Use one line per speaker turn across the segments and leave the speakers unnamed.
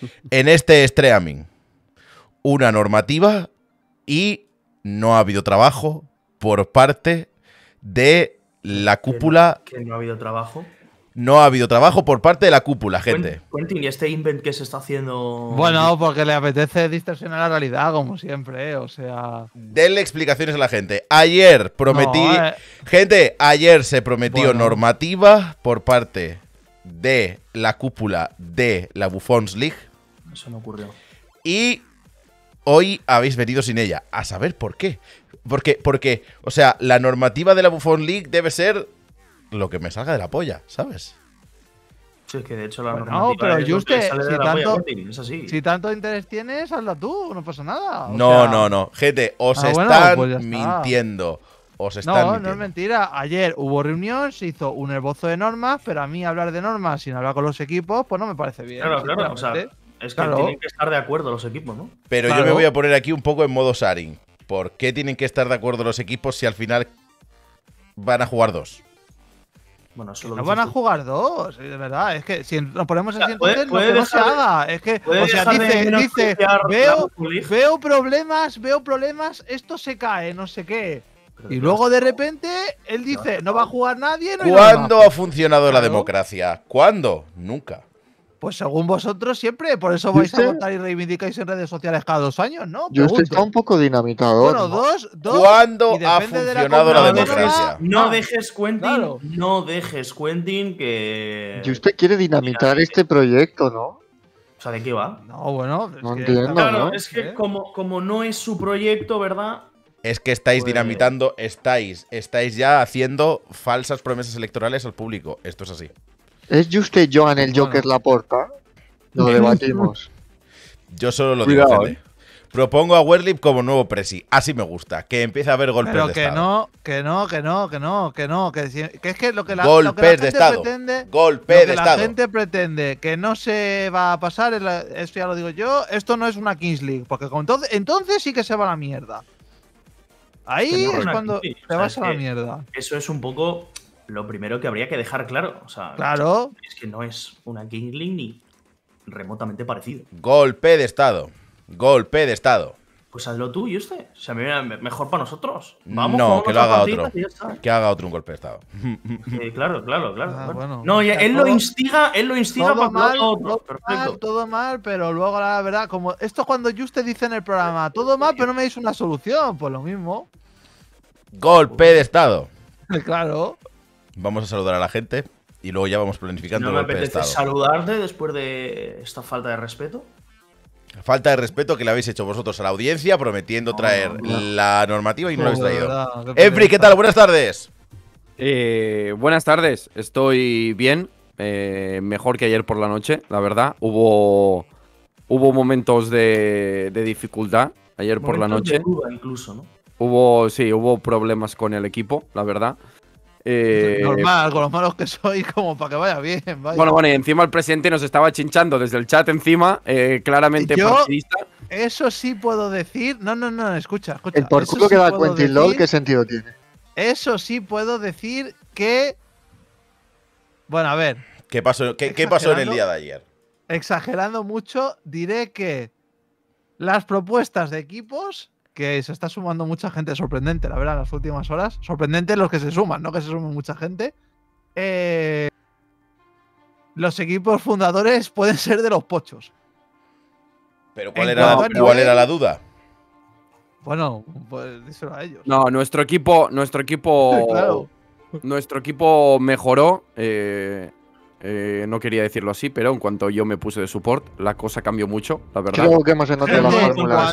en este streaming. Una normativa y no ha habido trabajo por parte de la cúpula. ¿Que
no ha habido trabajo?
No ha habido trabajo por parte de la cúpula, gente.
¿y este invent que se está haciendo?
Bueno,
porque le apetece distorsionar la realidad, como
siempre, ¿eh? o sea...
Denle explicaciones a la gente. Ayer prometí... Eh. Gente, ayer se prometió normativa por parte de la cúpula de la Buffons League se me ocurrió. Y hoy habéis venido sin ella. A saber por qué. Porque, porque, o sea, la normativa de la Buffon League debe ser lo que me salga de la polla, ¿sabes? Sí, es que de hecho la normativa. No, pero es si, tanto, si
tanto interés tienes, hazla tú, no pasa nada. no, no, no. Gente, os ah, están pues mintiendo. no, no es mentira. Ayer hubo reunión, se hizo un esbozo de normas, pero a mí hablar de normas sin hablar con los equipos, pues no me parece bien. Claro, claro. O
sea,
es que tienen que estar de acuerdo los equipos, ¿no? Pero yo me voy a
poner aquí un poco en modo Sarin. ¿Por qué tienen que estar de acuerdo los equipos si al final van a jugar dos? Bueno, solo no van a
jugar dos, de verdad. Es que si nos ponemos en entonces no se haga. Es que, o sea, dice, veo, problemas, veo problemas, esto se cae, no sé qué. y luego de repente él dice, no va a jugar nadie. No ¿Cuándo
ha funcionado la democracia? ¿Cuándo? Nunca. Pues según vosotros siempre,
por eso vais a votar y reivindicáis en redes sociales cada dos años, ¿no? Yo estoy
un poco dinamitado. Bueno,
dos,
dos. ¿Cuándo ha funcionado la, democracia? No dejes, Quentin, no dejes, Quentin, que… Y usted quiere dinamitar este proyecto, ¿no? O sea, ¿de qué
va? No, bueno… No entiendo, es
que ¿eh? como, como no es su proyecto, ¿verdad?
Es que estáis pues dinamitando, estáis, estáis ya haciendo falsas promesas electorales al público. Esto es así.
¿Es yo Joan el Joker
la porta?
Lo debatimos.
Yo solo lo digo. Eh. Propongo a Werlip como nuevo presi. Así me gusta. Que empiece a haber golpes de que
Estado. que no, que no, que no, que no, que no. Que, es que lo que la, golpes gente de Estado.
pretende. lo que la gente
pretende que no se va a pasar. Esto ya lo digo yo. Esto no es una Kings League. Porque entonces, sí que se va a la mierda.
Ahí es cuando se va a la mierda. Eso es un poco lo primero que habría que dejar claro. O sea, claro. Es que no es una Kingling ni remotamente parecido.
Golpe de estado. Golpe de estado. Pues hazlo tú y usted. O
sea, mejor para nosotros. Vamos, no, que lo haga otro.
Que haga otro un golpe de estado.
Eh, claro, claro, claro. Ah, no, él lo instiga, él lo instiga todo mal, todo, mal, todo mal,
pero luego la verdad, como esto cuando usted dice en el programa, todo mal, pero no me dice una solución, pues lo
mismo.
Golpe de estado. claro. Vamos a saludar a la gente y luego ya vamos planificando. ¿No me el apetece
saludarte después de esta falta de respeto?
Falta de respeto que le habéis hecho vosotros a la audiencia prometiendo traer la normativa y no, lo habéis traído. Enfri, ¿qué tal? Buenas tardes. Eh, buenas tardes,
estoy bien, eh, mejor que ayer por la noche, la verdad. Hubo, hubo momentos de, dificultad ayer por la noche. incluso, ¿no? Hubo, sí, hubo problemas con el equipo, la verdad. Eh, Normal,
con los
malos que soy, como para que vaya bien. Bueno, bueno, y
encima el presidente nos estaba chinchando desde el chat encima, eh, claramente
Eso sí puedo decir. No, no, no, escucha, escucha. El por que da Quentin LOL, ¿qué sentido tiene? Eso sí puedo decir que.
Bueno, a ver. ¿Qué pasó, qué, qué pasó en el día de ayer?
Exagerando mucho, diré que las propuestas de equipos que se está sumando mucha gente sorprendente, la verdad, en las últimas horas. Sorprendente los que se suman, no que se sumen mucha gente. Eh, los equipos fundadores pueden ser de los pochos.
¿Pero cuál, era, cuál era, la duda? Bueno, pues
díselo a ellos.
No, nuestro equipo, nuestro equipo, nuestro equipo mejoró. Eh, eh, no quería decirlo así, pero en cuanto yo me puse de support, la cosa cambió mucho, la verdad. Creo que hemos encontrado la fórmula.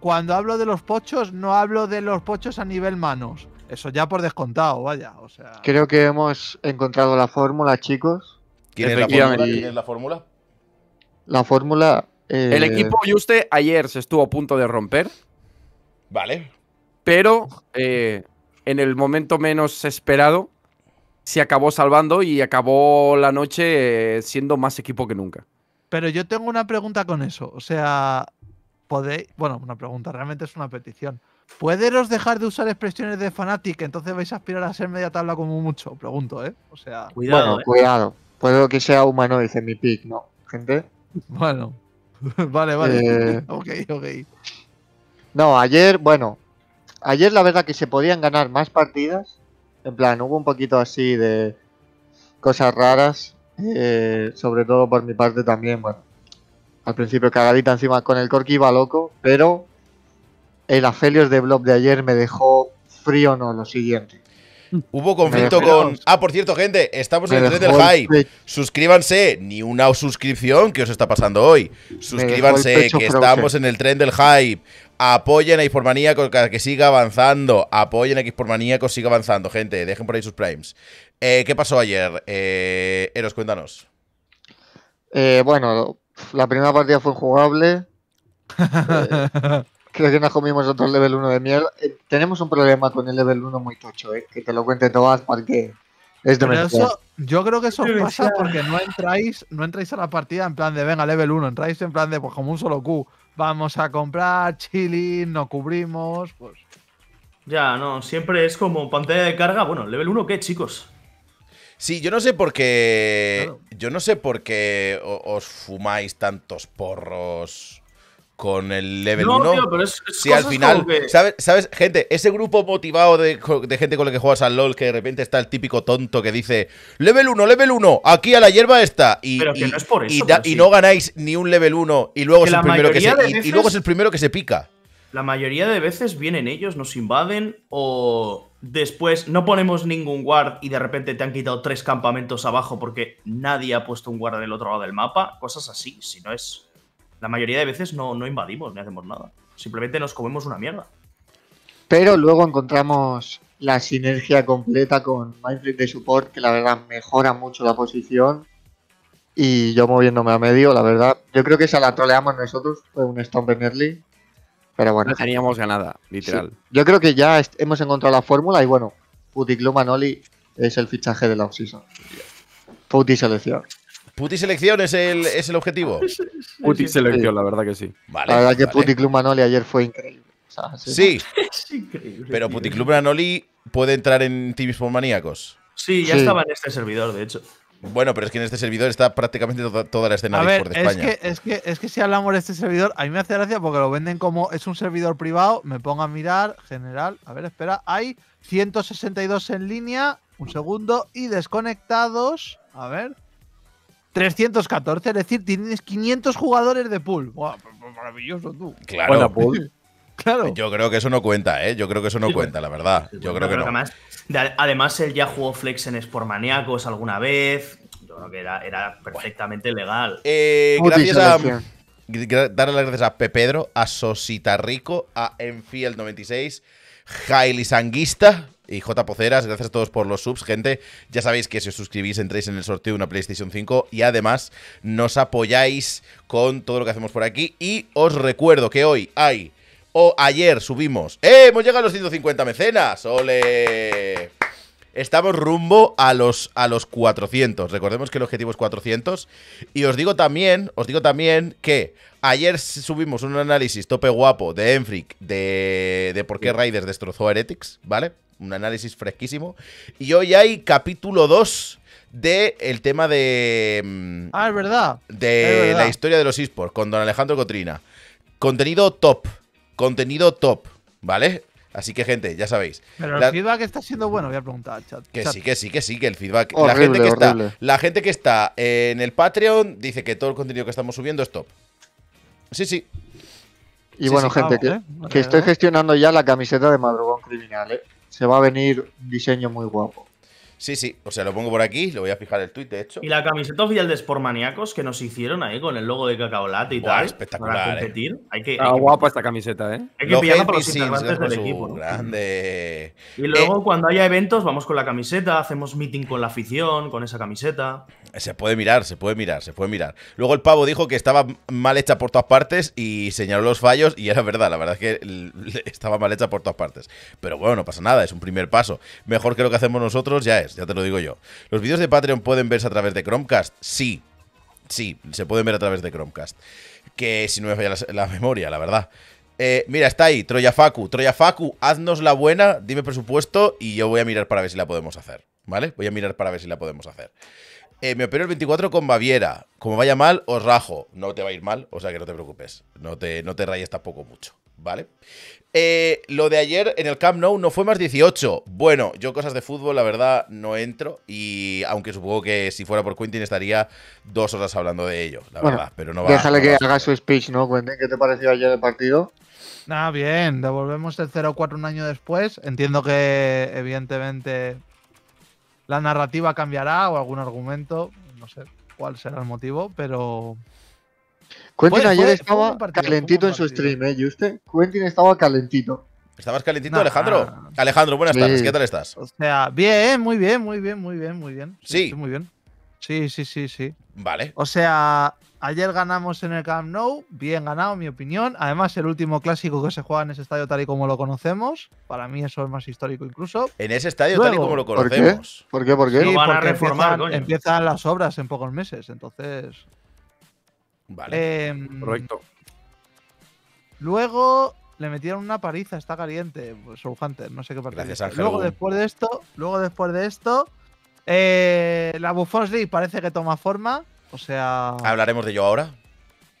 Cuando, hablo, de los pochos, no hablo de los pochos a nivel manos. Eso ya por descontado, vaya.
Creo que hemos
encontrado la fórmula, chicos. ¿Quién es
la
fórmula?
la fórmula? Eh, el equipo
usted ayer se estuvo a punto de romper. Vale. Pero eh, en el momento menos esperado, se acabó salvando y acabó la noche eh, siendo más equipo que nunca.
Pero yo tengo una pregunta con eso. O sea, podéis. Bueno, una pregunta, realmente es una petición. ¿Puederos dejar de usar expresiones de fanatic? Entonces vais a aspirar a ser media tabla como mucho, pregunto, ¿eh? O sea. Cuidado, ¿eh?
cuidado. Puedo que sea humano dice mi pick, ¿no? ¿Gente?
Bueno. vale, vale. Eh. ok, ok.
No, ayer, bueno. Ayer la verdad que se podían ganar más partidas en plan, hubo un poquito así de cosas raras, eh, sobre todo por mi parte también, bueno. Al principio cagadita encima con el Corki iba loco, pero el Afelios de Blob de
ayer me dejó frío no lo siguiente. Hubo conflicto con. Ah, por cierto, gente, estamos en el tren del hype. Suscríbanse, ni una suscripción que os está pasando hoy. Suscríbanse, que estamos en el tren del hype. Apoyen a Xpormaníaco que siga avanzando. Apoyen a Xpormaníaco siga avanzando, gente. Dejen por ahí sus primes. Eh, ¿Qué pasó ayer? Eh, Eros, cuéntanos. Eh, bueno, la primera
partida fue jugable. creo que nos comimos otro level 1 de miel. Eh, tenemos un problema con el level 1 muy tocho, eh, que te lo cuente todas porque es demasiado.
yo creo que eso pasa porque no entráis, no entráis a la partida en plan de venga, level 1, entráis en plan de pues como un solo Q. Vamos a comprar, chilling, nos cubrimos,
pues. Ya, no, siempre es como pantalla de carga. Bueno, level 1 qué, chicos.
Sí, yo no sé por qué. Yo no sé por qué os fumáis tantos porros con el level no, 1. Tío, pero es, si al final, ¿sabes, Gente, ese grupo motivado de, gente con la que juegas al LOL, que de repente está el típico tonto que dice, level 1, level 1, aquí a la hierba está. Y, no Y, no ganáis ni un level 1 y luego, es el primero que se, y, luego es el primero que se pica.
La mayoría de veces vienen ellos, nos invaden o después no ponemos ningún guard y de repente te han quitado tres campamentos abajo porque nadie ha puesto un guard del otro lado del mapa. Cosas así, si no es la mayoría de veces no, no invadimos ni hacemos nada. Simplemente nos comemos una mierda.
Pero luego encontramos la sinergia completa con
Mindflip de Support, que la verdad
mejora mucho la
posición.
Y yo moviéndome a medio, la verdad. Yo creo que esa la troleamos nosotros, fue un Stomp en Pero bueno. No
teníamos ganada, literal.
Yo creo que ya hemos encontrado la fórmula y bueno, Puticlub Manoli es el fichaje de la offseason. Puti selección.
Puti Selección es el, objetivo. Puti
Selección, la verdad que sí. Vale, la verdad que Club Manoli ayer fue increíble.
sí, es increíble, pero Puti Club Manoli puede entrar en Teams por Maníacos. Sí, ya estaba en este servidor, de hecho. Bueno, pero es que en este servidor está prácticamente toda, la escena a ver, de España. Es
que, es, que, es que si hablamos de este servidor, a mí me hace gracia porque lo venden como es un servidor privado. Me pongo a mirar, general. A ver, espera. Hay 162 en línea, un segundo, y desconectados. A ver, 314, es decir, tienes 500 jugadores
de pool. Pues, pues, maravilloso tú.
Claro. Buena pool. Claro. Yo creo que eso no cuenta, ¿eh? Yo creo que eso no pues. cuenta, la verdad. Yo creo que no.
Además, él ya jugó Flex en maníacos alguna vez. Yo creo que era, perfectamente legal. Eh, gracias a.
Darle las gracias a Pepedro, a Sosita Rico, a enfiel 96 Hailey Sanguista, y J. Poceras. Gracias a todos por los subs, gente. Ya sabéis que si os suscribís entréis en el sorteo de una PlayStation 5 y además nos apoyáis con todo lo que hacemos por aquí. Y os recuerdo que hoy hay, o ayer subimos, ¡eh! Hemos llegado a los 150 mecenas. ¡Ole! Estamos rumbo a los, a los 400. Recordemos que el objetivo es 400. Y os digo también, os digo también que ayer subimos un análisis tope guapo de Enfric de, de por qué Raiders destrozó a Heretics, ¿vale? Un análisis fresquísimo. Y hoy hay capítulo 2 de el tema de... Mm, ah, es verdad. De la historia de los esports con don Alejandro Cotrina. Contenido top. Contenido top. ¿Vale? Así que, gente, ya sabéis. Pero el
feedback está siendo bueno, voy a preguntar al chat. Que sí, que sí, que sí, que el feedback.
la, gente que está, en el Patreon dice que todo el contenido que estamos subiendo es top. Sí, sí. Y bueno, gente, que, ¿eh? que, estoy
gestionando ya la camiseta de
Madrugón Criminal. ¿eh? Se va a venir un diseño muy guapo. Sí, sí, o sea, lo pongo por aquí, lo voy a fijar el tuit, de hecho.
Y la camiseta oficial de Sportmaniacos que nos hicieron ahí con el logo de late y tal. Espectacular. Para eh. competir. Hay que, ah, guapa esta camiseta, ¿eh?
Hay que pillarla para los integrantes eh, del equipo. Grande.
Y luego, eh. cuando haya eventos, vamos con la camiseta, hacemos meeting con la afición,
con esa camiseta. Se puede mirar, se puede mirar, se puede mirar. Luego el pavo dijo que estaba mal hecha por todas partes y señaló los fallos y era verdad, la verdad es que estaba mal hecha por todas partes. Pero bueno, no pasa nada, es un primer paso. Mejor que lo que hacemos nosotros ya es, ya te lo digo yo. ¿Los vídeos de Patreon pueden verse a través de Chromecast? Sí, sí, se pueden ver a través de Chromecast. Que si no me falla la, memoria, la verdad. Eh, mira, está ahí, Troya Facu. Troya Facu, haznos la buena, dime presupuesto y yo voy a mirar para ver si la podemos hacer. ¿Vale? Voy a mirar para ver si la podemos hacer. Eh, me opero el 24 con Baviera. Como vaya mal, os rajo. No te va a ir mal, o sea que no te preocupes. No te, no te rayes tampoco mucho, ¿vale? Eh, lo de ayer en el Camp Nou no fue más 18. Bueno, yo cosas de fútbol, la verdad, no entro. Y aunque supongo que si fuera por Quentin estaría dos horas hablando de ello, la verdad. Pero no Déjale que haga
su speech, ¿no,
Quentin? ¿Qué te pareció ayer el partido? Nada, bien. Devolvemos el 0-4 un año después. Entiendo que, evidentemente, la narrativa cambiará o algún argumento, no sé cuál será el motivo, pero... Quentin
ayer estaba calentito en su stream, ¿eh? ¿Y usted? Quentin estaba calentito.
¿Estabas calentito, Alejandro? Alejandro, buenas tardes, ¿qué tal estás? O
sea, bien, muy bien,
muy bien, muy bien, muy bien.
Sí. sí muy bien. Sí, sí, sí, sí. Vale. O sea, Ayer ganamos en el Camp Nou, bien ganado, mi opinión. Además, el último clásico que se juega en ese estadio tal y como lo conocemos. Para mí eso es más histórico incluso. En ese estadio tal y como lo conocemos.
¿Por qué? ¿Por qué? reformar,
empiezan, las obras en pocos meses, entonces. Vale. Em, luego le metieron una pariza, está caliente, sofante, pues, no sé qué partido. Gracias, Ángel. Luego después de esto, luego después de esto, eh, la Buffons League parece que toma forma.
O sea. Hablaremos de ello ahora.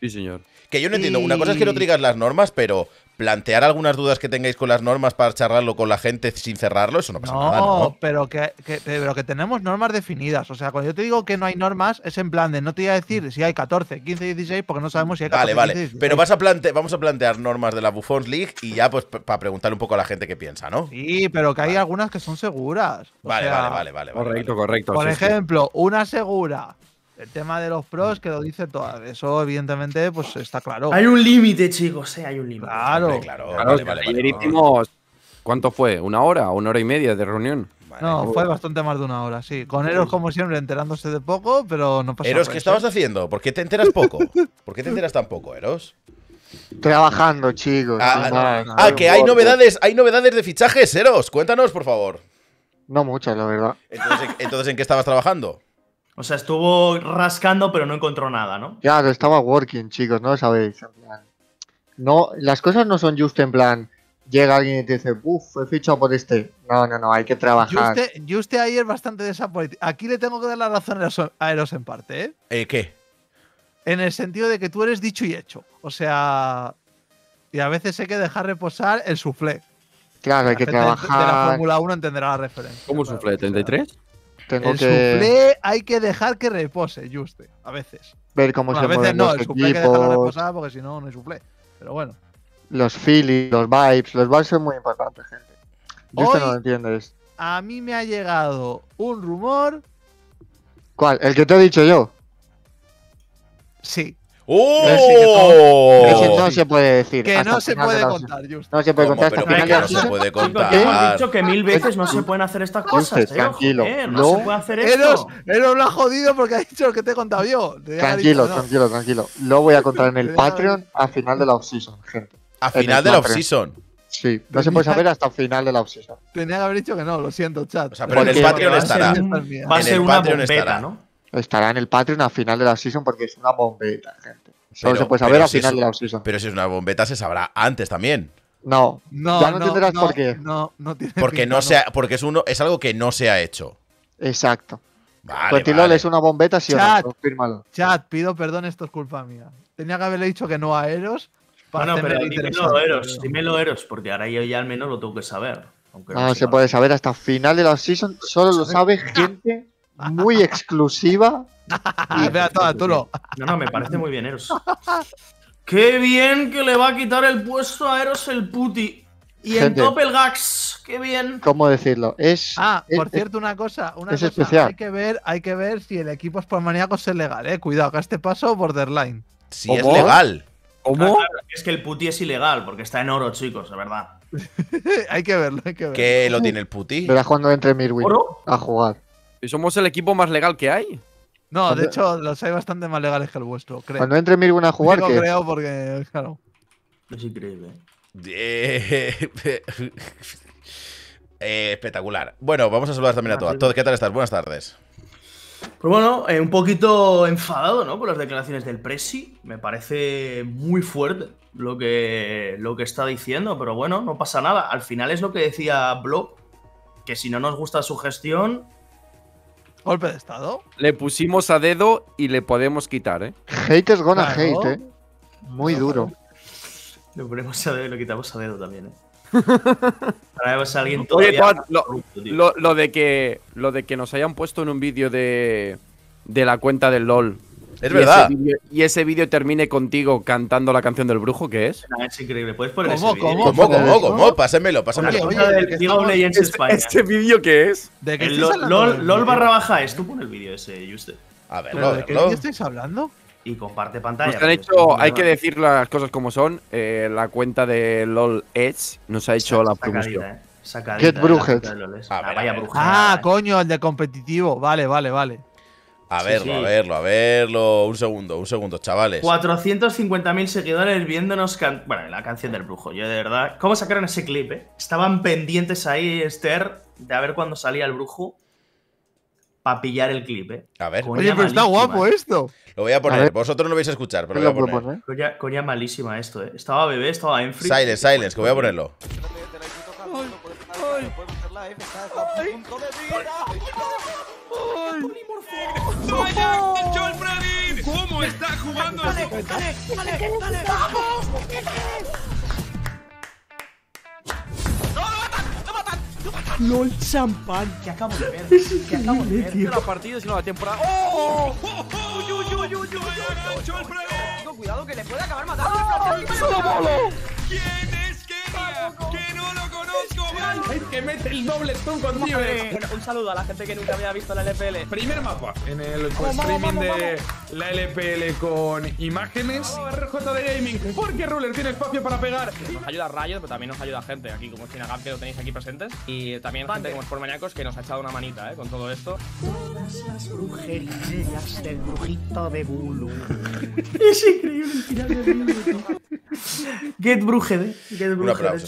Sí, señor. Que yo no entiendo. Una cosa es que no digas las normas, pero plantear algunas dudas que tengáis con las normas para charlarlo con la gente sin cerrarlo, eso no pasa nada. No,
pero que, pero que tenemos normas definidas. O sea, cuando yo te digo que no hay normas, es en plan de no te voy a decir si hay 14, 15, 16, porque no sabemos si hay 14. Vale, vale. pero
vas a plante vamos a plantear normas de la Buffons League y ya, pues, para preguntar un poco a la gente qué piensa, ¿no?
Sí, pero que hay algunas que son seguras. Vale, vale, vale,
vale, Correcto, correcto. Por
ejemplo, una segura el tema de los pros que lo dice todo. Eso, evidentemente, pues está claro. Hay un límite, chicos, ¿eh? hay un límite. Claro,
claro.
¿cuánto fue? ¿Una hora? ¿Una hora y media de reunión?
No, fue bastante más de una hora, sí. Con Eros, como siempre, enterándose de poco, pero no pasa nada. Eros, ¿qué estabas haciendo?
¿Por qué te enteras poco?
¿Por qué te enteras tan poco, Eros?
Trabajando,
chicos. Ah, ah que hay novedades, hay novedades de fichajes, Eros. Cuéntanos, por favor.
No muchas, la verdad.
entonces ¿en qué estabas trabajando? O sea,
estuvo rascando, pero no encontró nada,
¿no?
Claro, estaba working, chicos, ¿no? Sabéis, No, las cosas no son just en plan. Llega alguien y te dice, uff, he fichado por este. No, no, no, hay que trabajar.
Juste, ahí es bastante desapoyado. Aquí le tengo que dar la razón a Eros en parte, ¿eh? ¿eh? ¿Qué? En el sentido de que tú eres dicho y hecho. O sea. Y a veces hay que dejar reposar el soufflé.
Claro, hay que trabajar. De la Fórmula 1 entenderá la referencia. ¿Cómo un suflé? ¿33? el
Suple hay que dejar que repose, Juste, a veces.
Ver cómo se a veces no, el suple hay que dejarlo reposar
porque si no, no es suple. Pero bueno.
Los feelings, los vibes, los vibes son muy importantes, gente. Juste no lo entiendes.
A mí me ha llegado un rumor.
¿Cuál? ¿El que te he dicho yo?
Sí. ¡Oh!
no, se puede decir. Que no se puede
contar, Just. No se puede contar hasta final No se puede contar. he dicho que mil veces no se pueden hacer estas cosas. ¿eh? tranquilo. ¿eh? no, se puede hacer esto. Eros lo ha jodido porque ha dicho lo que te he contado yo. Tranquilo, tranquilo,
tranquilo. Lo voy a contar en el Patreon al final de la offseason. season gente. A final de la offseason? season
Sí, no se puede saber
hasta el final de la season
Tenía que haber dicho que no, lo siento, chat. O sea, pero en el Patreon estará. Va a ser, un, una bombeta, ¿no?
Estará en el Patreon a final de la season porque es una bombeta, gente. Solo se puede saber a final de la
season. Pero si es una bombeta, se sabrá antes también. No, no, ya no, no entenderás por
qué. porque no,
sea, porque es uno, es algo que no se ha hecho. Exacto. Vale, pues, es una bombeta, si chat, confírmalo.
Chat, pido perdón, esto es culpa mía. Tenía que haberle dicho que no a Eros. Para bueno, pero dímelo Eros,
dímelo Eros, porque ahora yo ya al menos lo tengo que saber.
Ah, no, se puede saber hasta final de la season, solo lo sabe gente muy
exclusiva. Ah, vea, toda, tú no. No, me parece muy bien Eros. ¡Qué bien que le va a quitar el puesto a Eros el puti! Y el Doppelgax, qué bien.
¿Cómo decirlo? Es. Ah, por cierto,
una cosa. Una es cosa. especial. Hay que, ver, hay
que ver si el equipo Maníaco es legal, eh. Cuidado, que este paso, borderline. Si es legal.
¿Cómo? es que el puti es ilegal, porque está en oro, chicos, de verdad. hay que verlo, hay que
verlo.
¿Qué lo tiene el puti? Verás cuando entre Mirwin a jugar.
Y somos el equipo más
legal que hay. No, de hecho, los hay bastante más legales que el vuestro, creo. Cuando entre Mirgun a jugar,
porque, Es increíble. Eh, espectacular. Bueno, vamos a saludar también a Todos, ¿Qué tal estás? Buenas tardes.
Pues bueno, eh, un poquito enfadado, ¿no? Por las declaraciones del Presi. Me parece muy fuerte lo que, lo que está diciendo, pero bueno, no pasa nada. Al final es lo que decía Blo que si no nos gusta su gestión, Golpe de
estado.
Le pusimos a dedo y le podemos quitar, ¿eh? Hate es gonna hate, ¿eh?
Muy duro. Lo ponemos a dedo y lo quitamos a dedo
también, ¿eh?
Traemos a alguien todavía.
lo, lo, de que, lo de que nos hayan puesto en un vídeo de, de la cuenta del LOL es verdad. y ese vídeo termine contigo cantando la canción del brujo, ¿qué es?
Es increíble. ¿Puedes poner ¿Cómo, ese ¿Cómo, ¿Cómo, cómo, cómo? Pásenmelo, pásenmelo. Este, este,
vídeo qué es? ¿De qué LOL, LOL barra
baja es. Tú pon el vídeo ese, Juste. A ver, ¿De qué estáis hablando? y comparte pantalla. han hecho, hay que
decir las cosas como son. Eh, la cuenta de LOL Edge nos ha hecho la promoción. Eh.
¿Qué Brujet. Ah, ah, vaya Ah, coño, el de
competitivo. Vale, vale, vale.
A verlo, a verlo, a verlo. Un segundo, un segundo, chavales.
450.000 seguidores viéndonos. Bueno, la canción del brujo, yo de verdad. ¿Cómo sacaron ese clip, eh? Estaban pendientes ahí, Esther, de a ver cuándo salía el brujo. Para pillar el clip,
eh. A ver, Oye, pero está guapo eh. esto. Lo voy a poner, vosotros no lo vais a escuchar, pero lo voy a
poner. Coña, malísima esto, eh. Estaba bebé, estaba en Silence, silence, que voy a ponerlo.
¡Ay!
¡Ay! ¡Ay! ¡Vaya! ¡Enchó el Bradin! ¿Cómo está jugando? ¡Dale, dale, dale!
dale.
matan! LOL champán que acabo de ver. que acabo de ver. Tío. La
partida, sino la temporada. ¡Oh! ¡Uy, uy, uy, uy, uy! Tengo cuidado que
le puede acabar matando!
¡Quién ¡Que no lo conozco, man! que mete el doble stun con Bueno, un saludo a la gente que nunca había visto la LPL. Primer mapa en el pues, streaming de la LPL con imágenes. RJ de Gaming, porque Ruler tiene espacio para pegar. Nos ayuda Rayo, pero también nos ayuda gente aquí, como Chinagap, que lo tenéis aquí presentes. Y también gente como mañacos que nos ha echado una manita, eh, Con todo esto.
Todas las
brujerías del brujito de Bulu. es increíble el final
de Get Brujede. Eh. un aplauso,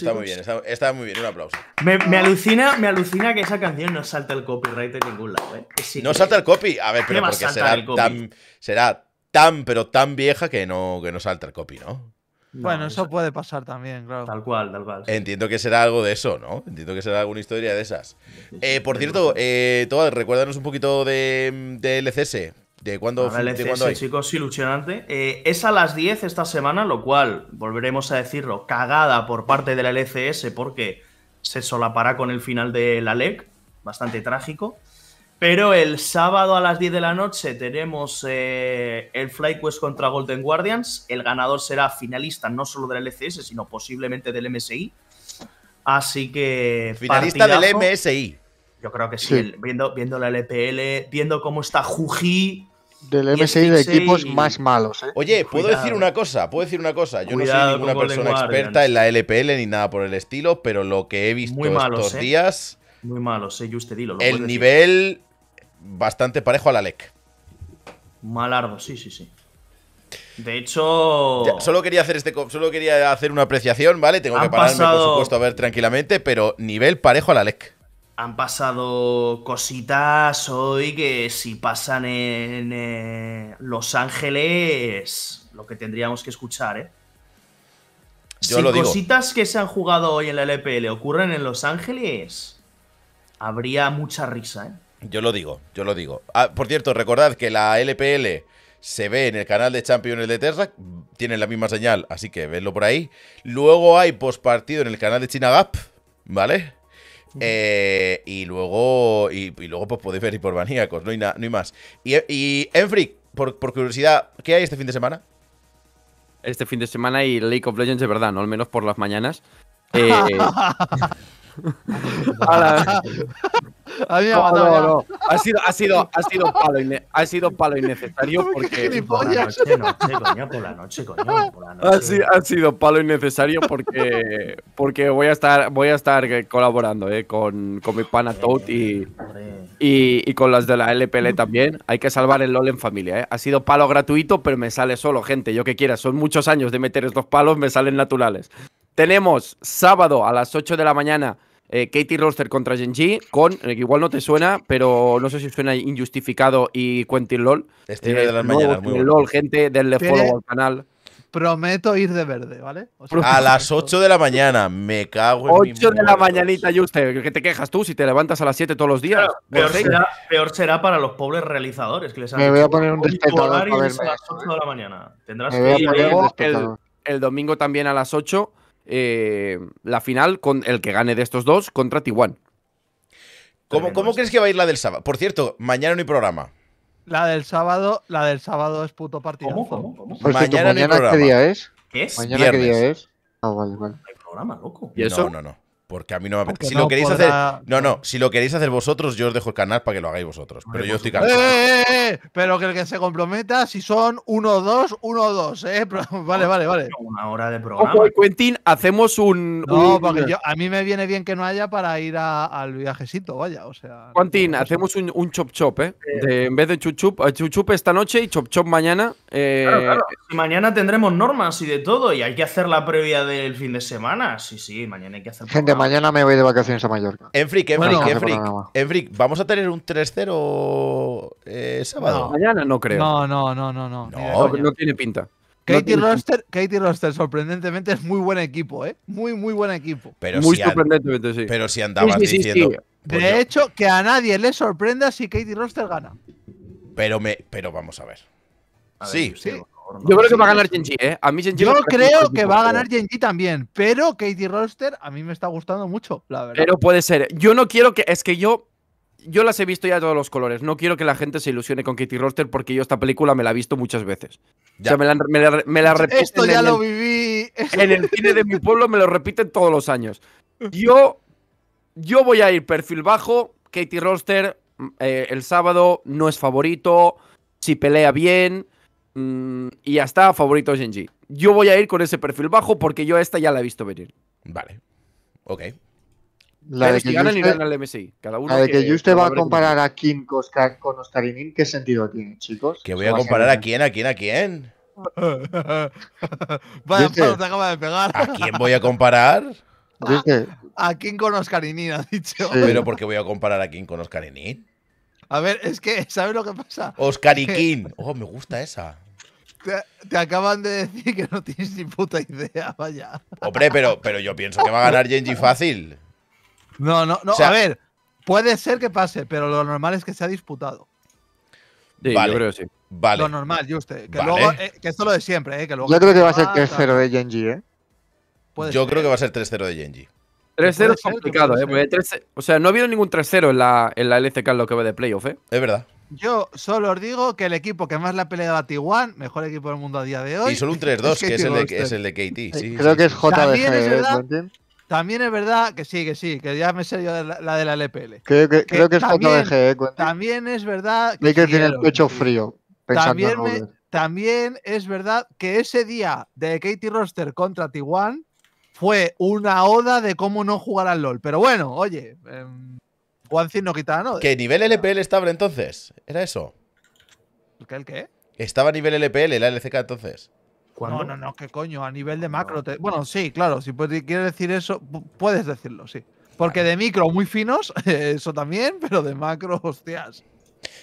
está muy bien, un aplauso.
Me, me, alucina, me alucina que esa canción no salta el copyright de ningún lado, ¿eh?
no salta el copy, a ver, pero porque será tan, será tan, pero tan vieja que no, que no salta el copy, ¿no? bueno,
eso puede pasar también, claro. Tal cual, tal cual.
Entiendo que será algo de eso, ¿no? Entiendo que será alguna historia de esas. Eh, por cierto, eh, Toad, recuérdanos un poquito de, de LCS. ¿De cuándo,
chicos, ilusionante. Eh, es a las 10 esta semana, lo cual, volveremos a decirlo, cagada por parte de la LCS porque se solapará con el final de la LEC, bastante trágico. Pero el sábado a las 10 de la noche tenemos eh, el FlyQuest contra Golden Guardians. El ganador será finalista no solo del LCS, sino posiblemente del MSI. Así que. Finalista del MSI. Yo creo que sí. viendo, viendo la LPL, viendo cómo está
Juji, del MSI de equipos más malos. ¿eh? Oye, puedo decir una cosa, puedo decir una cosa. Yo no soy ninguna persona experta en la LPL ni nada por el estilo, pero lo que he visto estos ¿eh? días. Muy malos, eh, yo usted el nivel bastante parejo a la LEC. Malardo, sí, sí, sí. De hecho. solo quería hacer este solo quería hacer una apreciación, ¿vale? Tengo que pararme, por supuesto, a ver tranquilamente, pero nivel parejo a la LEC han pasado cositas hoy que si
pasan en eh, Los Ángeles, lo que tendríamos que escuchar, ¿eh?
si cositas
que se han jugado hoy en la LPL ocurren en Los
Ángeles, habría mucha risa, ¿eh? Yo lo digo, yo lo digo. Ah, por cierto, recordad que la LPL se ve en el canal de Champions de Terra, tienen la misma señal, así que vedlo por ahí. Luego hay postpartido en el canal de China Gap, ¿vale? Eh, y luego, y, luego pues, podéis ver Hipormaníacos, no hay, no hay más. Y, y por, curiosidad, ¿qué hay este fin de semana? Este
fin de semana y League of Legends de verdad, ¿no? Al menos por las mañanas. Eh, ha sido, ha sido, ha sido palo, ha sido palo innecesario porque. Ha, sido, palo innecesario porque, porque voy a estar, voy a estar colaborando eh, con, mi pana eh, Toad y, con las de la LPL también. Hay que salvar el LOL en familia, eh. Ha sido palo gratuito, pero me sale solo, gente. Yo que quiera, son muchos años de meter estos palos, me salen naturales. Tenemos sábado a las 8 de la mañana eh, Katie Roster contra Genji con, eh, que igual no te suena, pero no sé si suena Injustificado
y Quentin LOL. Quentin eh, de las mañanas, LOL, gente, del follow al canal.
Prometo ir de verde, ¿vale?
a las 8 de la mañana, me cago en 8 de la mañanita, y usted, que te quejas tú si te levantas a las 7 todos los días. peor,
será, para los pobres realizadores que les Me voy a poner un despertador a las 8 de la mañana. Tendrás que ir
el domingo también a las 8 eh, la final con el que gane de estos dos
contra Tijuana. ¿Cómo, ¿Cómo, crees que va a ir la del sábado? Por cierto, mañana no hay programa.
La del sábado, la del sábado es puto partido. ¿Cómo? ¿Cómo? Pues mañana,
no hay programa. ¿Qué día es? ¿Qué es? ¿Mañana qué día es? Ah, vale, vale. No hay programa, loco. No, no, no. Porque a mí no me Si lo queréis hacer. No, no. Si lo queréis hacer vosotros, yo os dejo el canal para que lo hagáis vosotros. Pero yo estoy cansado. Eh, eh,
eh, ¡Eh, Pero que el que se comprometa, si son uno uno uno dos, ¿eh? Vale, vale,
vale. Una hora de programa. Quentin, hacemos un.
a mí me viene bien que no haya para ir al viajecito, vaya. O sea.
Quentin, hacemos un, chop chop, ¿eh? en vez de chuchup, chuchup esta noche y chop chop mañana. Claro,
mañana tendremos normas y de todo. Y hay que hacer la previa del fin de semana. Sí, sí, mañana hay que hacer. Gente,
mañana me voy de vacaciones
a Mallorca.
Enfric, Enfric, bueno, Enfric, ¿vamos a tener un 3-0 eh, sábado? mañana no creo.
No, no, no, no. No,
no, tiene pinta. Katie, Roster, Katie
Roster, sorprendentemente, es muy buen equipo, ¿eh? Muy, muy buen equipo. muy
sorprendentemente, sí. Pero si andabas diciendo. de
pues hecho, que a nadie le sorprenda si Katie Roster gana.
Pero, me, pero vamos A ver sí, sí yo creo que va a ganar Genji, ¿eh? A mí Genji Yo creo que va a ganar
Genji también, pero Katie Roster a mí me está gustando mucho, la verdad. Pero
puede ser. Yo no quiero que. Es que yo. Yo las he visto ya de todos los colores. No quiero que la gente se ilusione con Katie Roster porque yo esta película me la he visto muchas veces. Ya. me la, me la, Esto ya lo viví. En el cine de mi pueblo me lo repiten todos los años. Yo. Yo voy a ir perfil bajo. Katie Roster eh, el sábado no es favorito. Si pelea bien, Mm, y hasta favorito Genji Yo voy a ir con ese perfil bajo porque yo a esta ya la he visto venir.
Vale. Ok.
La de que, Cada de que, usted va a comparar
a Kim con, Oscar, ¿qué
sentido tiene, chicos? ¿Que voy a comparar a, quién, a quién, a quién?
Vaya te acaba pegar. ¿A quién voy a comparar? A, a Kim con Oscar ha dicho. Pero porque
voy a comparar a Kim con Nin?
A ver, es que, ¿sabes lo que pasa?
Kim, oh, me gusta esa.
Te, acaban de decir que no tienes ni puta idea, vaya.
Hombre, pero, yo pienso que va a ganar Genji fácil.
No, no, no. O sea, a ver, puede ser que pase, pero lo normal es que se ha disputado.
vale. yo creo que sí. Vale.
Lo normal, Juste. Que, luego, eh, que esto lo de siempre, eh, yo ¿eh? creo que va a ser 3-0
de Genji, ¿eh? yo creo que va a ser 3-0 de Genji. 3-0 es complicado,
¿eh?
o sea, no ha habido ningún 3-0 en la, en la LCK lo que va de playoff, ¿eh? Es verdad,
yo solo os digo que el equipo que más le ha peleado a Tijuana, mejor equipo del mundo a día de hoy. Y solo un 3-2, que es
el, de, es KT. Sí, Creo que es JBG, También es, verdad,
también es verdad que sí, que sí, que ya me sé yo la, de la LPL. Creo que, creo que es JBG, ¿eh, También es verdad que. tiene el pecho frío.
También, me,
también es verdad que ese día de KT Roster contra Tiguan fue una oda de cómo no jugar al LOL. Pero bueno, oye.
Em, Juan
Cino ¿no? ¿Qué
nivel LPL estaba entonces? ¿Era eso? ¿El qué? El qué? Estaba a nivel LPL la LCK entonces. No, no,
no, qué coño, a nivel de macro. Bueno, sí, claro, si quieres decir eso, puedes decirlo, sí. Porque de micro muy finos, eso también, pero de macro, hostias.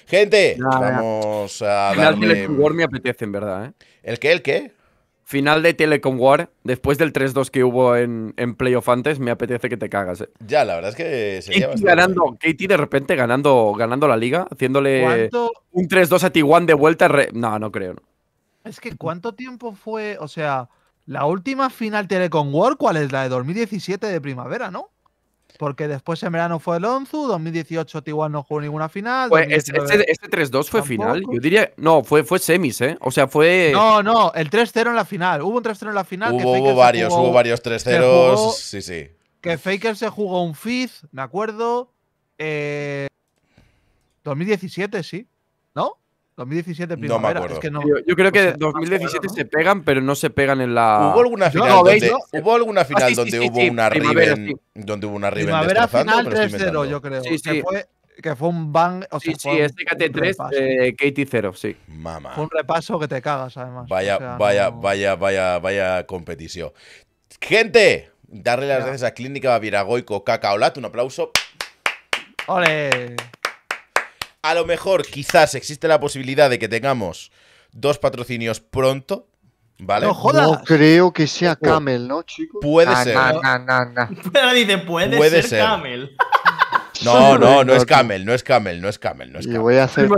Gente, vamos a darle… El me apetece, en verdad, ¿eh? ¿El qué? ¿El qué? Final de Telecom War, después del 3-2 que hubo en, en, playoff antes, me apetece que te cagas. Eh.
Ya, la verdad es que sería Katie ganando,
Katie de repente ganando, ganando la liga, haciéndole un 3-2 a Tiguan de vuelta. No, no creo.
Es que ¿cuánto tiempo fue? O sea, la última final Telecom War, ¿cuál es? La de 2017 de primavera, ¿no? Porque después en verano fue el Onzu, 2018 Tijuana no jugó ninguna final. este, pues,
3-2 fue final, yo diría. No, fue, semis, ¿eh? O sea, fue. No,
no, el 3-0 en la final. Hubo un 3-0 en la final.
Hubo, que hubo varios, hubo varios 3-0. Sí, sí.
Que Faker se jugó un Fizz, me acuerdo. 2017, eh, sí. ¿No? 2017 primavera. No me acuerdo. Es que no. yo, creo que 2017 pues,
se pegan, pero no se pegan en
la. Hubo alguna final no, donde, ¿hubo alguna final donde, hubo una Riven,
donde hubo una Primavera final 3-0, yo
creo. Que fue, que, fue, un bang. sí, sí, este KT3 de
kt 0, sí. Mamá.
Fue un repaso que te cagas, además. Vaya, vaya,
vaya, vaya, vaya competición. Gente, darle las gracias a Clínica Viragoico Cacaolat. Un aplauso. ¡Ole! A lo mejor, quizás existe la posibilidad de que tengamos dos patrocinios pronto. ¿Vale? No,
creo que sea Camel, ¿no, chicos? Puede ah, ser.
Na, puede, ser, puede ser Camel. No, no, no es Camel, no es Camel, no es Camel. No es Camel. voy a hacer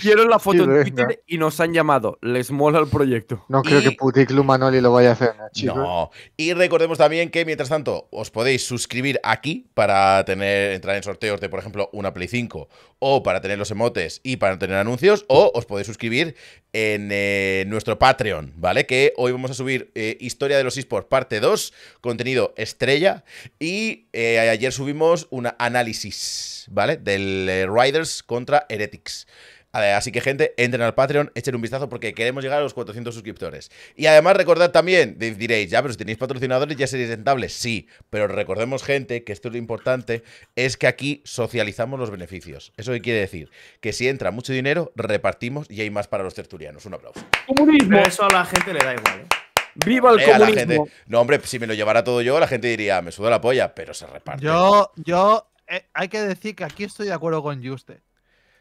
Quiero la foto en Twitter y nos han llamado. Les mola el proyecto. No creo que Puticlub Manoli lo vaya a hacer. ¿eh, no, Y recordemos también que mientras tanto os podéis suscribir aquí para tener entrar en sorteos de, por ejemplo, una Play 5 o para tener los emotes y para tener anuncios o os podéis suscribir en eh, nuestro Patreon, ¿vale? Que hoy vamos a subir eh, Historia de los eSports parte 2, contenido estrella y ayer subimos una análisis análisis, ¿vale? Del eh, Riders contra Heretics. Así que, gente, entren al Patreon, echen un vistazo porque queremos llegar a los 400 suscriptores. Y además, recordad también, diréis, ya, pero si tenéis patrocinadores ya seréis rentables. Sí, pero recordemos, gente, que esto es lo importante, es que aquí socializamos los beneficios. ¿Eso qué quiere decir? Que si entra mucho dinero, repartimos y hay más para los tertulianos. Un aplauso.
¡Comunismo! eso a la gente le da igual, ¿eh?
¡Viva el eh, comunismo! no, hombre, si me lo llevara todo yo, la gente diría, ah, me suda la polla, pero se reparte.
Yo,
yo eh, hay que decir que aquí estoy de acuerdo con Juste.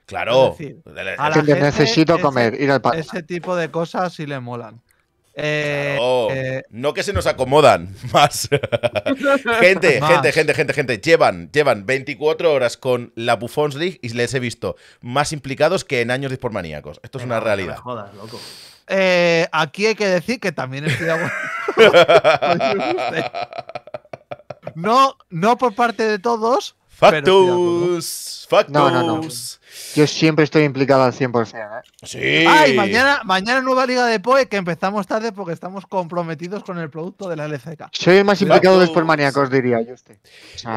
Claro. a
la gente necesito comer, ir al Ese tipo de cosas sí le molan.
Eh, eh, no que se nos acomodan más.
gente, gente,
gente, gente, gente. Llevan, llevan 24 horas con la Buffons League y les he visto más implicados que en años de Esto es una realidad.
aquí hay que decir que también estoy de acuerdo. no, no por parte de todos,
Factus, factus. No, no, no.
Yo siempre estoy implicado al 100%. ¿eh? Sí. Ay, mañana,
mañana nueva liga de POE que empezamos tarde porque estamos comprometidos con el producto de la LCK. Soy el más implicado de de Sportmaníacos,
diría yo.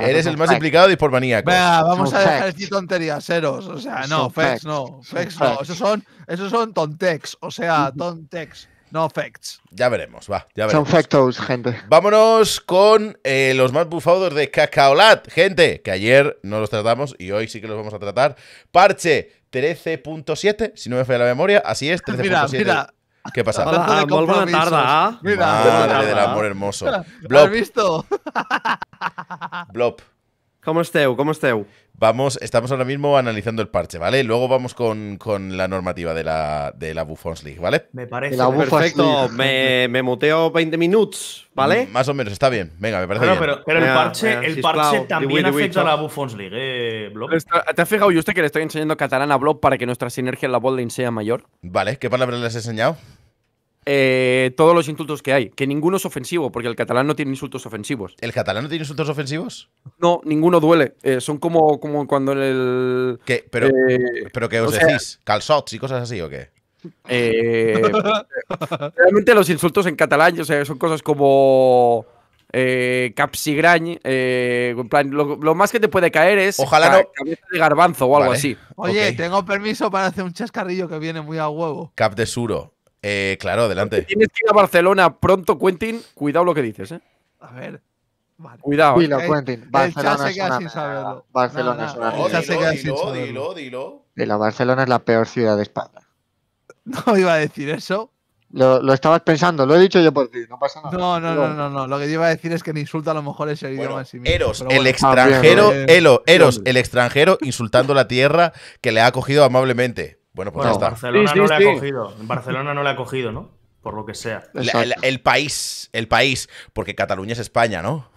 Eres el más implicado de Sportmaníacos. vamos a dejar
de tonterías, ceros. O sea, no, fex, no, fex, no. Esos son, esos son tontex, o sea, tontex. No facts.
Ya veremos, va. Ya veremos. Son
factos, gente.
Vámonos con eh, los más bufados de Cacaolat, gente, que ayer no los tratamos y hoy sí que los vamos a tratar. Parche 13.7, si no me falla la memoria, así es, 13.7. mira, mira. ¿Qué pasa? Hola, buena tarde, ¿ah? Mira, Madre del amor hermoso. ¿Lo Has visto? Blob. ¿Cómo esteu? ¿Cómo esteu? vamos, estamos ahora mismo analizando el parche, ¿vale? Luego vamos con, la normativa de la, de la Buffons League, ¿vale? Me parece perfecto. Me,
me, muteo 20 minutos,
¿vale? Mm, más o menos, está bien. Venga, me parece. Pero, el parche, también
afecta a la Buffons League, ¿eh, Blob?
¿Te has fijado yo usted que le estoy enseñando catalán a Blob para que nuestra sinergia en la bowling sea mayor? Vale, ¿qué palabras les has enseñado? Eh, todos los insultos que hay, que ninguno es ofensivo, porque el catalán no tiene insultos ofensivos. ¿El catalán no tiene insultos ofensivos? No, ninguno duele. Eh, son como, como cuando en el. ¿Pero, eh, ¿pero qué os decís?
y cosas así o qué?
realmente los insultos en catalán o sea, son cosas como. Eh, capsigrañ, lo, más que te puede caer es Ojalá no. cabeza de garbanzo o algo así. Oye,
tengo permiso para hacer un chascarrillo que viene muy a huevo.
Cap de suro. Eh, claro, adelante. Si tienes que ir a Barcelona pronto, Quentin. Cuidado lo que dices, ¿eh? A ver. Vale. Cuidado. Eh. El Quentin. Barcelona es una sin
saberlo. Barcelona es una dilo, dilo, dilo,
dilo, Barcelona es la peor
ciudad de España.
No iba a decir
eso.
Lo, lo, estabas pensando, lo he dicho yo por ti, no
pasa nada. No, no, no, no, no. Lo que yo iba a decir es que el insulta a lo mejor es idioma Eros, el extranjero,
ah, Elo, Eros, el extranjero insultando la tierra que le ha acogido amablemente. Bueno, pues Barcelona no
la ha cogido. Barcelona no le ha cogido, ¿no? Por lo que sea.
el país, el país, porque Cataluña es España, ¿no?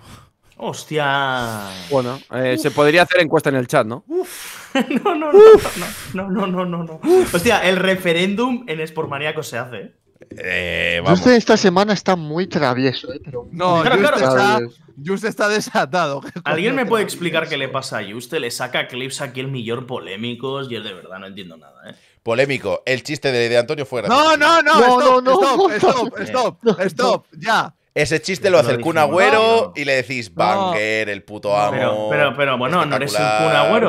Hostia. Bueno, eh, se
podría hacer encuesta en el chat, ¿no? Uf.
No, no, no, no, no, no, no, Hostia, el referéndum en mariaco se hace. Eh, eh
esta semana está
muy travieso, ¿eh?
no, claro, claro, Juste está desatado. ¿Alguien me puede explicar qué le pasa a Juste? Le saca clips aquí el millón polémicos y es de verdad, no entiendo nada, ¿eh?
Polémico. El chiste de, Antonio fuera. No, no, no, no, stop, stop, stop, stop, ya. Ese chiste lo hace el Kun Agüero y le decís Banger, el puto amo. Pero, pero, bueno, no eres un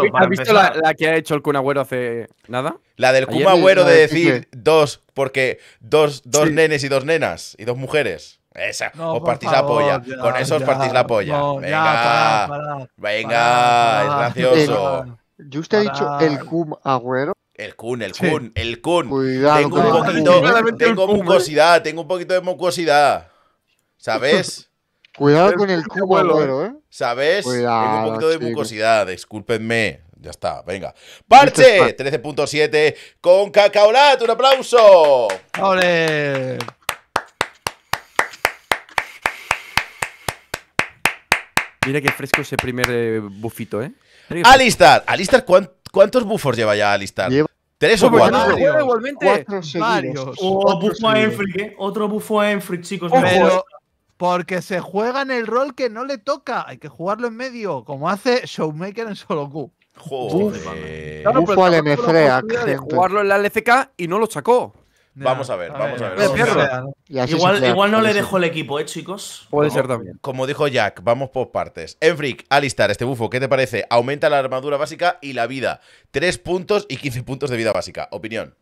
Kun ¿Has visto la, que ha hecho el Kun hace nada? La del Kun Agüero de decir dos, porque dos, dos nenes y dos nenas y dos mujeres. Esa. Os partís la polla. Con eso os partís la polla. venga. venga, es gracioso. Yo usted ha dicho el cum agüero. El Kun, el Kun, el Kun. Cuidado, tengo un poquito, tengo mucosidad, tengo un poquito de mucosidad. ¿Sabes? Cuidado con el cubo agüero, ¿eh? eh. ¿Sabes? Cuidado, tengo un poquito de mucosidad, discúlpenme. Ya está, venga. Parche 13.7 con Cacaolat, un aplauso. ¡Ole! Mira qué fresco ese primer eh, bufito, ¿eh? Alistar, Alistar, ¿cuántos bufos lleva ya Alistar? ¿Tres o pues cuatro?
No, varios. O bufo a ¿eh? Otro bufo a Enfric, chicos. Pero
eh, porque se juega en el rol que no le toca. Hay que jugarlo en medio, como hace Showmaker en Solo Q. Joder. Uf, claro, bufo al de Jugarlo
en la LCK y no lo sacó. Vamos a ver, vamos a
ver.
Igual, no le
dejo
el equipo, ¿eh, chicos? Puede ser
también. Como dijo Jack, vamos por partes. Enfric, Alistar, este bufo, ¿qué te parece? Aumenta la armadura básica y la vida. Tres puntos y 15 puntos de vida básica. Opinión.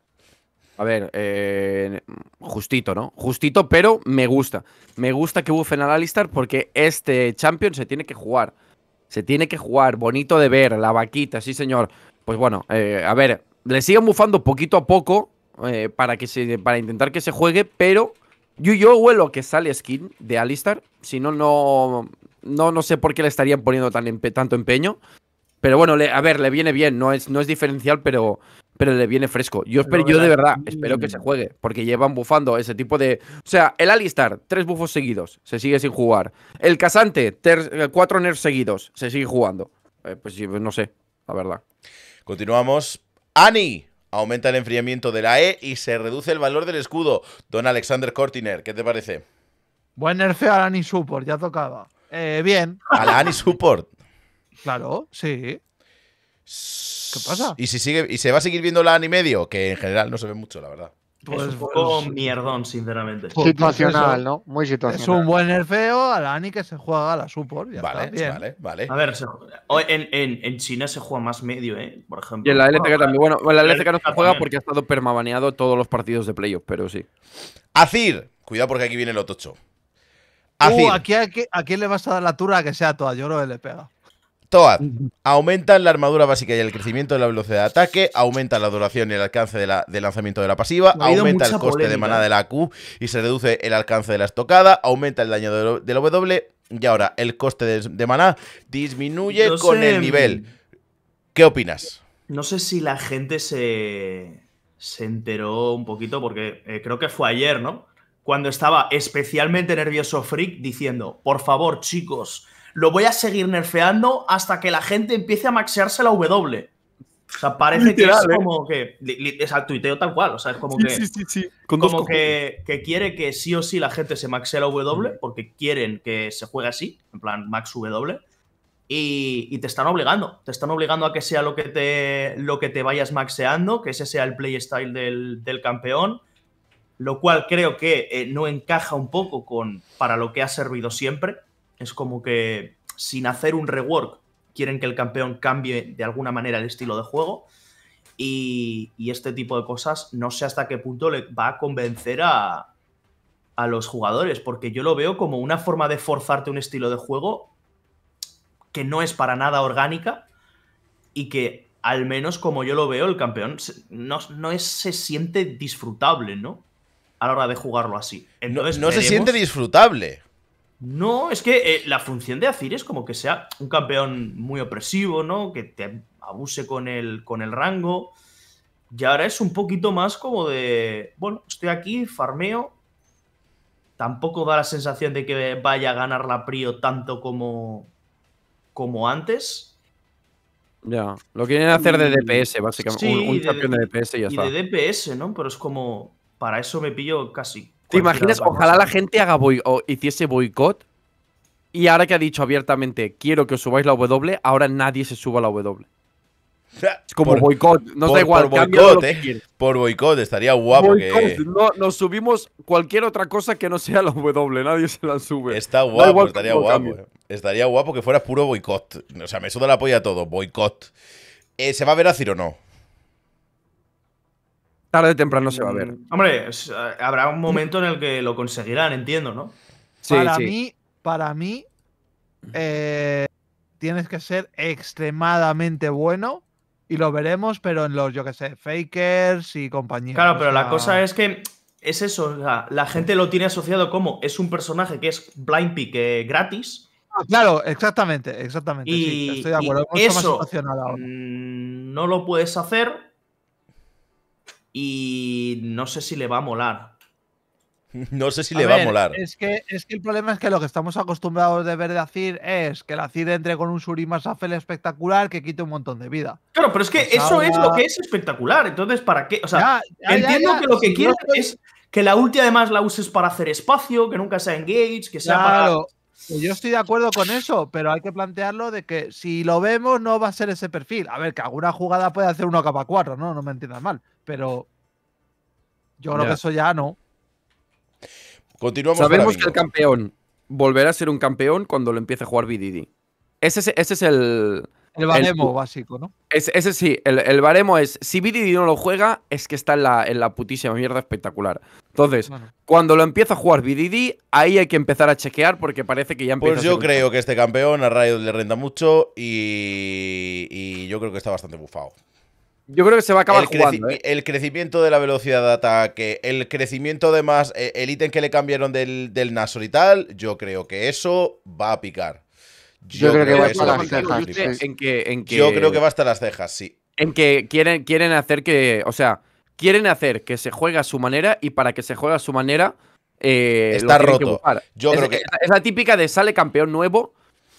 A ver, eh, justito, ¿no? Justito, pero me gusta. Me gusta que bufen al Alistar porque este champion se tiene que jugar. Se tiene que jugar, bonito de ver, la vaquita, sí señor. Pues bueno, eh, a ver, le siguen bufando poquito a poco, eh, para, que se, para intentar que se juegue, pero yo, yo huelo que sale skin de Alistar, si no, no, no, sé por qué le estarían poniendo tan tanto empeño. Pero bueno, a ver, le viene bien, no es, no es diferencial, pero, pero le viene fresco. Yo, espero, yo de verdad mm. espero que se juegue, porque llevan bufando ese tipo de... O sea, el Alistar, tres bufos seguidos, se sigue sin jugar. El Casante, eh, cuatro nerfs seguidos, se sigue jugando.
Eh, pues, pues no sé, la verdad. Continuamos. Ani, aumenta el enfriamiento de la E y se reduce el valor del escudo. Don Alexander Cortiner, ¿qué te parece?
Buen nerfeo a la Support, ya tocaba.
Eh, bien. A la Support. claro, sí. ¿Qué pasa? Y si sigue y se va a seguir viendo la Ani medio, que en general no se ve mucho, la verdad.
Pues, es un pues mierdón, sinceramente. Pues situacional, ¿no? Muy situacional. Es un
buen nerfeo a la Ani que se juega a la support. vale, vale, vale. A ver,
en, en, en, China se juega más medio, ¿eh? Por ejemplo. Y en la LTK también. Bueno, en la LCK no se juega porque ha
estado permabaneado todos los partidos de playoff, pero sí. Azir,
cuidado porque aquí viene el Otocho.
Azir. Uh,
aquí, ¿A quién le vas a dar la tura que sea toda? Yo creo que le pega.
Toad,
aumentan la armadura básica y el crecimiento de la velocidad de ataque, aumenta la duración y el alcance de del lanzamiento de la pasiva, aumenta el coste de maná de la Q y se reduce el alcance de la estocada, aumenta el daño del W y ahora el coste de, maná disminuye con el nivel. ¿Qué opinas?
No sé si la gente se, se enteró un poquito porque eh, creo que fue ayer, ¿no? Cuando estaba especialmente nervioso Frick diciendo, por favor chicos, lo voy a seguir nerfeando hasta que la gente empiece a maxearse la W. O sea, parece que es ¿eh? como que. Es tuiteo tal cual. O sea, es como que. Sí, sí,
sí. como que,
quiere que sí o sí la gente se maxee la W porque quieren que se juegue así, en plan max W. Y, te están obligando. Te están obligando a que sea lo que te, lo que te vayas maxeando, que ese sea el playstyle del, del campeón. Lo cual creo que eh, no encaja un poco con para lo que ha servido siempre, es como que sin hacer un rework, quieren que el campeón cambie de alguna manera el estilo de juego. Y, este tipo de cosas, no sé hasta qué punto le va a convencer a, los jugadores, porque yo lo veo como una forma de forzarte un estilo de juego que no es para nada orgánica y que al menos como yo lo veo, el campeón no, no es, se siente disfrutable, ¿no? A la hora de jugarlo así. no, se siente disfrutable. No, es que eh, la función de Azir es como que sea un campeón muy opresivo, ¿no? Que te abuse con el, con el rango. Y ahora es un poquito más como de, bueno, estoy aquí, farmeo. Tampoco da la sensación de que vaya a ganar la Prio tanto como, como antes.
Ya, lo quieren hacer de mm, DPS, básicamente. un, campeón de DPS y ya de
DPS, ¿no? Pero es como, para eso me pillo casi ¿Te
pues imaginas? Ojalá la gente haga o hiciese boicot. Y ahora que ha dicho abiertamente, quiero que os subáis la W, ahora nadie se suba a la W.
Es como boicot, no da igual. ¿eh? Por boicot, estaría guapo. que...
no, nos subimos cualquier otra cosa que no sea la W, nadie
se la sube. Está guapo, estaría guapo. ¿eh? Estaría guapo que fuera puro boicot. O sea, me suda la polla todo, boicot. Eh, ¿Se va a ver a o no? Tarde o temprano se va a ver. Mm,
hombre, eh, habrá un momento en el que lo conseguirán, entiendo, ¿no? para mí,
para mí, eh, tienes que ser extremadamente bueno y lo veremos, pero en los, yo qué sé, fakers y
compañeros. Claro, pero la cosa es que es eso, la, gente lo tiene asociado como es un personaje que es blind pick eh, gratis. Ah, claro, exactamente, exactamente. Y, eso
mm,
no lo puedes hacer y no sé si le va a molar. No sé si le va a molar.
Es que, es que el problema es que lo que estamos acostumbrados de ver de Azir es que el Azir entre con un Surimasafel
espectacular que quite un montón de vida. Claro, pero es que pues eso es lo que es espectacular. Entonces, ¿para qué? O sea, entiendo que lo que quieres es que la ulti además la uses para hacer espacio, que nunca sea engage, que sea claro. Yo estoy de acuerdo con eso, pero hay que plantearlo de que si lo
vemos no va a ser ese perfil. A ver, que alguna jugada puede hacer uno capa 4, ¿no? No me entiendas mal pero yo creo que eso ya no.
Continuamos. Sabemos que el
campeón volverá a ser un campeón cuando lo empiece a jugar BDD. Ese es, ese es el. El baremo básico, ¿no? ese sí, el, baremo es, si BDD no lo juega, es que está en la, putísima mierda espectacular. Entonces, cuando lo empieza a jugar BDD, ahí hay que empezar a chequear porque parece que ya empieza Pues yo creo
que este campeón a Riot le renta mucho y yo creo que está bastante bufado. Yo creo que se va a acabar el jugando. ¿eh? El crecimiento de la velocidad de ataque, el crecimiento de más… Eh, el ítem que le cambiaron del, del Nasor y tal, yo creo que eso va a picar.
Yo, creo, que, va a estar las cejas.
En yo creo que va a estar las cejas, sí.
En que quieren, quieren hacer que, o sea, quieren hacer que se juegue a su manera y para que se juegue a su manera eh, está roto. Yo es, es la típica de sale campeón nuevo,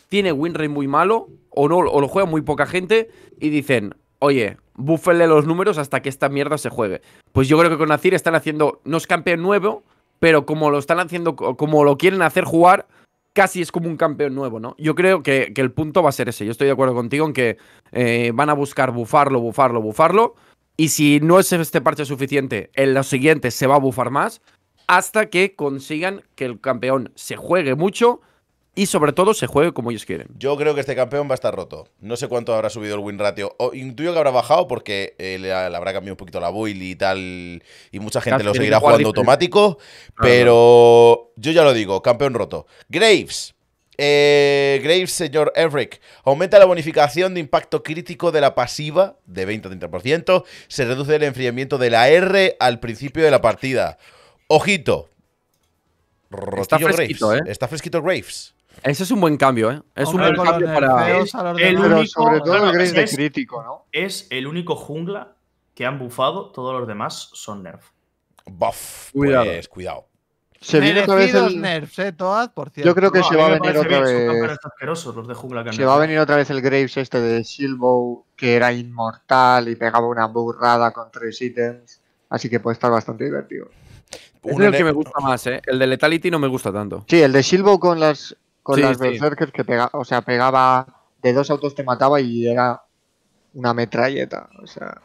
tiene win muy malo o no o lo juega muy poca gente y dicen oye, búfenle los números hasta que esta mierda se juegue. Pues yo creo que con Nacir están haciendo, no es campeón nuevo, pero como lo están haciendo, como lo quieren hacer jugar, casi es como un campeón nuevo, ¿no? Yo creo que, el punto va a ser ese. Yo estoy de acuerdo contigo en que eh, van a buscar bufarlo, bufarlo, bufarlo. Y si no es este parche suficiente, en los siguiente se va a bufar más hasta que consigan que el campeón se juegue mucho y sobre todo se juegue como ellos quieren.
Yo creo que este campeón va a estar roto. No sé cuánto habrá subido el win ratio. O, intuyo que habrá bajado porque eh, le, habrá cambiado un poquito la build y tal. Y mucha gente lo seguirá jugando automático. Ah, pero yo ya lo digo, campeón roto. Graves. Eh, Graves, señor Everick, aumenta la bonificación de impacto crítico de la pasiva de 20 30%. Se reduce el enfriamiento de la R al principio de la partida. Ojito, Rotillo está fresquito, ¿eh? Está fresquito Graves. Ese es un buen cambio, ¿eh? Es un buen cambio para. sobre
todo el Graves es, de crítico, ¿no? Es el único jungla que han bufado, todos los demás son nerf. Buff, cuidado. Pues, cuidado. Se viene otra vez el... nerfs, eh, Toad, por cierto. Yo creo que se va a, venir otra vez. Los de jungla se va a venir
otra vez el Graves este de Silvo que era inmortal y pegaba una burrada con tres ítems.
Así que puede estar bastante divertido. Uno es el que me gusta más, ¿eh? El de Letality no me gusta tanto.
Sí, el de Silvo con las con las berserkers que pegaba, o sea, pegaba de dos autos te mataba y era una metralleta. O sea,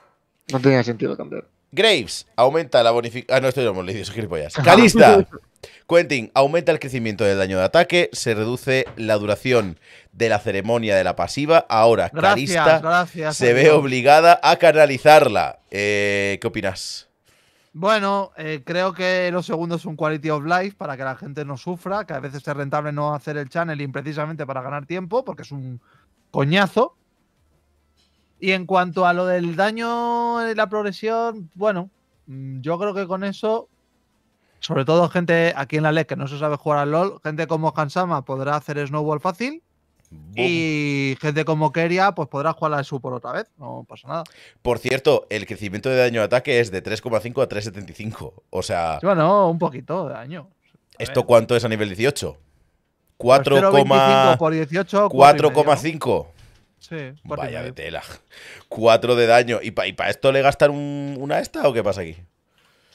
no tenía sentido cambiar.
Graves, aumenta la bonificación. Ah, no, estoy ya hemos leído, gilipollas. Calista. Quentin, aumenta el crecimiento del daño de ataque, se reduce la duración de la ceremonia de la pasiva. Ahora, gracias, se ve obligada a canalizarla. Eh, ¿Qué opinas?
Bueno, eh, creo que lo segundo es un quality of life para que la gente no sufra, que a veces es rentable no hacer el channeling precisamente para ganar tiempo, porque es un coñazo. Y en cuanto a lo del daño y la progresión, bueno, mm, yo creo que con eso, sobre todo gente aquí en la LED que no se sabe jugar al LOL, gente como Hansama podrá hacer snowball fácil. Y gente como Keria, pues podrá jugar SU por otra vez, no pasa nada.
Por cierto, el crecimiento de daño de ataque es de 3,5 a 3,75. O sea.
bueno, un poquito de daño.
¿Esto cuánto es a nivel 18? 4,5 4,5. Vaya de tela. 4 de daño. ¿Y para esto le gastan un, una esta o qué pasa aquí?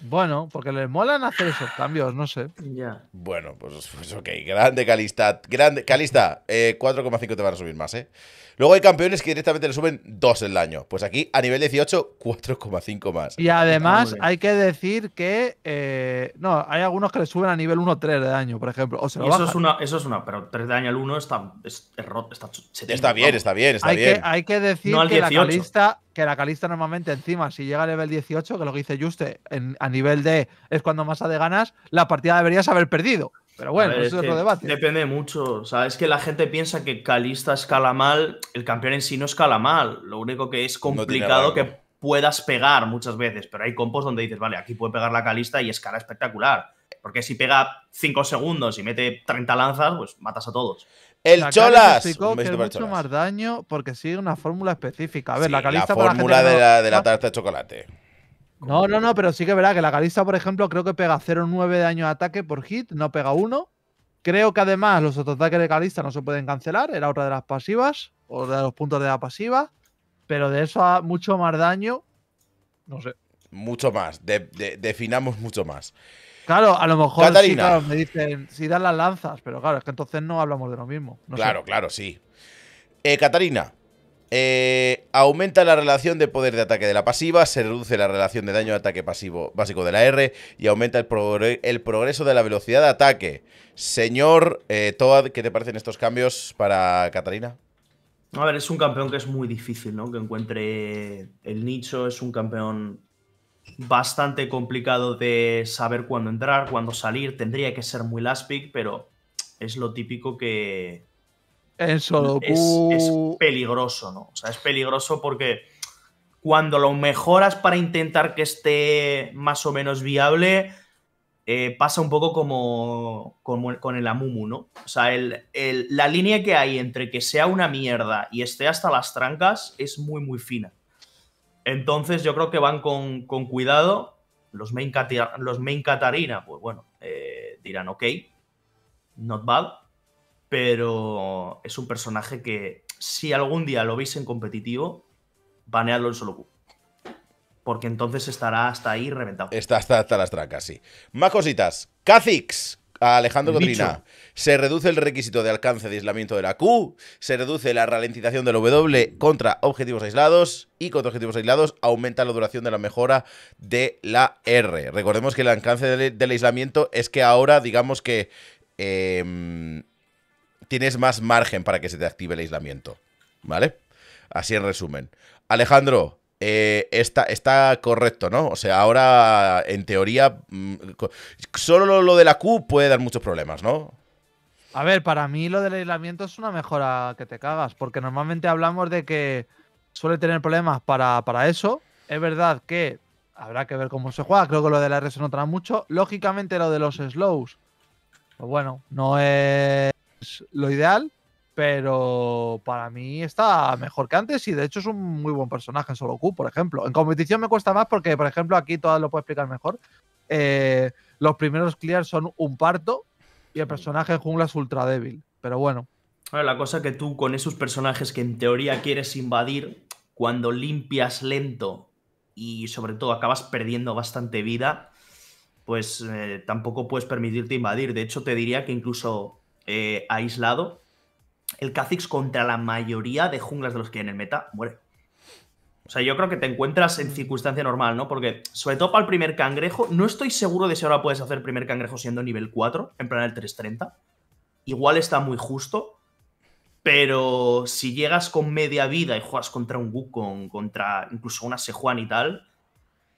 Bueno, porque les molan hacer esos cambios, no sé. Ya
Bueno, pues, pues ok. Grande Calista. Grande, Calista, eh, 4,5 te van a subir más, ¿eh? Luego hay campeones que directamente le suben 2 el daño. Pues aquí, a nivel 18, 4,5 más. Y además
hay que decir que. Eh, no, hay algunos que le suben a nivel 1 3 de daño, por ejemplo.
eso, es una, eso es una. Pero 3 de daño al 1 está, está, bien, está bien, está hay bien. Que, hay que decir que, la calista,
que la calista normalmente encima, si llega a nivel 18, que lo que dice Juste, a nivel de es cuando más ha de ganas, la partida deberías haber perdido. Pero bueno, eso pues es, otro
debate. Depende mucho. O es que la gente piensa que Calista escala mal, el campeón en sí no escala mal. Lo único que es complicado que puedas pegar muchas veces. Pero hay compos donde dices, vale, aquí puede pegar la Calista y escala espectacular. Porque si pega 5 segundos y mete 30 lanzas, pues matas a todos. El Cholas. Que mucho
más daño porque sigue una fórmula específica. A ver, la Calista. La fórmula la,
de la tarta de chocolate.
No, no, no, pero sí que es verdad que la Calista, por ejemplo, creo que pega 0,9 de daño de ataque por hit, no pega 1. Creo que además los autoataques de Calista no se pueden cancelar, era otra de las pasivas, o de los puntos de la pasiva, pero de eso a mucho más daño,
no sé. Mucho más, definamos mucho más. Claro, a lo mejor
me dicen, si dan las lanzas, pero claro, es que entonces no hablamos de lo mismo. claro,
claro, sí. Eh, Catarina, eh, aumenta la relación de poder de ataque de la pasiva, se reduce la relación de daño de ataque pasivo básico de la R y aumenta el, progreso de la velocidad de ataque. Señor eh, Toad, ¿qué te parecen estos cambios para Catalina?
A ver, es un campeón que es muy difícil, ¿no? Que encuentre el nicho, es un campeón bastante complicado de saber cuándo entrar, cuándo salir, tendría que ser muy last pick, pero es lo típico que es, peligroso, ¿no? O sea, es peligroso porque cuando lo mejoras para intentar que esté más o menos viable, eh, pasa un poco como, con el Amumu, ¿no? O sea, la línea que hay entre que sea una mierda y esté hasta las trancas es muy, muy fina. Entonces yo creo que van con, cuidado. Los main, los Catarina, pues bueno, eh, dirán, ok, not bad, pero es un personaje que si algún día lo veis en competitivo, baneadlo en solo Q. Porque entonces estará hasta ahí
reventado. Está hasta, las tracas, sí. Más cositas. Kha'Zix, Alejandro Cotrina. Se reduce el requisito de alcance de aislamiento de la Q, se reduce la ralentización del W contra objetivos aislados y contra objetivos aislados aumenta la duración de la mejora de la R. Recordemos que el alcance del, aislamiento es que ahora digamos que... Em, tienes más margen para que se te active el aislamiento. ¿Vale? Así en resumen. Alejandro, eh, está, está, correcto, ¿no? O sea, ahora, en teoría, mm, solo lo de la Q puede dar muchos problemas, ¿no?
A ver, para mí lo del aislamiento es una mejora que te cagas, porque normalmente hablamos de que suele tener problemas para, para eso. Es verdad que habrá que ver cómo se juega, creo que lo de la R no trae mucho. Lógicamente lo de los slows, pues bueno, no es lo ideal, pero para mí está mejor que antes y de hecho es un muy buen personaje en solo Q, por ejemplo. En competición me cuesta más porque, por ejemplo, aquí todo lo puedo
explicar mejor. Eh,
los primeros clear son un parto y el personaje en jungla es ultra débil, pero bueno.
la cosa que tú con esos personajes que en teoría quieres invadir, cuando limpias lento y sobre todo acabas perdiendo bastante vida, pues eh, tampoco puedes permitirte invadir. De hecho, te diría que incluso eh, aislado, el Kha'Zix contra la mayoría de junglas de los que hay en el meta muere. O sea, yo creo que te encuentras en mm. circunstancia normal, ¿no? Porque, sobre todo para el primer cangrejo, no estoy seguro de si ahora puedes hacer primer cangrejo siendo nivel 4, en plan el 330. Igual está muy justo, pero si llegas con media vida y juegas contra un con contra incluso una Sejuan y tal,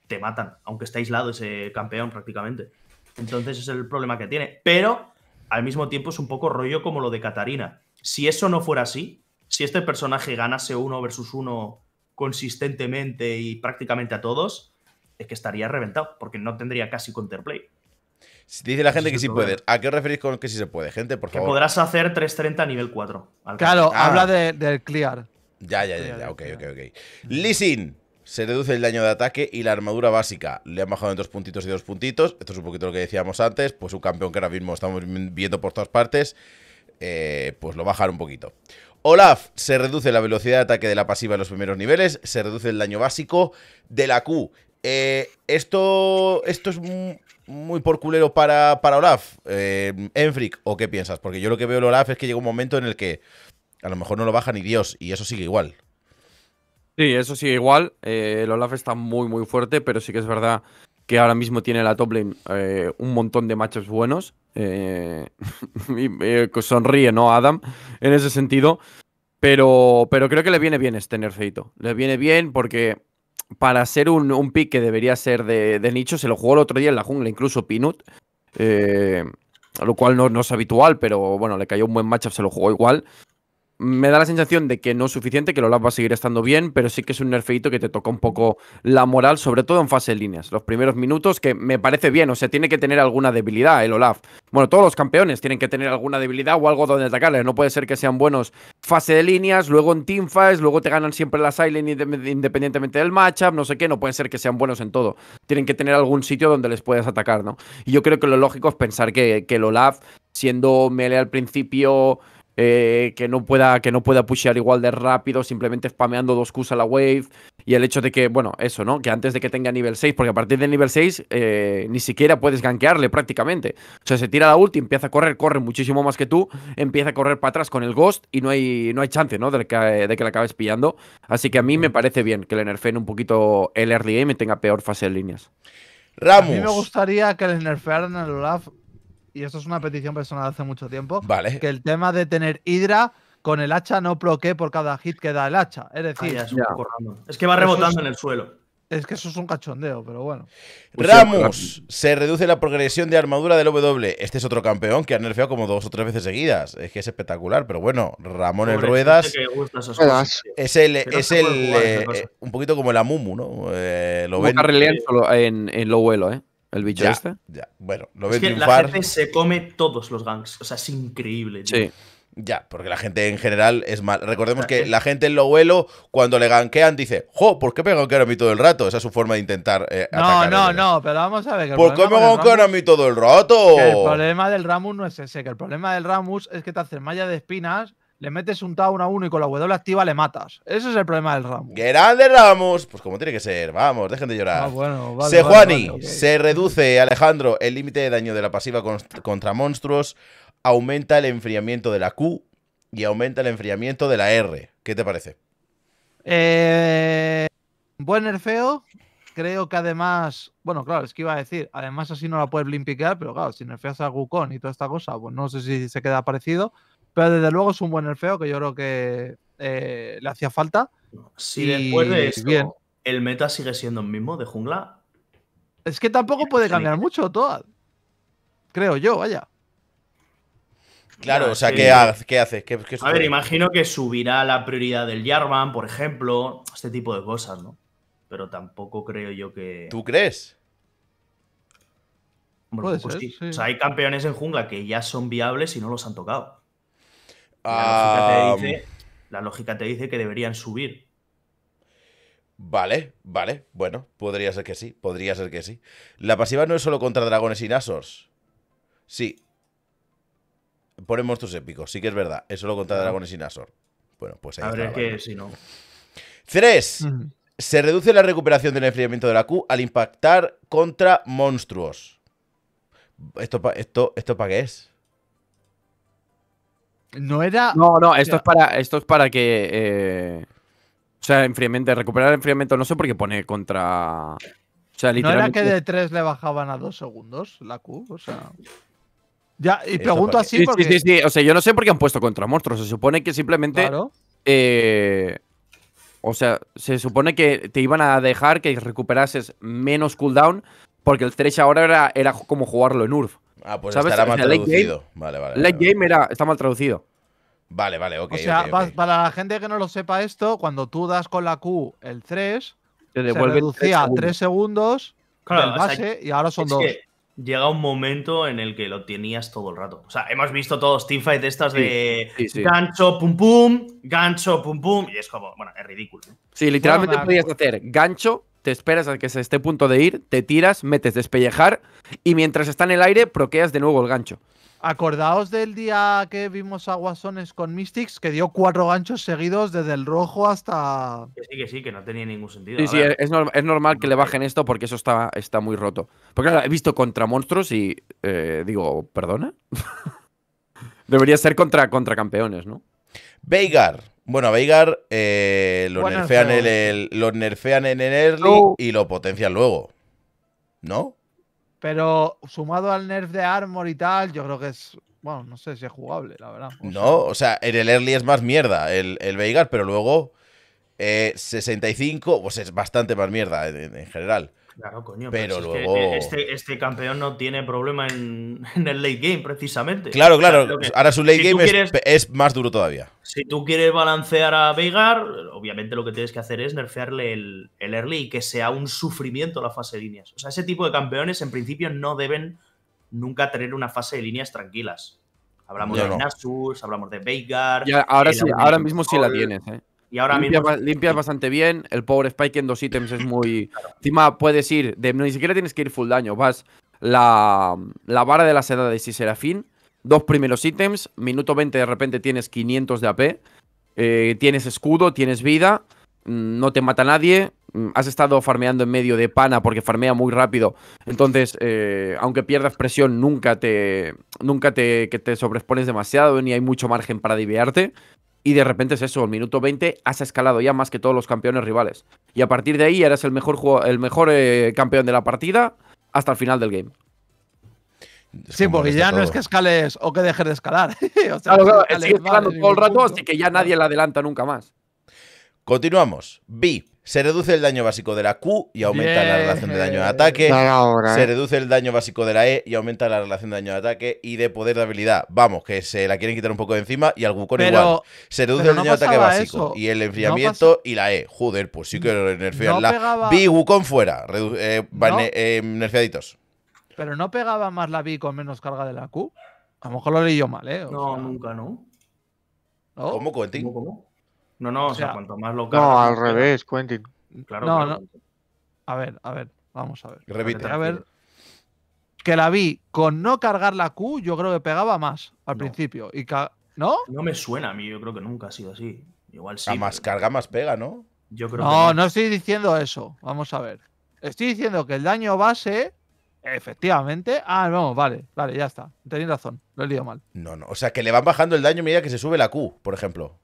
te matan, aunque está aislado ese campeón prácticamente. Entonces es el problema que tiene. Pero al mismo tiempo es un poco rollo como lo de Katarina. Si eso no fuera así, si este personaje ganase uno versus uno consistentemente y prácticamente a todos, es que estaría reventado,
porque no tendría casi counterplay. Dice la gente que sí puede. ¿A qué os referís con que sí se puede, gente? Por podrás
hacer 330 a nivel 4. claro, habla ah. del clear. Ya, ya, ya,
Ok, ok, ok. Listen. Se reduce el daño de ataque y la armadura básica. Le han bajado en dos puntitos y dos puntitos. Esto es un poquito lo que decíamos antes. Pues un campeón que ahora mismo estamos viendo por todas partes. Eh, pues lo bajar un poquito. Olaf, se reduce la velocidad de ataque de la pasiva en los primeros niveles. Se reduce el daño básico de la Q. Eh, esto, esto es muy por culero para, para Olaf. Eh, Enfric, ¿o qué piensas? Porque yo lo que veo en Olaf es que llega un momento en el que a lo mejor no lo baja ni Dios. Y eso sigue igual.
Sí, eso sí, igual. Eh, el Olaf está muy, muy fuerte, pero sí que es verdad que ahora mismo tiene la top lane eh, un montón de matchups buenos. Eh, sonríe, ¿no, Adam? En ese sentido. Pero, pero creo que le viene bien este nerfeito. Le viene bien porque para ser un, un pick que debería ser de, nicho, se lo jugó el otro día en la jungla, incluso Peanut. lo cual no, no, es habitual, pero bueno, le cayó un buen matchup, se lo jugó igual me da la sensación de que no es suficiente, que Olaf va a seguir estando bien, pero sí que es un nerfeito que te toca un poco la moral, sobre todo en fase de líneas. Los primeros minutos, que me parece bien, o sea, tiene que tener alguna debilidad el Olaf. Bueno, todos los campeones tienen que tener alguna debilidad o algo donde atacarles. No puede ser que sean buenos fase de líneas, luego en teamfights, luego te ganan siempre la silent independientemente del matchup, no sé qué. No puede ser que sean buenos en todo. Tienen que tener algún sitio donde les puedas atacar, ¿no? Y yo creo que lo lógico es pensar que, que el Olaf, siendo melee al principio eh, que no pueda que no pueda pushear igual de rápido, simplemente spameando dos Qs a la wave. Y el hecho de que, bueno, eso, ¿no? Que antes de que tenga nivel 6, porque a partir del nivel 6 eh, ni siquiera puedes gankearle prácticamente. O sea, se tira la ulti, empieza a correr, corre muchísimo más que tú, empieza a correr para atrás con el Ghost y no hay, no hay chance, ¿no? De que, de que la acabes pillando. Así que a mí me parece bien que le nerfeen un poquito el early game y tenga peor fase de líneas.
Ramos. A mí me
gustaría que le nerfearan el Olaf y esto es una petición personal de hace mucho tiempo, vale. que el tema de tener Hydra con el hacha no bloquee por cada hit que da el hacha. Es decir, es, que va rebotando en el suelo. Es que eso es un cachondeo, pero bueno.
Pues Ramos, se reduce la progresión de armadura del W. Este es otro campeón que ha nerfeado como dos o tres veces seguidas. Es que es espectacular, pero bueno, Ramón en Ruedas. Es el. Es el eh, un poquito como el Amumu, ¿no? Eh, lo ven.
En, en, lo
vuelo, ¿eh? ¿El bicho ya, este? Ya. Bueno, lo es que La gente
se come todos los ganks. O sea, es
increíble. Sí. Ya, porque la gente en general es mal. Recordemos que la gente en lo vuelo, cuando le gankean, dice, jo, ¿por qué me ganquean a mí todo el rato? Esa es su forma de intentar. Eh, no, no, no,
pero vamos a ver. ¿Por qué me ganquean a mí todo el rato? el problema del Ramus no es ese, que el problema del Ramus es que te hacen malla de espinas le metes un tab a uno y con la W activa le matas. Ese es el problema del Ramos.
¡Grande Ramos! Pues como tiene que ser, vamos, dejen de llorar. Ah, se reduce, Alejandro, el límite de daño de la pasiva contra monstruos, aumenta el enfriamiento de la Q y aumenta el enfriamiento de la R. ¿Qué te parece?
Eh, buen nerfeo. Creo que además, bueno, claro, es que iba a decir, además así no la puedes limpiar, pero claro, si nerfeas a Wukong y toda esta cosa, pues no sé si se queda parecido. Pero desde luego es un buen elfeo que yo creo que eh, le hacía falta.
Sí, y después de esto, el meta sigue siendo el mismo de jungla. Es
que tampoco puede cambiar mucho, Toad. Creo yo, vaya.
Claro, o sea, ¿qué, haces? a ver, imagino
que subirá la prioridad del Jarvan, por ejemplo, este tipo de cosas, ¿no? Pero tampoco creo yo que. ¿Tú crees? Puede ser, O sea, hay campeones en jungla que ya son viables y no los
han tocado. La, lógica te dice, que deberían subir. Vale, vale, bueno, podría ser que sí, podría ser que sí. La pasiva no es solo contra dragones y nasors Sí. Pone monstruos épicos, sí que es verdad, es solo contra dragones y nasor Bueno, pues ahí A ver, si no. Tres. Se reduce la recuperación del enfriamiento de la Q al impactar contra monstruos. ¿Esto, esto, esto para qué es?
No era. No, no, esto es para.
Esto para que. Eh,
o sea, enfriamiento, recuperar enfriamiento, no sé por qué pone contra. O sea, literalmente... ¿No era que de
3 le bajaban a 2 segundos la Q? O sea.
Ya, y pregunto así porque. Sí, sí, sí. O sea, yo no sé por qué han puesto contra monstruos. Se supone que simplemente. Eh, o sea, se supone que te iban a dejar que recuperases menos cooldown. Porque el 3 ahora era, era como jugarlo en URF. Ah, pues estará mal traducido. vale, vale. Late está mal traducido. Vale, vale, ok. O sea,
para la gente que no lo sepa esto, cuando tú das con la Q el 3, se, reducía a 3 segundos, claro, base y ahora son 2.
Llega un momento en el que lo tenías todo el rato. O sea, hemos visto todos teamfights estas de gancho, pum pum, gancho, pum pum. Y es como, bueno, es ridículo. Sí, literalmente podías
hacer gancho, te esperas a que se esté a punto de ir, te tiras, metes despellejar y mientras está en el aire proqueas de nuevo el gancho.
Acordaos del día que vimos a con Mystics, que dio cuatro ganchos seguidos desde el rojo hasta.
sí, que sí, que no tenía ningún sentido. Sí, sí, es,
normal que le bajen esto porque eso está, está muy roto. Porque claro, he visto contra monstruos y eh, digo, ¿perdona?
Debería ser contra, contra campeones, ¿no? Veigar. Bueno, a Veigar eh, lo, nerfean lo, nerfean en el early y lo potencian luego. ¿No?
Pero sumado al nerf de Armor y tal, yo creo que es. Bueno, no sé si es jugable, la verdad. no,
o sea, en el early es más mierda el, el Veigar, pero luego 65, eh, pues es bastante más mierda en, en general. Claro, coño. Pero,
este, este, campeón no tiene problema en, el late game, precisamente. Claro, claro. ahora su late game
es, más duro todavía.
Si tú quieres balancear a Veigar, obviamente lo que tienes que hacer es nerfearle el, early y que sea un sufrimiento la fase de líneas. O sea, ese tipo de campeones, en principio, no deben nunca tener una fase de líneas tranquilas. Hablamos de Nasus, hablamos de Veigar. ahora eh, sí, ahora mismo sí la tienes, ¿eh?
Y ahora Limpias bastante bien. El Power Spike en dos ítems es muy. Encima puedes ir. De... Ni siquiera tienes que ir full daño. Vas la, la vara de las edades y Serafín. Dos primeros ítems. Minuto 20 de repente tienes 500 de AP. Eh, tienes escudo, tienes vida. Mm, no te mata nadie. Mm, has estado farmeando en medio de pana porque farmea muy rápido. Entonces, eh, aunque pierdas presión, nunca te. Nunca te, que te sobrepones demasiado, ni hay mucho margen para diviarte. Y de repente es eso, el minuto 20 has escalado ya más que todos los campeones rivales. Y a partir de ahí eres el mejor, el mejor eh, campeón de la partida hasta el final del game. sí, porque ya no es que
escales o que dejes de escalar.
o sea, claro, escalando todo el rato, así que ya nadie la adelanta nunca más.
Continuamos. B. Se reduce el daño básico de la Q y aumenta la relación de daño de ataque. Se eh. reduce el daño básico de la E y aumenta la relación de daño de ataque y de poder de habilidad. Vamos, que se la quieren quitar un poco de encima y al Wukong igual. Se reduce el daño de ataque básico y el enfriamiento y la E. Joder, pues sí que nerfean no la. vi Wukong fuera. Eh, eh, em, nerfeaditos.
Pero no pegaba más la B con menos carga de la Q. A lo mejor lo leí yo mal, ¿eh?
no, nunca, ¿no? ¿Cómo, Quentin? ¿Cómo, cómo quentin cómo
no, no, o, sea, cuanto más lo No, al
revés, Quentin.
Claro, no,
A ver, a ver, vamos a ver. Repite. A ver. Que la vi con no cargar la Q, yo creo que pegaba más al principio.
Y ¿No? No me suena a mí, yo creo que nunca ha sido así. Igual sí. A más carga, más pega, ¿no?
Yo creo no, que no, no
estoy diciendo eso. Vamos a ver. Estoy diciendo que el daño base, efectivamente. Ah, no, vale, vale, ya está. Tenéis razón, lo he leído mal.
No, no. O sea, que le van bajando el daño a medida que se sube la Q, por ejemplo.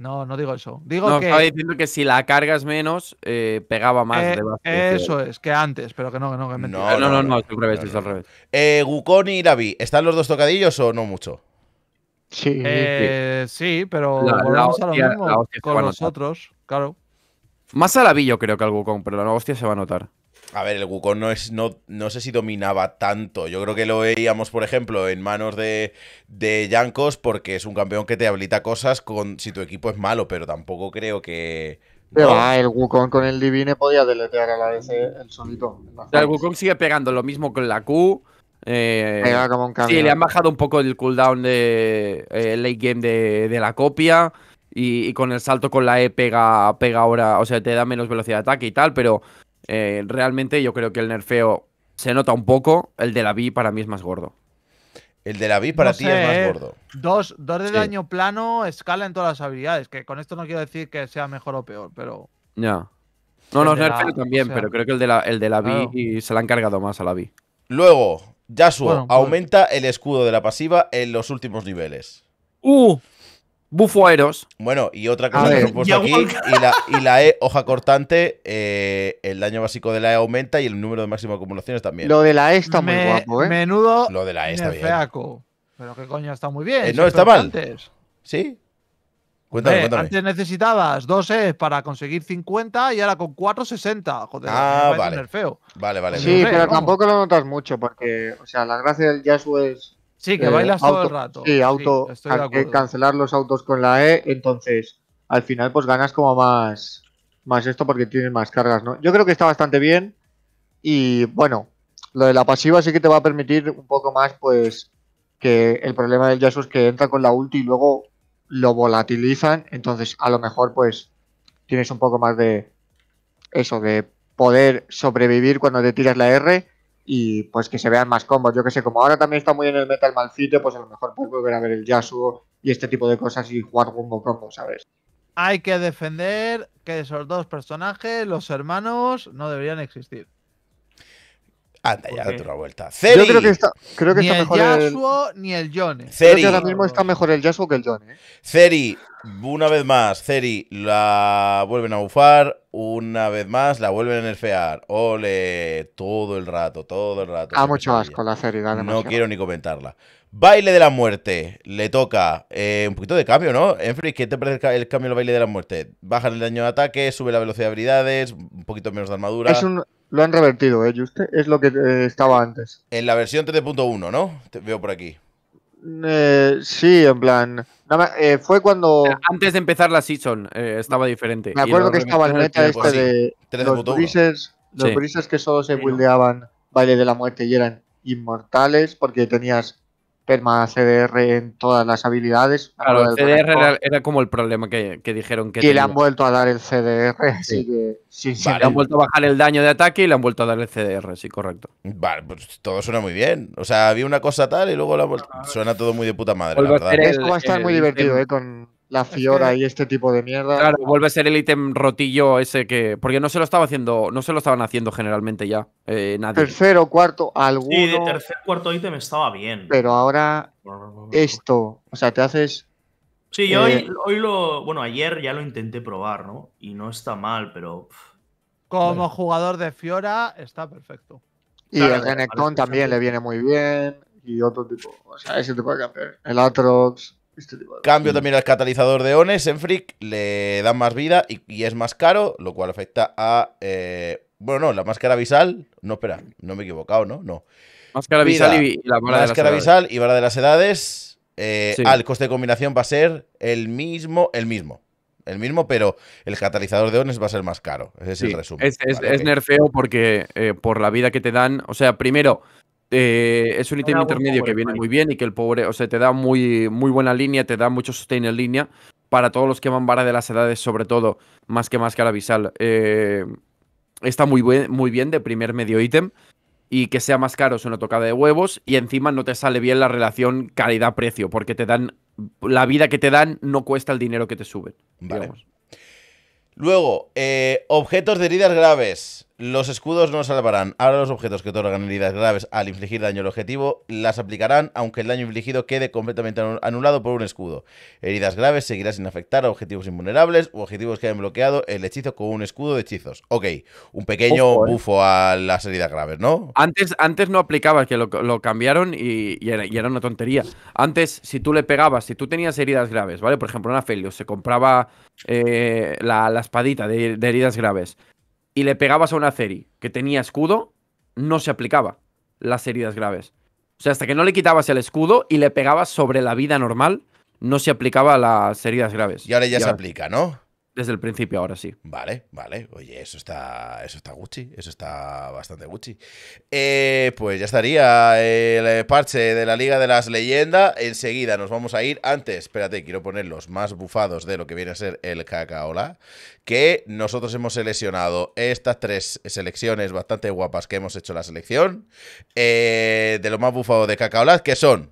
No, no digo eso.
Digo no, Estaba
diciendo que si
la cargas menos, eh, pegaba más. Eh, eso
eh. es, que antes, pero que no, que no, que no, no, no, no,
no, es al revés. Es al revés. Eh, Gukon y Ravi, ¿están los dos tocadillos o no mucho? Sí. Eh, sí,
pero la, hostia, con nosotros, claro.
Más a la yo creo que al Gukon, pero la hostia se va a notar.
A ver, el Wukong no es. No, no sé si dominaba tanto. Yo creo que lo veíamos, por ejemplo, en manos de, de Jankos, porque es un campeón que te habilita cosas con si tu equipo es malo, pero tampoco creo que. Pero ah, el Wukong con el Divine
podía deletear a la vez el solito.
el
Wukong sigue pegando
lo mismo con la Q. Eh, sí, le han bajado un poco el cooldown de eh, late game de, la copia. Y, y, con el salto con la E pega, pega ahora, o sea, te da menos velocidad de ataque y tal, pero eh, realmente yo creo que el nerfeo se nota un poco, el de la vi para mí es más gordo. El
de la vi para ti es más eh. gordo.
Dos, dos de daño plano escala en todas las habilidades, que con esto no quiero decir que sea mejor o peor,
pero...
Ya. No, no, nerfeo también, pero creo que el de la, el de la se la han cargado más
a la vi Luego, Yasuo, pues. aumenta el escudo de la pasiva en los últimos niveles. ¡Uh! bufueros. Bueno, y otra cosa que hemos puesto aquí, y la, E, hoja cortante, eh, el daño básico de la E aumenta y el número de máximo acumulaciones también. Lo de la E está muy guapo, ¿eh? Menudo. Lo de la E está bien.
Pero qué coño, está muy bien. Eh, no, está mal. Antes.
¿Sí? Cuéntame, cuéntame.
Antes necesitabas dos E para conseguir 50 y ahora con 4, 60. Joder, ah, vale. Feo.
Vale, vale. Sí, pero, tampoco
lo notas mucho porque, o sea, la gracia del Yasuo es
Sí, que eh, bailas todo el rato. Sí,
auto, eh, cancelar los autos con la E, entonces al final pues ganas como más, más esto porque tienes más cargas, ¿no? Yo creo que está bastante bien y bueno, lo de la pasiva sí que te va a permitir un poco más pues que el problema del Yasuo es que entra con la ulti y luego lo volatilizan, entonces a lo mejor pues tienes un poco más de eso, de poder sobrevivir cuando te tiras la R y pues que se vean más combos. Yo que sé, como ahora también está muy en el metal malcito, pues a lo mejor puedes volver a ver el Yasuo y este tipo de cosas y jugar combo combo, ¿sabes?
Hay que defender que esos dos personajes, los hermanos, no deberían existir. Anda
ya, da otra vuelta. Ceri. Yo creo que está, ni el mejor Yasuo, ni el Johnny. Creo que ahora mismo está mejor el Yasuo que el ¿eh? Ceri, una vez más, Ceri, la vuelven a bufar, una vez más, la vuelven a nerfear. Ole, todo el rato, todo el rato. Ah, mucho asco la Ceri, dale No quiero ni comentarla. Baile de la muerte, le toca eh, un poquito de cambio, ¿no? Enfrey, ¿qué te parece el cambio en el baile de la muerte? baja el daño de ataque, sube la velocidad de habilidades, un poquito menos de armadura. Es
un lo han revertido ellos, ¿eh? es lo que eh, estaba antes.
En la versión 3.1, ¿no? Te veo por aquí.
Eh, sí, en plan. Eh, fue cuando.
Antes de empezar la season eh, estaba diferente. Me acuerdo que
estaba el meta este pues de los breezers, los que solo se buildeaban Baile de la Muerte y eran inmortales porque tenías más CDR en todas las
habilidades. Claro, el CDR era, como el problema que, dijeron que. Y le han vuelto a dar el CDR, así que. Sí, sí,
Le han vuelto
a bajar el daño de ataque y le han vuelto a dar el CDR, sí, correcto. Vale, pues todo suena muy bien. O sea, había una cosa tal y luego la... Ah. suena todo muy de puta madre. La verdad. estar muy divertido, ¿eh?
Con, la Fiora y este tipo de mierda.
Claro, vuelve a ser el ítem rotillo ese que. Porque no se lo estaba haciendo, no se lo estaban haciendo generalmente ya. Eh, Tercero, cuarto,
alguno. Sí, de tercer,
cuarto ítem estaba bien.
Pero ahora, esto, o
sea, te haces.
Sí, yo hoy, eh, hoy, lo. Bueno, ayer ya lo intenté probar, ¿no? Y no está mal, pero.
Como jugador de Fiora, está perfecto. Y el
también le viene muy bien. Y otro tipo. O sea, ese tipo de hacer El Atrox. Cambio también al catalizador de Ones en Freak, le dan más vida y, es más caro, lo cual afecta a. Eh, bueno, no, la máscara visal. No, espera, no me he equivocado, ¿no? No. Máscara visal y, la vara de las visal y vara de las edades. Eh, al coste de combinación va a ser el mismo, el mismo. El mismo, pero el catalizador de ones va a ser más caro. Ese es el resumen. Es,
nerfeo porque eh, por la vida que te dan. O sea, primero, eh, es un ítem intermedio que viene muy bien y que el pobre, o sea, te da muy, muy buena línea, te da mucho sustain en línea para todos los que van vara de las edades, sobre todo, más que más que Visal. Eh, está muy, muy bien de primer medio ítem y que sea más caro es una tocada de huevos y encima no te sale bien la relación calidad-precio porque te dan,
la vida que te dan no cuesta el dinero que te suben. Vale. Luego, eh, objetos de heridas graves. Los escudos no salvarán. Ahora los objetos que otorgan heridas graves al infligir daño al objetivo las aplicarán, aunque el daño infligido quede completamente anulado por un escudo. Heridas graves seguirá sin afectar a objetivos invulnerables o objetivos que hayan bloqueado el hechizo con un escudo de hechizos. Ok, un pequeño eh. bufo a las heridas graves, ¿no? Antes,
antes no aplicabas, que lo, cambiaron y, era, una tontería. Antes, si tú le pegabas, si tú tenías heridas graves, ¿vale? Por ejemplo, una felio se compraba eh, la, espadita de heridas graves y le pegabas a una Ceri que tenía escudo, no se aplicaba las heridas graves. O sea, hasta que no le quitabas el escudo y le pegabas sobre la vida normal, no se aplicaba las heridas graves. Y ahora ya. se aplica, ¿no? Desde el principio, ahora sí.
Vale, vale. Oye, eso está, eso está Gucci, eso está bastante Gucci. Eh, pues ya estaría el eh, parche de la Liga de las Leyendas. Enseguida nos vamos a ir. Antes, espérate, quiero poner los más bufados de lo que viene a ser el Cacaola. Que nosotros hemos seleccionado estas tres selecciones bastante guapas que hemos hecho la selección. Eh, de lo más bufado de Cacaola, que son.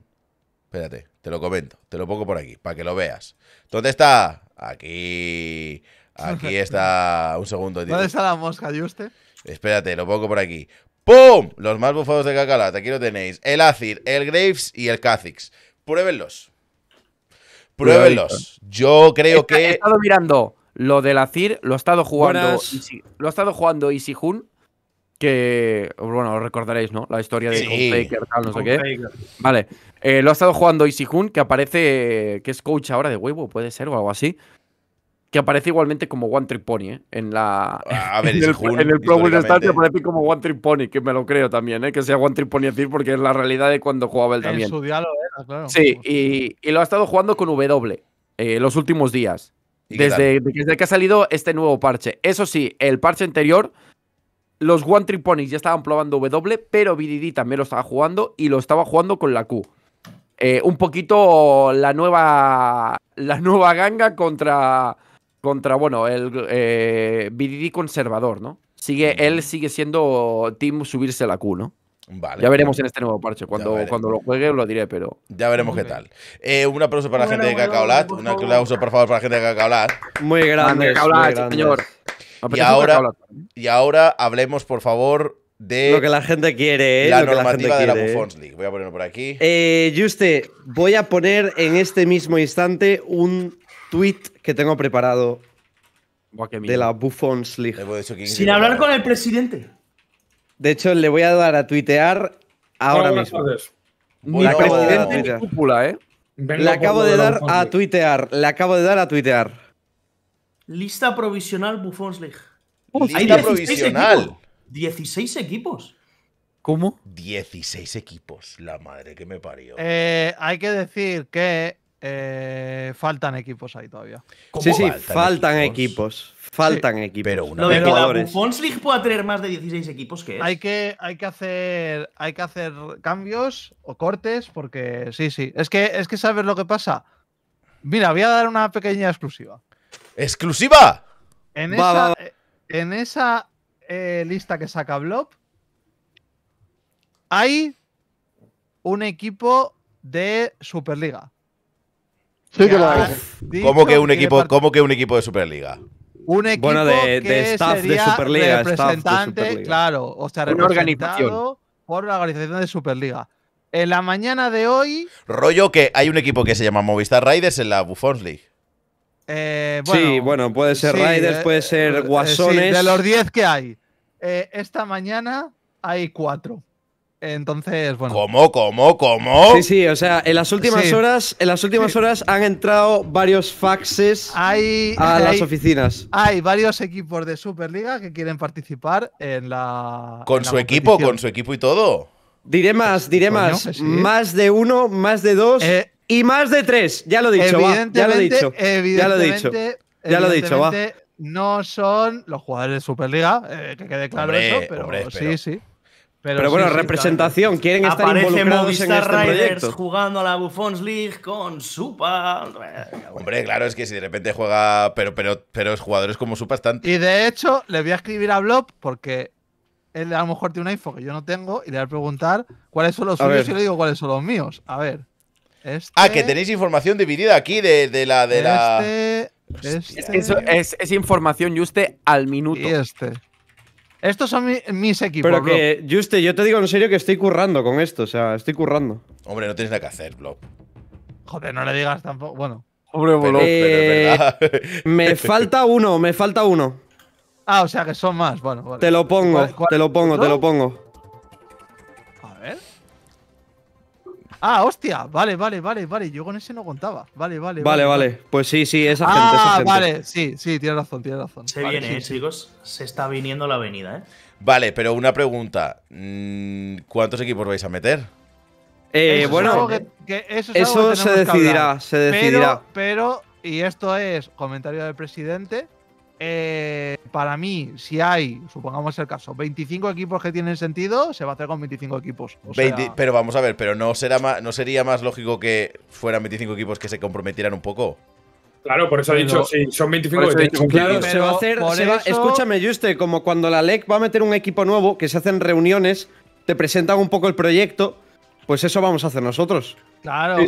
Espérate, te lo comento, te lo pongo por aquí, para que lo veas. ¿Dónde está? Aquí. Aquí está. Un segundo, ¿Dónde está la mosca, Juste? Espérate, lo pongo por aquí. ¡Pum! Los más bufados de Cacalat, aquí lo tenéis. El Azir, el Graves y el Kha'Zix. Pruébenlos. Pruébenlos. Yo creo que. He estado mirando lo del Azir lo he estado
jugando. lo ha estado jugando Isihun que, bueno, recordaréis, ¿no? La historia de Faker, tal, no sé qué. Vale, eh, lo ha estado jugando Isihun, que aparece, que es coach ahora de huevo, puede ser, o algo así. Que aparece igualmente como One Trick Pony, ¿eh? En la. en, el, Pro aparece como One Pony, que me lo creo también, ¿eh? Que sea One Trick Pony decir, porque es la realidad de cuando jugaba él también. su diálogo Sí, y, lo ha estado jugando con W eh, los últimos días. Desde, desde que ha salido este nuevo parche. Eso sí, el parche anterior los One Trick ya estaban probando W, pero BDD también lo estaba jugando y lo estaba jugando con la Q. Eh, un poquito la nueva, la nueva ganga contra, contra bueno, el eh, BDD conservador, ¿no? Sigue, él sigue siendo team subirse la Q, ¿no? Vale, ya veremos en este
nuevo parche. Cuando, cuando lo juegue lo diré, pero. Ya veremos qué tal. Eh, un aplauso para la gente de Cacaolat. un aplauso, por favor, para la gente de Cacaolat. Muy grande. Cacaolat, señor. Y ahora, y ahora hablemos, por favor, de lo que la gente quiere, ¿eh? la lo normativa de la Buffons ¿eh? League. Voy a ponerlo por aquí.
Eh, Juste, voy a poner en este mismo instante un tweet que tengo preparado de la Buffons League. Sin hablar con el
presidente.
De hecho, le voy a dar a tuitear ahora mismo. la Cúpula, ¿eh?
le acabo de
dar a tuitear. Le acabo de dar a tuitear.
Lista provisional Buffons League. Lista
provisional. 16 equipos. ¿Cómo? 16 equipos. La madre que me parió.
Eh, hay que decir que eh, faltan equipos ahí todavía. Sí, sí,
faltan, equipos? Faltan
equipos. Pero
una
Buffons League puede tener más de 16 equipos, ¿qué Hay que, hay que, hacer,
hay que hacer cambios o cortes porque sí, sí. Es que, es que sabes lo que pasa. Mira, voy a dar una pequeña exclusiva.
¡Exclusiva!
En esa, eh, eh, lista que saca Blob hay un equipo de Superliga.
Sí que lo ¿Cómo que un equipo, que un equipo de Superliga?
Un equipo de, que de Superliga, representante, claro, o sea, representado por la organización de Superliga. En la mañana de hoy.
Rollo que hay un equipo que se llama Movistar Riders en la Buffons League.
Eh, sí, bueno,
puede ser Raiders, Riders, puede ser eh, Guasones. Sí, de los
10 que hay, eh, esta mañana hay 4. Entonces, bueno. ¿Cómo, cómo, cómo? Sí, sí, o sea, en las últimas horas,
en las últimas horas han entrado varios faxes a las oficinas.
Hay varios equipos de Superliga que quieren participar en la.
Con su equipo, con su equipo y todo.
Diré más, diré más. Más de uno, más de dos y más de tres. Ya lo he dicho, va, ya lo he dicho. Ya lo he dicho. Ya lo he va.
No son los jugadores de Superliga, eh, que quede claro eso, pero sí, sí. Pero, bueno, representación,
quieren estar involucrados en este Riders
jugando a la Buffons League con Supa.
Hombre, claro, es que si de repente juega, pero pero pero jugadores como Supa están Y
de hecho, le voy a escribir a Blob porque él a lo mejor tiene una info que yo no tengo y le voy a preguntar cuáles son los suyos y le digo cuáles son los míos. A ver. Ah, que este.
tenéis información dividida aquí de, la. De la... Este... este. Es, información, Juste,
al minuto. Y este. Estos son mis equipos.
Pero que, Yuste, Juste, yo te digo en serio que estoy currando con esto. O sea, estoy currando.
Hombre, no tienes nada que hacer, Blob. Joder, no le digas tampoco. Bueno.
Hombre, Blob, eh, me falta uno, me falta uno.
Ah, o sea que son más. Bueno, Te lo pongo, te lo pongo, te lo pongo. Ah, hostia, vale, vale, vale, vale. Yo con ese no contaba.
Vale, vale. Vale, vale.
Pues sí, sí, esa ah, gente. Ah,
vale, sí, sí, tiene razón, tiene razón. Se viene, eh, chicos. Se está viniendo la avenida, eh.
Vale, pero una pregunta. Mm, ¿Cuántos equipos vais a meter? Eh, bueno, que, eso, se decidirá, se decidirá.
pero, y esto es comentario del presidente eh, para mí, si hay, supongamos el caso, 25 equipos que tienen sentido, se va a hacer con 25
equipos. Pero vamos a ver, pero no, será ¿no sería más lógico que fueran 25 equipos que se comprometieran un poco? Claro, por eso he dicho, sí, son 25 se va a hacer. Escúchame,
Juste, como cuando la LEC va a meter un equipo nuevo, que se hacen reuniones, te presentan un poco el proyecto, pues eso vamos a hacer nosotros.
Claro,
hay,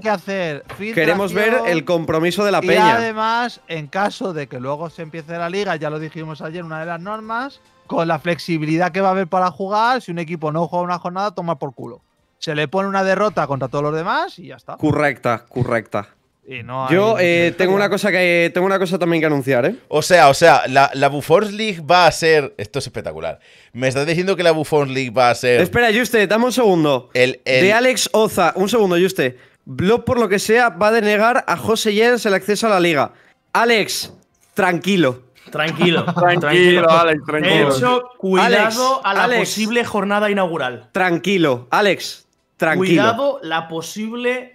que hacer, 33. Queremos ver el
compromiso de la peña. Y
además, en caso de que luego se empiece la liga, ya lo dijimos ayer, una de las normas, con la flexibilidad que va a haber para jugar, si un equipo no juega una jornada, toma por culo. Se le pone una derrota contra todos los demás y ya está.
Correcta, correcta.
Eh,
Yo
eh, tengo una cosa que tengo una cosa también que anunciar, ¿eh? O sea, o sea, la, la Buffons League va a ser. Esto es espectacular. Me estás diciendo que la Buffons League va a ser.
Espera, Juste, dame un segundo. De Alex Oza. Un segundo, Juste. Blob, por lo que sea, va a denegar a José Jens el acceso a la liga. Alex,
tranquilo. Tranquilo,
tranquilo, Alex, tranquilo. hecho, cuidado
a la posible jornada inaugural. Tranquilo, Alex, tranquilo. Cuidado la posible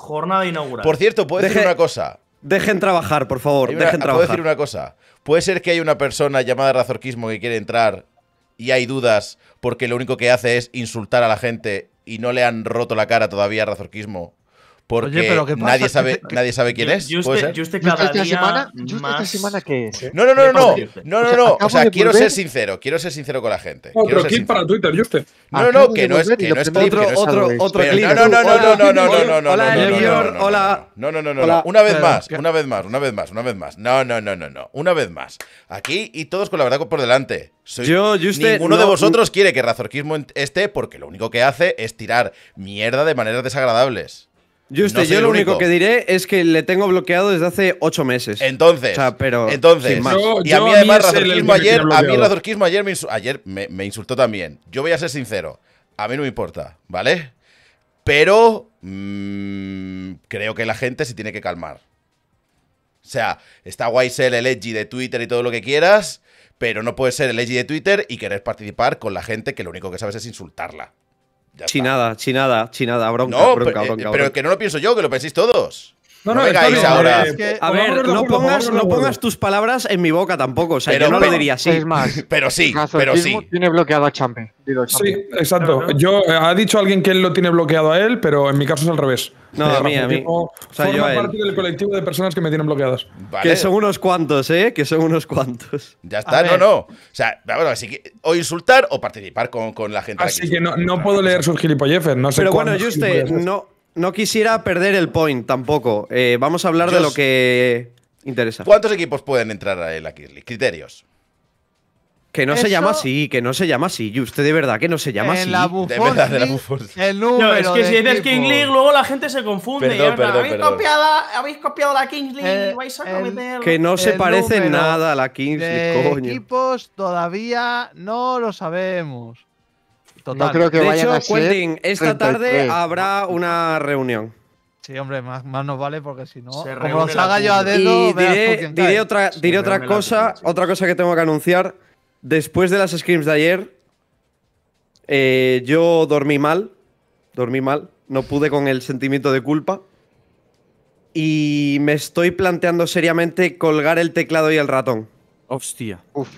Jornada inaugural. Por cierto, puedo decir una
cosa. Dejen trabajar, por favor. dejen trabajar. Puedo decir una cosa. Puede ser que hay una persona llamada Razorquismo que quiere entrar y hay dudas porque lo único que hace es insultar a la gente y no le han roto la cara todavía a Razorquismo porque Oye, pero nadie sabe, nadie sabe quién es. ¿Y usted yo cada esta día semana,
más... esta semana No, no, no, no, no, no, no, O sea, quiero ser
sincero, quiero ser sincero con la gente. No, pero clip para Twitter, usted? No, no, que no es, que no es clip, que no es otro, otro clip. No, no, no, no, no, no, no, no, Hola, Elior, hola. No, no, no, no, Una vez más, una vez más, una vez más, una vez más. No, no, no, no, no. Una vez más. Aquí y todos con la verdad por delante. Soy, yo, ninguno de vosotros quiere que Razorquismo esté porque lo único que hace es tirar mierda de maneras desagradables yo este, lo único. que
diré es que le tengo bloqueado desde hace ocho meses. Entonces, pero y a mí además Razorquismo ayer, a mí
ayer, me, ayer me, insultó también. Yo voy a ser sincero, a mí no me importa, ¿vale? Pero mm, creo que la gente se tiene que calmar. O sea, está guay ser el edgy de Twitter y todo lo que quieras, pero no puedes ser el edgy de Twitter y querer participar con la gente que lo único que sabes es insultarla
chinada, chinada, chinada, bronca, bronca, bronca, eh, bronca, pero
que no lo pienso yo, que lo penséis todos. No, no, no ahora. a ver, no pongas,
tus palabras en mi boca tampoco. O sea, yo no pero, lo diría así. más, pero sí, pero sí. Tiene
bloqueado a Champe. Sí, exacto. Yo, eh, ha dicho alguien que él lo tiene bloqueado a él, pero en mi caso es al revés. No, eh, a mí, a mí. O sea, forma parte del colectivo de personas que me tienen bloqueadas. Que son
unos cuantos, ¿eh? Que son unos cuantos. Ya
está, no, no. O sea, bueno, así que o insultar o participar con, la gente. Así que,
no, puedo leer sus gilipolleces, no
sé Pero bueno, yo usted, no, no quisiera perder el point tampoco. Eh, vamos a hablar de lo
que interesa. ¿Cuántos equipos pueden entrar a la Kingsley? Criterios.
Que no se llama así, que no se llama así. Y usted de verdad que no se llama así. la Buffon.
El no, es que si dices King League, luego la gente se confunde. ¿Habéis, Copiado, Habéis la Kings League y eh, vais a
que no
se parece nada a la King League, coño.
equipos todavía no lo sabemos. No creo que de hecho, a ser Quentin, esta tarde habrá una reunión. Sí, hombre, más, más nos vale porque si no, Se como haga yo a dedo, diré, otra, diré otra cosa,
otra cosa que tengo que anunciar. Después de las scrims de ayer, eh, yo dormí mal, dormí mal, no pude con el sentimiento de culpa y me estoy planteando seriamente colgar el teclado y el ratón. Hostia. Uf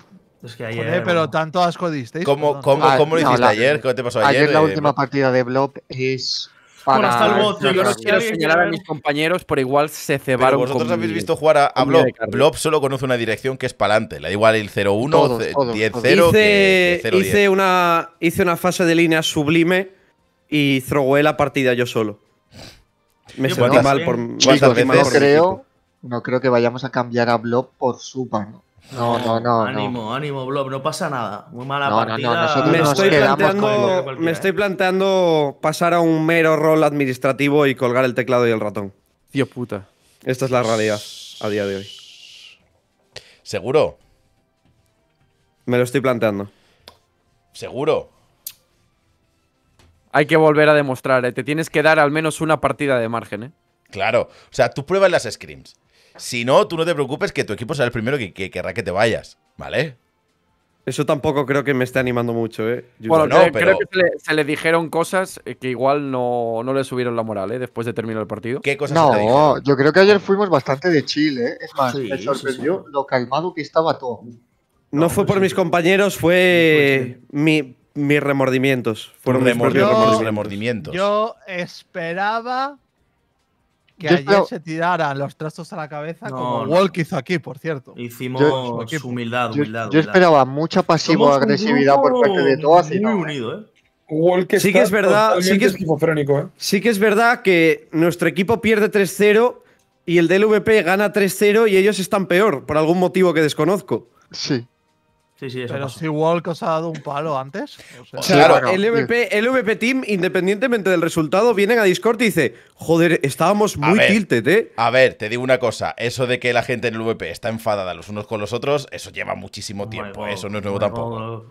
pero tanto asco disteis. ¿Cómo,
ah,
lo hiciste ayer? ¿Qué te pasó ayer? Ayer la última
partida de Blob es bueno, hasta
el voto. Yo no quiero señalar a mis
compañeros, Por igual se cebaron. Pero vosotros habéis visto jugar a, Blob. Blob solo conoce una dirección que es adelante. Le da igual el 0-1, 10-0.
Hice,
Una, fase de línea sublime y throwé la partida yo solo.
Me sentí mal por. Chicos, no, creo, que vayamos a cambiar
a Blob por su ¿no?
No, no, no. Ánimo,
ánimo, Blob, no pasa nada. Muy mala
partida. me, estoy planteando, me ¿eh? estoy planteando pasar a un mero rol administrativo y colgar el teclado y el ratón. Tío puta. Esta es la realidad a día de hoy. ¿Seguro? Me lo estoy planteando.
¿Seguro? Hay que volver a demostrar, ¿eh? te tienes que dar al
menos una partida de margen, ¿eh? Claro, o sea, tú pruebas las scrims si no, tú no te preocupes que tu equipo será el primero que, querrá que te vayas, ¿vale? Eso tampoco creo que me esté animando
mucho, ¿eh? Yo
bueno, no, creo, pero... creo que se le, dijeron cosas eh, que igual no, no, le subieron la moral, ¿eh? Después de terminar el partido. ¿Qué cosas
no,
yo creo que ayer fuimos bastante de Chile, ¿eh? Es más, sí, me
sorprendió lo calmado que estaba todo.
No, fue por mis compañeros, fue mi, mis remordimientos. Fueron mis remordimientos.
Yo esperaba que ayer se tiraran los trastos a la cabeza como hizo
aquí, por cierto. Hicimos humildad, humildad, yo, esperaba
mucha pasivo-agresividad por parte de todas y
¿eh?
sí que es verdad, sí que es, ¿eh?
sí que es
verdad que nuestro equipo pierde 3-0 y el del vp gana 3-0 y ellos están peor por algún motivo que desconozco. Sí. Sí, sí, Pero es si que os ha dado un palo antes. claro, el, VP, Team, independientemente del resultado, vienen a Discord y dice, joder, estábamos muy tilted,
¿eh? A ver, te digo una cosa, eso de que la gente en el VP está enfadada los unos con los otros, eso lleva muchísimo tiempo, eso no es nuevo tampoco.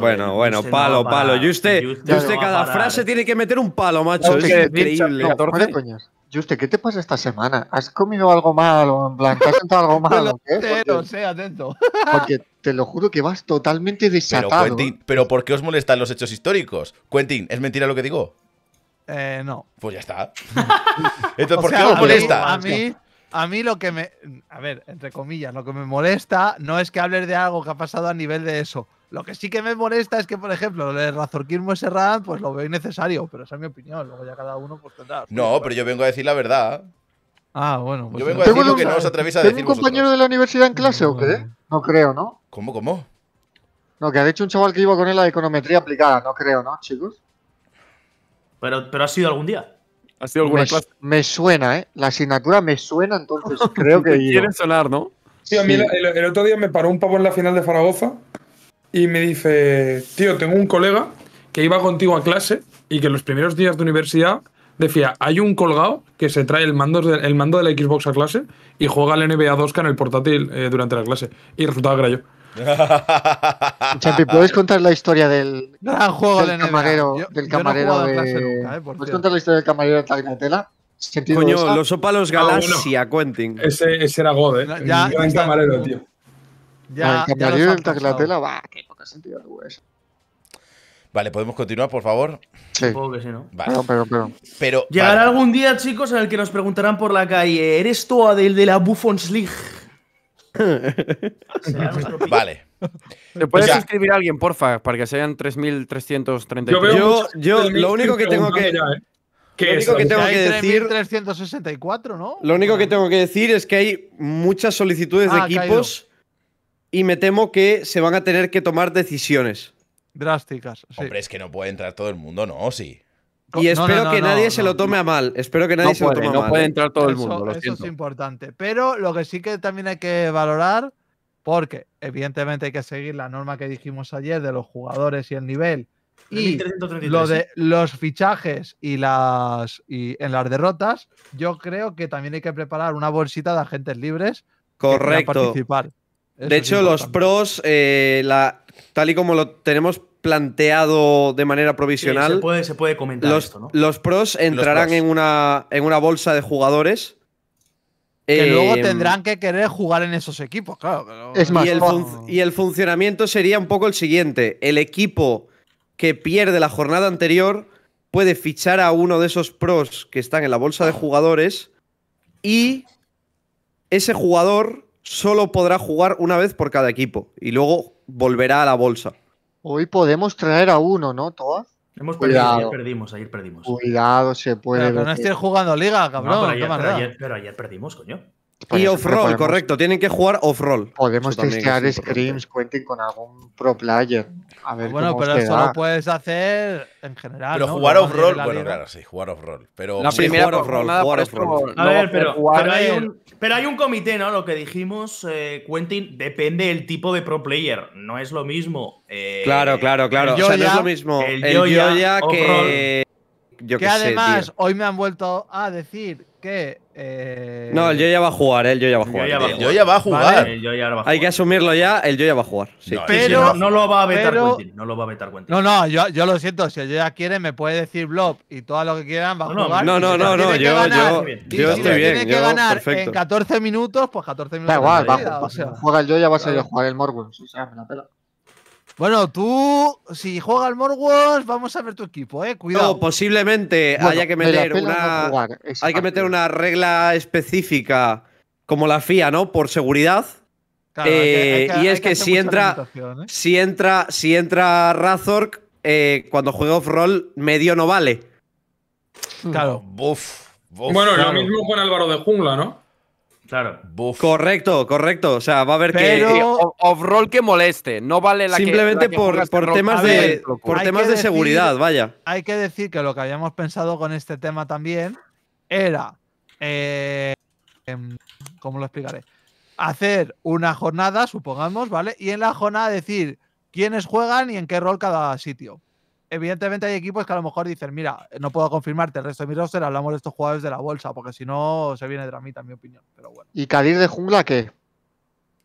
bueno, bueno, este palo, palo. Y usted, este usted, cada
frase
tiene que meter un palo, macho. es increíble.
coñas usted ¿qué te pasa esta semana? ¿Has comido algo malo? En plan, has sentado algo
malo? ¿Qué? Porque, sé, atento. porque
te lo juro que vas
totalmente desatado. Pero, Quentin,
¿pero por qué os molestan los hechos históricos? Quentin, ¿es mentira lo que digo? Eh, no. Pues ya
está. Entonces, ¿por qué os molesta? a mí,
a mí lo que me. A ver, entre comillas, lo que me molesta no es que hables de algo que ha pasado a nivel de eso lo que sí que me molesta es que, por ejemplo, el de es Serrat, pues lo veo innecesario, pero esa es mi opinión. Luego ya cada uno pues tendrá.
No, pero yo vengo a decir la verdad. Ah, bueno. Pues yo vengo a que no os a decir. ¿Tengo un compañero
de la universidad en clase o qué? No creo, ¿no? ¿Cómo, cómo? No, que ha dicho un chaval que iba con él a econometría aplicada, no creo, ¿no,
chicos?
Pero, pero ha sido algún día.
¿Ha sido alguna me, clase? Me suena, ¿eh? La asignatura me suena, entonces creo que. Quieren sonar, ¿no? Sí, a mí
El, otro día me paró un pavo en la final de Zaragoza y me dice, tío, tengo un colega que iba contigo a clase y que en los primeros días de universidad decía, hay un colgado que se trae el mando, de, el mando de la Xbox a clase y juega al NBA 2K en el portátil eh, durante la clase. Y resultaba que era yo.
Champi, ¿puedes contar la historia del, Gran juego del, camarero? Yo, del camarero de... clase eh, ¿Puedes contar la historia del camarero de
Tagnatela?
Coño, los ópalos ah, Galaxia,
ah, Quentin. Ese, era God, ¿eh? Ya,
el camarero,
tío. Ya, qué poca sentido Vale, ¿podemos continuar, por favor? Sí. Supongo que sí, ¿no? Vale. Pero, Llegará
algún día, chicos, en el que nos preguntarán por la calle, ¿eres tú del de la Buffons League?
vale. ¿Le puedes escribir a alguien, porfa, para que sean 3.334. Yo,
yo, lo único que tengo que... ¿eh? lo único que
tengo que decir 364, ¿no?
Lo único que tengo que decir es que hay muchas solicitudes de ah, equipos y me temo que se van a tener que tomar decisiones.
Drásticas. Sí. Hombre, es que no puede entrar todo el mundo, ¿no? Sí. Y espero que nadie se lo
tome a mal. Espero que nadie se lo tome a mal. No puede entrar todo el mundo. Eso,
es
importante. Pero lo que sí que también hay que valorar, porque evidentemente hay que seguir la norma que dijimos ayer de los jugadores y el nivel.
Y lo de
los fichajes y las y en las derrotas, yo creo que también hay que preparar una bolsita de agentes libres para
participar de hecho, los pros, eh, tal y como lo tenemos planteado de manera provisional.
se, puede, comentar los, esto, ¿no?
Los pros entrarán En, una, en una bolsa de jugadores. Que luego em, tendrán
que querer jugar en esos equipos, claro. Es más,
y el funcionamiento sería un poco el siguiente. El equipo que pierde la jornada anterior puede fichar a uno de esos pros que están en la bolsa de jugadores y ese jugador solo podrá jugar una vez por cada equipo y luego volverá a la bolsa. Hoy
podemos traer a uno, ¿no, ¿Todos? Hemos perdido, ayer
perdimos, ayer perdimos.
Cuidado, se
puede. Pero, no estoy
jugando liga, cabrón. No, pero, ayer, perdimos, coño. Y off-roll, correcto. Tienen que
jugar off-roll. Podemos
testear screams,
cuenten con algún
pro player.
A ver bueno,
pero eso lo
puedes hacer en general.
Pero jugar off-roll, bueno, claro, sí, jugar off-roll. Pero la
primera sí, jugar off-roll. a ver, pero, jugar hay un, pero hay un comité, ¿no? Lo que dijimos, eh, Quentin, depende del tipo de pro player. No es lo mismo. Eh, claro,
claro, claro. no es lo mismo el, que. Yo que, que además,
hoy me han vuelto a decir que no,
el Joya va a jugar, el Joya va a jugar. El Joya va a jugar. va a jugar. Hay que asumirlo ya, el Joya va a jugar. No, pero no, lo
va a vetar Quentin, no lo va a vetar
No, no, yo, lo siento, si el Joya quiere me puede decir Blob y todo lo que quieran va a no, jugar. No, no, no, yo,
bien. si Tiene
que ganar en 14 minutos, pues 14 minutos. Da igual, va, juega el Joya, va a salir a jugar el Morgan. la bueno, tú, si juega al Morwos, vamos a ver tu equipo, eh. Cuidado. No,
posiblemente haya que meter una. hay que meter una regla específica como la FIA, ¿no? Por seguridad. Claro, eh, y es que, si, entra, ¿eh? si entra. Si entra Razork, eh, cuando juega off-roll, medio no vale. Claro. bueno, lo
mismo con Álvaro de Jungla, ¿no? Claro.
Correcto, correcto. O sea, va a haber Pero... que. Off-roll que moleste. No vale la Simplemente que, por, por temas, de, por temas de seguridad, vaya.
Hay que decir que lo que habíamos pensado con este tema también era. Eh, em, ¿Cómo lo explicaré? Hacer una jornada, supongamos, ¿vale? Y en la jornada decir quiénes juegan y en qué rol cada sitio evidentemente hay equipos que a lo mejor dicen, mira, no puedo confirmarte el resto de mi roster, hablamos de estos jugadores de la bolsa, porque si no se viene dramita, en mi opinión.
Pero bueno. ¿Y Kadir de jungla qué?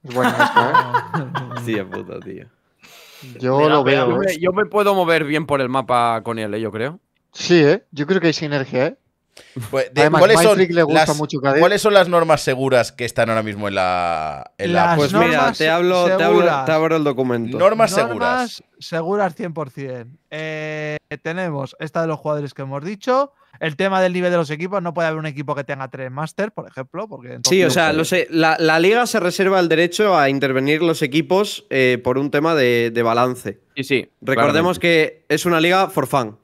Bueno, esto, ¿eh? sí, es
puto, tío.
Yo lo veo. ¿eh? yo,
me, puedo mover bien por el mapa con él, ¿eh? yo creo.
Sí, ¿eh? yo creo que hay sinergia, ¿eh? Pues, ¿cuáles, son las,
¿cuáles, son las, normas seguras que están ahora mismo en la... Pues mira, te hablo, te hablo, el documento. Normas, seguras.
Seguras 100%. Eh, tenemos esta de los jugadores que hemos dicho. El tema del nivel de los equipos, no puede haber un equipo que tenga tres máster, por ejemplo. Porque sí, o sea,
la, la, liga se reserva el derecho a intervenir los equipos eh, por un tema de, balance. sí, sí. Recordemos que es una liga for fun.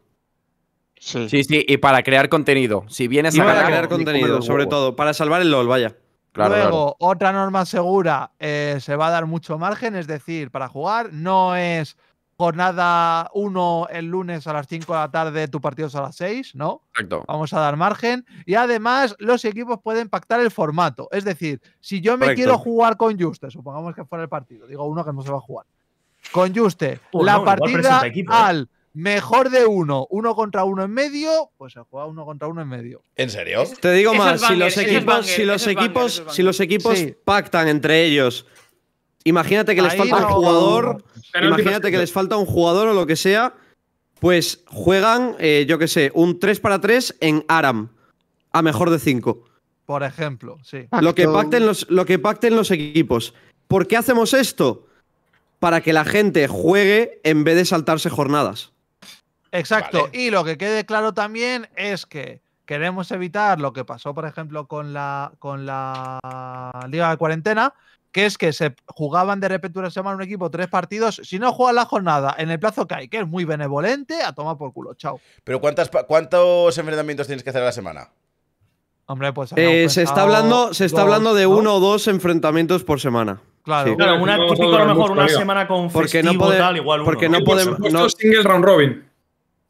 Sí. sí, y para crear contenido. Si vienes a para crear contenido, sobre todo. Para salvar el LOL, vaya. Luego,
otra norma segura, eh, se va a dar mucho margen, es decir, para jugar no es jornada uno el lunes a las 5 de la tarde, tu partido es a las 6, ¿no? Exacto. Vamos a dar margen. Y además, los equipos pueden pactar el formato. Es decir, si yo me quiero jugar con Juste, supongamos que fuera el partido, digo uno que no se va a jugar, con Juste, la partida al ¿eh? Mejor de uno, uno contra uno en medio, pues se juega uno contra uno en medio.
¿En serio? Te digo más, si los equipos, si los equipos, si los equipos pactan entre ellos, imagínate que les falta un jugador, imagínate que les falta un jugador o lo que sea, pues juegan, eh, yo qué sé, un 3 para 3 en Aram, a mejor de 5.
Por ejemplo, sí. Ah, lo que, pacten
los, lo que pacten los equipos. ¿Por qué hacemos esto? Para que la gente juegue en vez de saltarse jornadas.
Exacto. Y lo que quede claro también es que queremos evitar lo que pasó, por ejemplo, con la, con la Liga de Cuarentena, que es que se jugaban de repente una semana un equipo tres partidos, si no juega la jornada en el plazo que hay,
que es muy benevolente, a tomar por culo, chao. Pero cuántas, ¿cuántos enfrentamientos tienes que hacer a la semana?
Hombre, pues
eh, se está hablando, se está hablando de uno o dos enfrentamientos por semana. Claro, una, a lo mejor una semana con festivo, porque no podemos, tal, igual Porque no podemos, single round robin.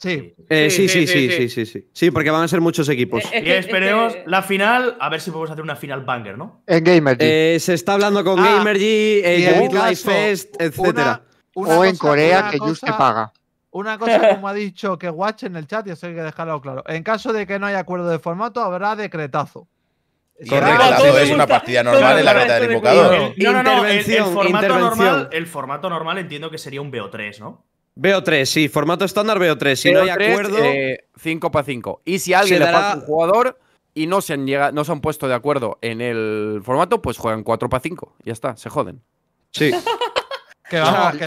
Eh, sí. sí, sí, sí, sí, sí, sí, porque van a ser muchos equipos. Y
esperemos la final, a ver si podemos hacer una final banger, ¿no?
En eh, se está hablando con GamerG Gamergy, en Life Fest, etc. O en Corea, que Just te paga.
Una cosa, como ha dicho que Watch en el chat, y eso hay que dejarlo claro. En caso de que no haya acuerdo de formato, habrá decretazo.
es una partida normal en la reta del invocador.
No, no, formato normal, el formato normal entiendo que sería un BO3, ¿no?
Veo 3, sí, formato estándar veo 3. Si no hay acuerdo. 5 eh, para 5. Y si alguien le un
jugador y no se, han no se han puesto de acuerdo en el formato, pues juegan 4 para 5. Ya
está, se joden. Sí. Que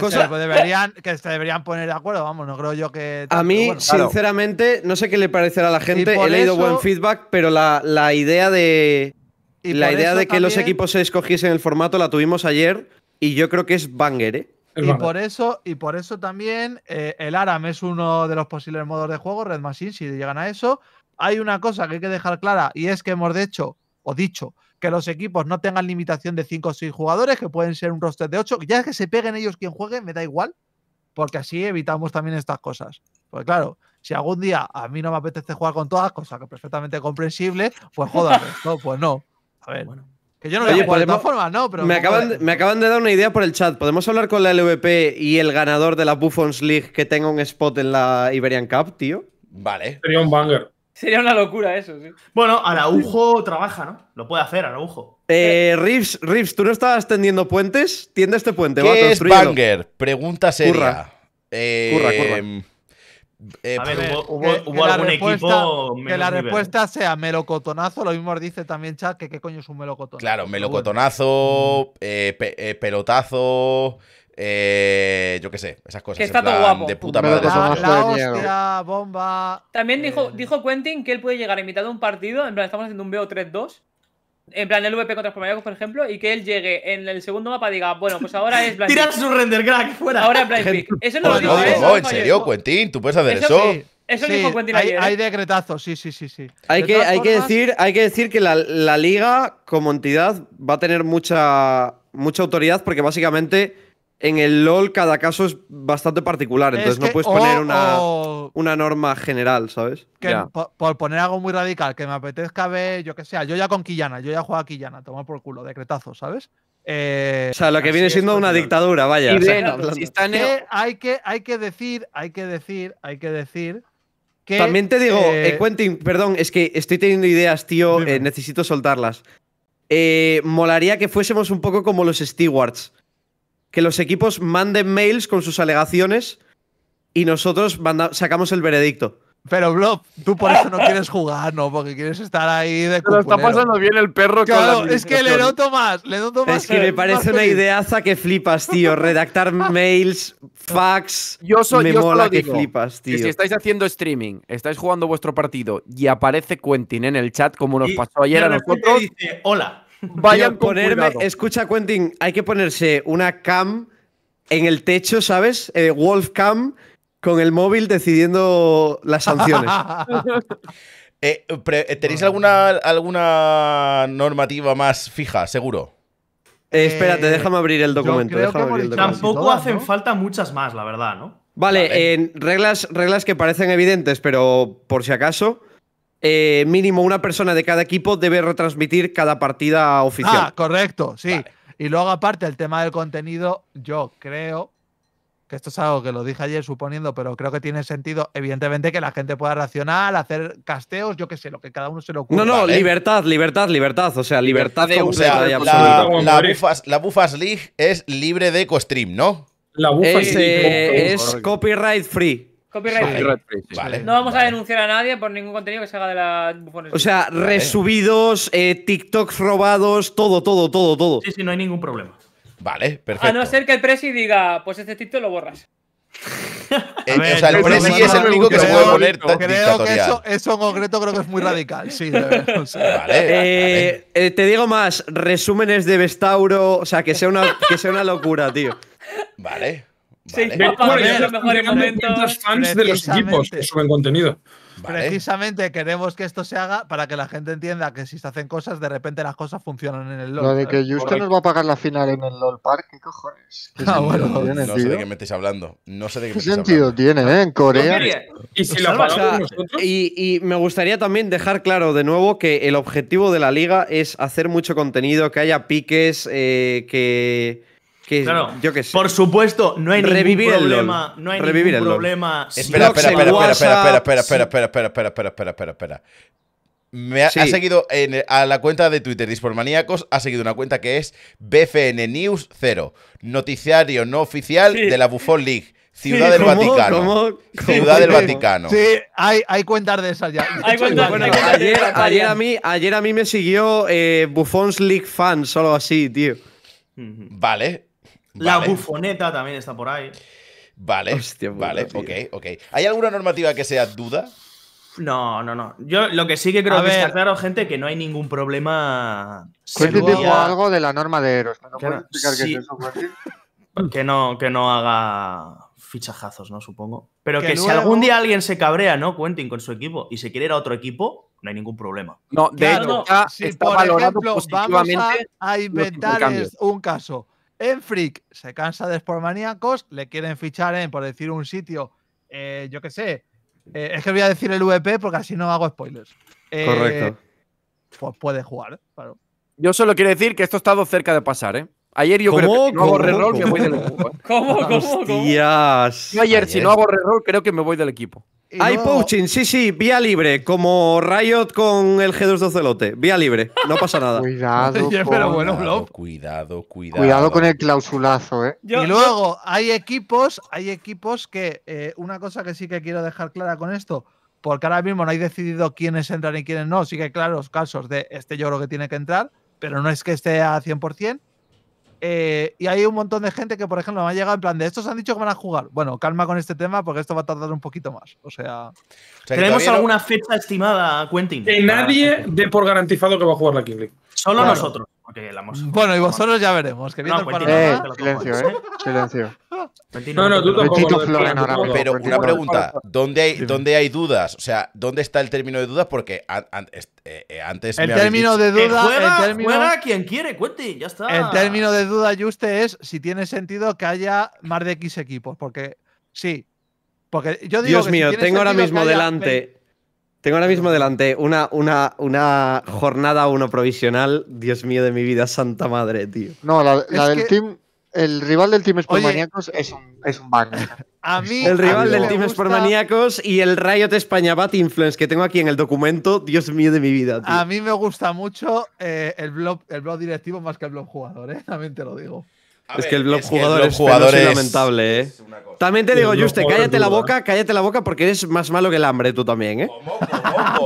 se deberían,
que deberían poner de acuerdo, vamos, no creo yo que. a mí,
sinceramente, no sé qué le parecerá a la gente, he leído buen feedback, pero la, la idea de. la idea de que los equipos se escogiesen el formato la tuvimos ayer y yo creo que es banger, ¿eh?
Y por, eso, y por eso también eh, el ARAM es uno de los posibles modos de juego, Red Machine, si llegan a eso. Hay una cosa que hay que dejar clara y es que hemos dicho o dicho, que los equipos no tengan limitación de 5 o 6 jugadores, que pueden ser un roster de 8. Ya que se peguen ellos quien juegue, me da igual, porque así evitamos también estas cosas. pues claro, si algún día a mí no me apetece jugar con todas, cosa que perfectamente comprensible, pues joder, no, pues no. A ver. Que yo no Oye, de todas formas, ¿no? Pero me, acaban,
de, dar una idea por el chat. ¿Podemos hablar con la LVP y el ganador de la Buffons League que tenga un spot en la Iberian Cup, tío? Vale. Sería un banger.
Sería una locura eso, sí. Bueno, Araujo trabaja, ¿no? Lo puede hacer, Araujo.
Eh, Rips, Riffs, ¿tú no estabas tendiendo puentes? Tiende este puente, ¿Qué es banger? Pregunta seria.
curra, curra. Em, eh, a ver, pues, hubo, que, algún equipo. que la respuesta sea
melocotonazo, lo mismo dice también Chat, que qué coño es un melocotonazo. Claro,
melocotonazo, eh, eh, pelotazo. yo qué sé, esas cosas. está guapo. De puta madre. La, hostia,
bomba. También dijo, dijo Quentin que él puede llegar invitado a un
partido. En plan, estamos haciendo un BO 3-2. En plan, el VP contra Sparmayagos, por ejemplo, y que él llegue en
el segundo mapa y diga, bueno, pues ahora es Blind Tira su render crack fuera. Ahora es Blind Peak. Eso no lo digo, ¿eh? No, en
serio, Quentin, tú puedes hacer eso. Sí.
Eso dijo Quentin hay, ayer. Hay
¿eh? decretazos, sí, sí, sí, sí. Hay, que,
decir, que la, la, liga como entidad va a tener mucha, mucha autoridad porque básicamente en el LOL cada caso es bastante particular, entonces no puedes poner una, una, norma general, ¿sabes? Que
por, poner algo muy radical, que me apetezca ver, yo que sea, yo ya con Quillana, yo ya juego a Quillana, Toma por culo, decretazo, ¿sabes?
Eh, o sea, lo que viene siendo una dictadura, vaya.
hay, que, hay que decir, hay que decir, hay que decir que, También te digo, eh, eh,
Quentin, perdón, es que estoy teniendo ideas, tío, necesito soltarlas. molaría que fuésemos un poco como los stewards que los equipos manden mails con sus alegaciones y nosotros sacamos el veredicto. Pero, Blob, tú por eso no quieres jugar, ¿no? Porque quieres estar ahí de Pero está pasando bien el perro claro, es que le noto
más, le noto más. Es que me parece una
ideaza que flipas, tío. Redactar mails, fax, yo soy, me mola que flipas, tío. si
estáis haciendo streaming, estáis jugando vuestro partido y aparece Quentin en el chat, como nos pasó
ayer a nosotros… Dice, hola.
Vaya a ponerme,
Escucha, Quentin, hay que ponerse una cam en el techo, ¿sabes? Eh, wolf Cam con el móvil decidiendo las sanciones.
Eh, eh, ¿Tenéis alguna, alguna normativa más fija, seguro? espérate, déjame abrir el documento. Tampoco
hacen falta muchas más, la verdad, ¿no?
Vale,
reglas, reglas que parecen evidentes, pero por si acaso. Eh, mínimo una persona de cada equipo debe retransmitir cada partida oficial. Ah, correcto, sí. Y luego,
aparte, el tema del contenido, yo creo que esto es algo que lo dije ayer suponiendo, pero creo que tiene sentido, evidentemente, que la gente pueda racionar, hacer casteos, yo qué sé, lo que cada uno se
lo ocurra. No, no,
libertad, libertad, libertad. O sea, libertad de la,
la, Bufas, League es libre de co-stream, ¿no? La Bufas Es eh, copyright free.
Copyright. No vamos a denunciar a nadie por ningún contenido que se haga de la… O sea,
resubidos, eh, TikToks robados, todo, todo, todo, todo. Sí, sí, no hay ningún problema. Vale, perfecto.
A no
ser que el Presi diga, pues este TikTok lo borras.
Eh, o sea, el Presi es el único que se puede poner eso, en concreto creo que es muy radical, sí.
vale,
eh, te digo más, resúmenes de Bestauro o sea, que sea una, que sea una locura, tío.
Vale. Sí, de
los equipos que
suben contenido.
Precisamente queremos que esto se haga para que la gente entienda que si se hacen cosas, de repente las cosas funcionan en el LOL. Lo de que usted nos
va a pagar la final en el LOL Park, ¿qué
cojones?
Ah,
no sé de qué
me estáis hablando. No sé de qué,
sentido tiene, eh, En Corea. Pues
y me gustaría también dejar claro de nuevo que el objetivo de la liga es hacer mucho contenido, que haya piques, eh,
que que, yo sé. Por supuesto, no hay Revivir ningún problema. No hay ningún problema. Espera, espera, espera, espera, espera, espera, espera, espera, espera, espera, espera, espera, espera. Me ha, seguido a la cuenta de Twitter Dispormaníacos, ha seguido una cuenta que es BFN News 0, noticiario no oficial de la Buffon League. Ciudad del Vaticano. Ciudad del Vaticano. Sí,
hay, hay cuentas de esas ya. Hay ayer,
ayer, a
mí, ayer a mí me siguió eh, Buffons League Fans, solo así, tío.
Vale,
la bufoneta también está por ahí.
Vale, vale, ok, ok. ¿Hay alguna normativa que sea duda?
No, no, no. Yo lo que sí que creo que está claro, gente, que no hay ningún problema. Cuéntete algo
de la norma de
Eros. que no, que no haga fichajazos, ¿no? Supongo. Pero que, si algún día alguien se cabrea, ¿no? Quentin con su equipo y se quiere ir a otro equipo, no hay ningún problema. No, de hecho, está, si por valorado ejemplo, Vamos
a inventar un caso en se cansa de Sportmaníacos, le quieren fichar en, por decir un sitio, eh, yo qué sé. Eh, es que voy a decir el VP porque así no hago spoilers.
Eh, Correcto.
Pues puede jugar, claro.
Yo solo quiero decir que esto ha estado cerca de pasar, ¿eh? Ayer yo creo que no hago reroll me voy del equipo. ¿Cómo? ¿Cómo?
ayer, si no hago reroll, creo que me voy del equipo. Hay poaching, sí, sí, vía libre, como Riot con el G2 de vía libre, no pasa nada. cuidado, Pero bueno,
cuidado, cuidado, cuidado, con
el clausulazo, ¿eh?
y luego hay equipos, hay equipos que eh, una cosa que sí que quiero dejar clara con esto, porque ahora mismo no hay decidido quiénes entran y quiénes no, sí que claro, los casos de este yo creo que tiene que entrar, pero no es que esté a 100%, y hay un montón de gente que, por ejemplo, me ha llegado en plan de estos han dicho que van a jugar. Bueno, calma con este tema porque esto
va a tardar un poquito más.
O sea, ¿tenemos alguna
fecha estimada, Quentin? Que nadie dé por garantizado que va a jugar la King Solo nosotros. Bueno, y vosotros ya veremos.
silencio, eh.
Silencio. No, no, tú tampoco. Pero una pregunta, ¿dónde hay, hay dudas? O sea, ¿dónde está el término de dudas? Porque eh, eh, antes... El término de duda... el término,
quien quiere, cuente, ya está. El término de duda,
Juste, es si tiene sentido que haya más de X equipos, porque sí. Porque yo digo Dios mío, tengo ahora mismo delante...
Tengo ahora mismo delante una, una, una jornada uno provisional. Dios mío de mi vida, santa madre, tío. No, la, del
team el rival del Team Sportmaníacos es un, es un
A mí, el rival del Team Sportmaníacos y el Riot España Bat Influence que tengo aquí en el documento, Dios mío de mi vida. A mí me gusta
mucho eh, el, blog, el blog directivo más que el blog jugador, ¿eh? también te lo digo.
es que el blog jugador, el es, lamentable, ¿eh? También te digo, Juste, cállate la boca, eh. cállate la boca porque eres más malo que el hambre tú también, ¿eh? ¿Cómo,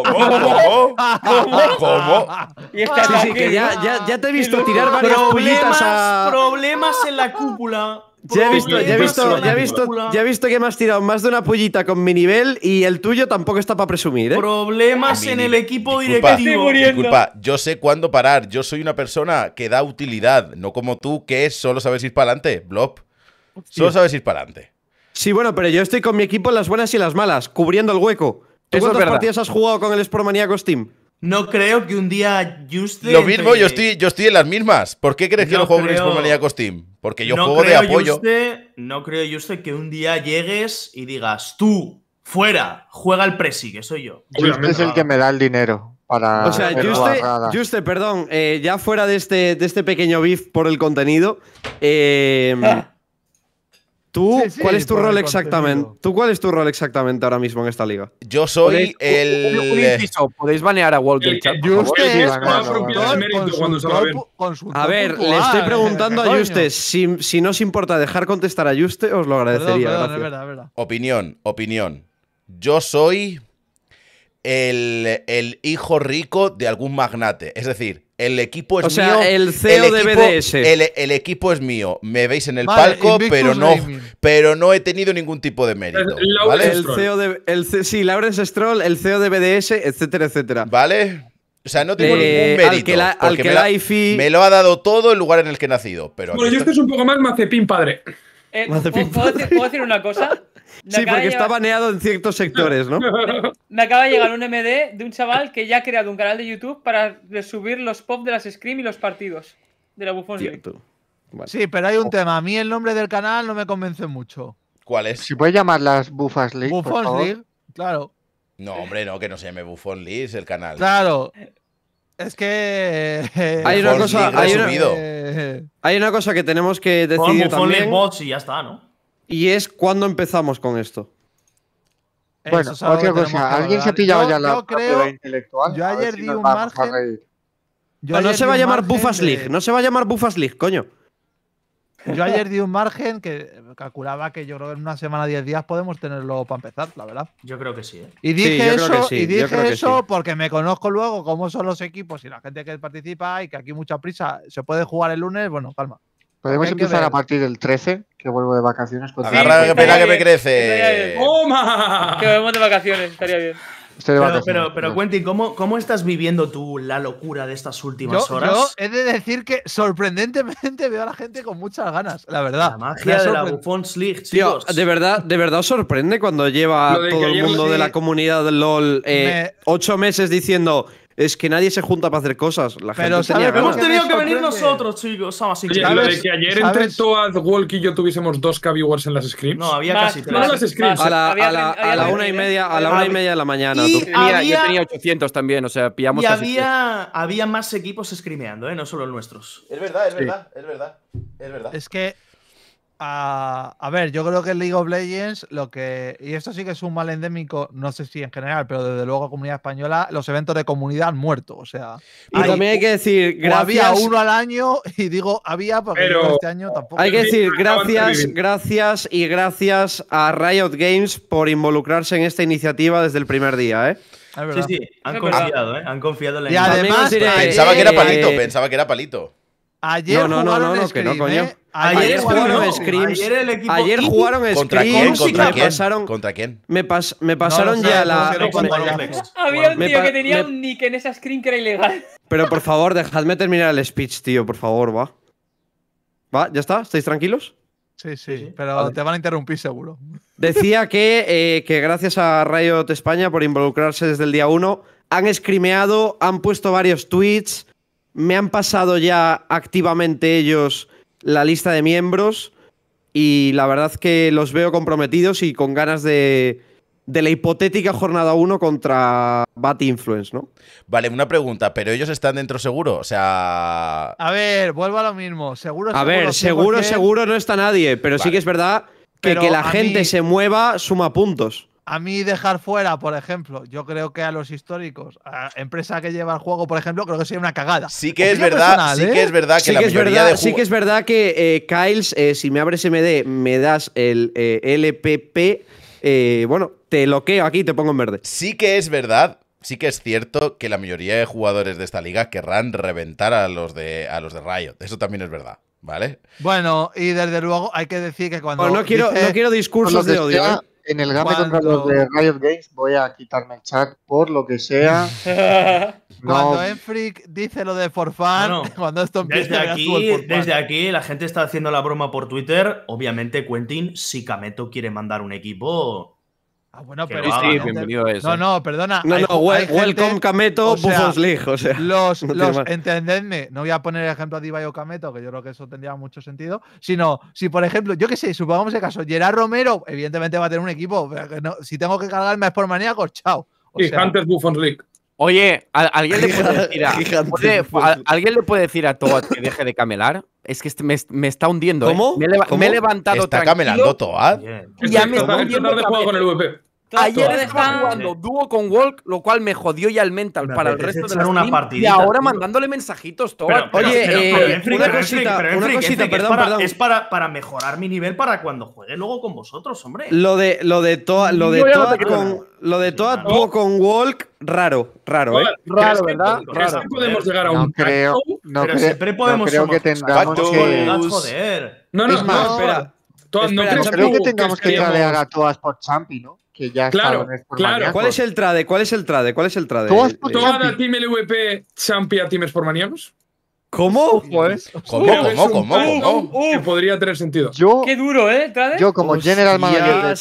cómo, cómo,
cómo, cómo? Y sí, sí, que ya, te he visto tirar varias puñetas a…
Problemas en la cúpula. Ya he visto, ya he visto, he
visto, que me has tirado más de una
pollita con
mi nivel y el tuyo tampoco está para presumir, ¿eh?
Problemas en el equipo directivo. Disculpa, yo sé cuándo parar. Yo soy una persona que da utilidad, no como tú, que solo sabes ir para adelante, Blob. Solo sabes ir para adelante. Sí, bueno, pero yo estoy con mi equipo
en las buenas y las malas, cubriendo el hueco. ¿Tú cuántas partidas has jugado con el Spormaniacos Team? No
creo que un día Juste. Lo mismo, yo, estoy, yo estoy en las mismas. ¿Por qué crees que no juego creo... manera con Steam? Porque yo juego de apoyo.
no creo, Juste, que un día llegues y digas, tú, fuera, juega el Presi, que soy yo. Juste es el que
me da el dinero. Para
o sea,
Juste, perdón, eh, ya fuera de este, de este pequeño beef por el contenido, eh, ¿Tú cuál es tu rol exactamente? ¿Tú cuál es tu rol exactamente ahora mismo en esta liga? Yo
soy el.
Un, podéis banear a Walter. es
A ver, le estoy preguntando a
Juste. Si, si, no os importa dejar contestar a Juste, os lo agradecería.
Opinión, opinión. Yo soy el, el hijo rico de algún magnate. Es decir, el equipo es mío. El CEO de BDS. El, equipo es mío. Me veis en el palco, pero no, pero no he tenido ningún tipo de mérito. El, ¿vale? CEO de, el, sí, Lawrence Stroll, el CEO de BDS, etcétera, etcétera. ¿Vale? O sea, no tengo eh, ningún mérito. Al que me, me, lo ha dado todo el lugar en el que he nacido. Pero bueno, yo
esto es un poco más Mazepin padre. Eh, ¿Puedo decir una cosa?
sí, porque está
baneado en ciertos sectores, ¿no?
Me acaba de llegar un MD de un chaval que ya ha creado un canal de YouTube para subir los pop de las Scream y los partidos de la Buffon vale.
Sí, pero hay un oh. tema. A mí el nombre del canal no me convence mucho.
¿Cuál es? Si puedes llamar las Buffas
League. Buffon League,
claro. No, hombre, no, que no se llame Buffon League el canal. Claro.
Es que.
Eh,
hay una cosa. Hay eh,
cosa que tenemos que decidir. Buffon League Bots
y ya está, ¿no?
y es cuando empezamos con esto. Bueno, otra alguien se ha pillado ya la
intelectual. Yo ayer di un
margen. no, se va a llamar Bufas League, no se va a llamar Bufas League, coño. Yo
ayer di un margen que calculaba que yo creo que en una semana, diez días podemos tenerlo para empezar, la verdad.
Yo creo que sí. ¿eh? Y dije eso,
porque me conozco luego cómo son los equipos y la gente que participa y que aquí mucha prisa. Se puede jugar el lunes, bueno, calma. Podemos
empezar a partir del 13, que vuelvo de vacaciones. Con Agarra que pena que me
crece.
¡Toma! Que vemos de vacaciones, estaría bien. pero, ¿cómo, estás viviendo tú la locura de estas últimas horas? Yo
he de decir que sorprendentemente veo a la gente con muchas ganas,
la verdad. La magia de la Buffons League, chicos. de verdad,
de verdad os sorprende cuando lleva todo el mundo de la comunidad LOL eh, ocho meses diciendo es que nadie se junta para hacer cosas. La gente
tenía hemos tenido que venir
nosotros, chicos. Así Oye, ¿sabes? lo que
ayer entre Toad, Walk y yo tuviésemos dos k en las scripts. No, había casi tres. en las scripts. a
la, una y media, de la mañana. Y había… yo tenía 800 también, o sea, pillamos. Y
había, había más equipos scrimeando, ¿eh? no solo los nuestros.
Es verdad, es verdad, es verdad,
es verdad. Es que a, ver, yo creo que League of Legends, lo que. Y
esto sí que es un mal endémico, no sé si en general, pero desde luego comunidad española, los eventos de comunidad han muerto. O sea. Y también hay que
decir, gracias. Había uno
al año, y digo había, porque pero, este año tampoco. Hay que decir, gracias,
gracias y gracias a Riot Games por involucrarse en esta iniciativa desde el primer día, ¿eh?
Sí, sí, han confiado, ¿eh? Han confiado en la y además, Pensaba que era palito, pensaba que era palito.
Ayer no, no, no, no, que no, coño. ¿eh? Ayer, jugaron Screams. Ayer, jugaron ¿Contra ¿Contra quién?
¿Contra
quién? Me, pasaron ya la. Había un tío que tenía
un nick en esa screen
que era ilegal.
Pero por favor, dejadme terminar el speech, tío, por favor, va. ¿Va? ¿Ya está? ¿Estáis tranquilos?
Sí, sí, pero te van a interrumpir seguro.
Decía que, eh, que gracias a Riot España por involucrarse desde el día 1, han scrimeado, han puesto varios tweets me han pasado ya activamente ellos la lista de miembros y la verdad que los veo comprometidos y con ganas de,
de la hipotética jornada 1 contra Bat Influence, ¿no? Vale, una pregunta, pero ellos están dentro seguro, o sea...
A ver, vuelvo a lo mismo, seguro... A ver, seguro, seguro,
no está nadie, pero sí que es verdad que, que la gente se mueva suma
puntos
a mí dejar fuera, por ejemplo, yo creo que a los históricos, a empresa que lleva el juego, por ejemplo, creo que sería una cagada. Sí que es verdad, sí que ¿eh? es verdad que sí la que es verdad, Sí que es
verdad que eh, Kyles, eh, si me abres MD, me das el LPP,
bueno, te loqueo aquí y te pongo en verde. Sí que es verdad sí que es cierto que la mayoría de jugadores de esta liga querrán reventar a los de a los de Riot. Eso también es verdad. ¿Vale?
Bueno, y desde luego hay que decir que cuando. no, quiero, no quiero discursos de odio en el game contra los de
Riot Games voy a quitarme el chat por lo que sea. Cuando
Enfrick dice lo de Forfan, cuando esto empieza desde aquí, desde
aquí la gente está haciendo la broma por Twitter. Obviamente Quentin, si Kameto quiere mandar un equipo,
Ah, bueno, pero. Sí, bienvenido eso. No, no, perdona. No, welcome Cameto, Buffons League. O
sea, los, los
entendedme, no voy a poner el ejemplo a Diva o Cameto, que yo creo que eso tendría mucho sentido. Sino, si por ejemplo, yo qué sé, supongamos el caso, Gerard Romero, evidentemente va a tener un equipo. si tengo que cargarme a por Manía, chao. Y sí, Buffons League.
Oye, ¿alguien, le puede decir a, Toad que deje de camelar? Es que este me, está hundiendo. ¿eh? ¿Cómo? Me, me, he levantado Está camelando Toad.
ya me está hundiendo. con el
VP. Ayer estaba jugando dúo con Walk, lo cual me jodió ya el mental para el resto de la una Y ahora
mandándole mensajitos todo. Oye, una cosita, perdón, es para, perdón. Es para, mejorar mi nivel para cuando juegue luego con vosotros, hombre. Lo
de lo de lo de con lo de dúo con Walk, raro, raro, ¿eh? Raro,
¿verdad?
Raro. podemos llegar a un creo, no siempre podemos creo que tengamos que joder. No, no, espera. No creo que tengamos que traer a
todas por Champi, ¿no?
claro, claro. ¿Cuál es el
trade? ¿Cuál es el trade? ¿Cuál es el trade? Eh, eh, ¿Toda
Team LVP Champi a Team por ¿Cómo? Pues, ¿Cómo, cómo, cómo, cómo? podría tener sentido. Qué duro, ¿eh? trade. Yo, como General Manager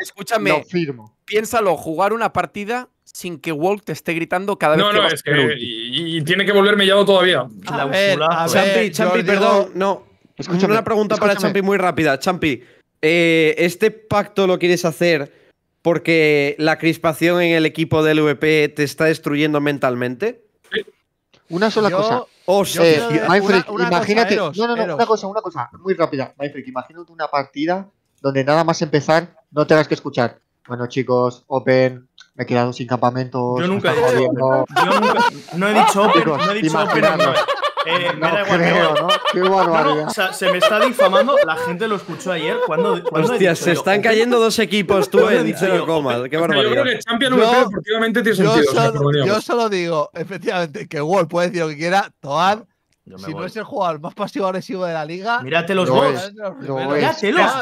escúchame, lo
firmo. Piénsalo, jugar una partida sin que Walt te esté gritando cada vez no, No, no, es que.
Y, tiene que volver mellado todavía. A ver, Champi, perdón,
no. Escúchame, una pregunta para Champi muy rápida. Champi, eh, este pacto lo quieres hacer porque la crispación en el equipo del VP te está destruyendo mentalmente?
Una sola cosa. O eh, imagínate. no, no, no, una cosa, una cosa, muy rápida. imagínate una partida donde nada más empezar no tengas que escuchar. Bueno, chicos, Open, me he quedado sin campamento. Yo nunca he Yo nunca, he dicho Open, no he dicho Open. Eh, no me da creo, ¿no? Qué barbaridad.
o sea, se me está difamando. La gente lo escuchó ayer. cuando Hostia, se están cayendo dos equipos, tú, dicho cero
comas. Qué barbaridad. Yo creo que Champions deportivamente tiene sentido. Yo
solo, digo, efectivamente, que Wolf puede decir lo que quiera, Toad si no es el jugador más pasivo-agresivo de la
liga. Mírate los los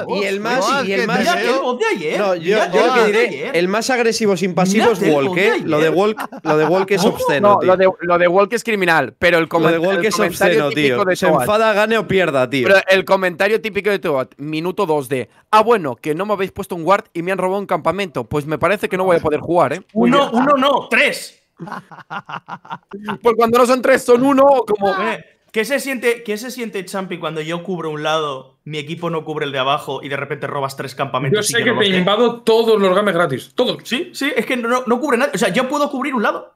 Y el más. y el más mírate el bot de
ayer. El más agresivo sin pasivo es Walk, Lo de Walk, de Walk es obsceno. Lo, de, lo de Walk es criminal. Pero el, lo de Walk es obsceno, tío. enfada, gane o pierda,
tío. Pero el comentario típico de Toat, minuto 2 de. Ah, bueno, que no me habéis puesto un guard y me han robado un campamento. Pues me parece que no voy a poder jugar, ¿eh?
Uno, uno no, tres. Pues cuando no son tres, son uno, como. Ah. ¿Qué se, siente, ¿Qué se siente, Champi, cuando yo cubro un lado, mi equipo no cubre el de abajo y de repente robas tres campamentos? Yo sé que, te invado
todos los games gratis. Todos. Sí, sí, es que no, cubre nada, O sea, yo puedo cubrir un lado.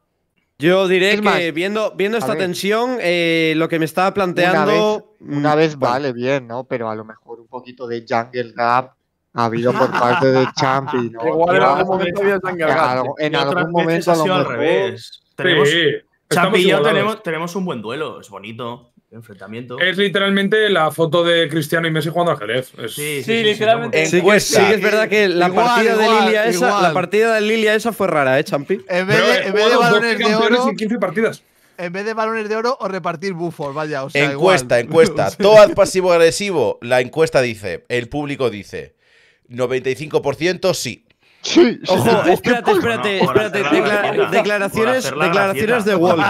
Yo
diré que viendo, viendo esta tensión, eh, lo que me estaba
planteando.
Una vez, una mm, vez
vale bien, ¿no? Pero a lo mejor un poquito de Jungle Gap ha habido por parte de Champi.
Igual en algún momento En algún momento ha sido al revés. sí, Champi y yo tenemos,
tenemos un buen duelo, es bonito. Enfrentamiento. Es
literalmente la foto de Cristiano y Messi jugando al Jerez. Sí, sí, literalmente. Sí, es verdad que la partida de Lilia esa, la partida de Lilia esa fue rara, ¿eh, Champi? En vez de, balones de oro.
En vez de balones de oro o repartir bufos, vaya. O sea, encuesta, encuesta. Toad
pasivo agresivo. La encuesta dice, el público dice. 95% sí. Sí, sí, Ojo, espérate, espérate, espérate. declaraciones
de Wolf.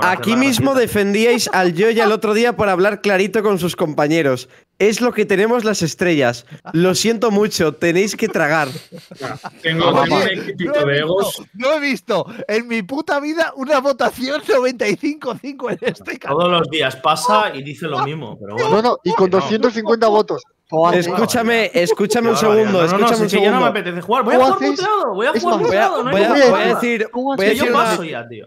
Aquí mismo defendíais al yo y al otro día por hablar clarito con sus compañeros. Es lo que tenemos las estrellas. Lo siento mucho, tenéis que tragar.
Tengo, un de egos.
No he visto en mi puta vida una
votación 95-5 en este caso. Todos los días pasa y dice lo mismo. bueno. y con 250 votos. Escúchame,
escúchame
un segundo. escúchame un segundo. no me apetece jugar. Voy a jugar muteado. Voy a jugar todo. Voy a decir. Voy a decir paso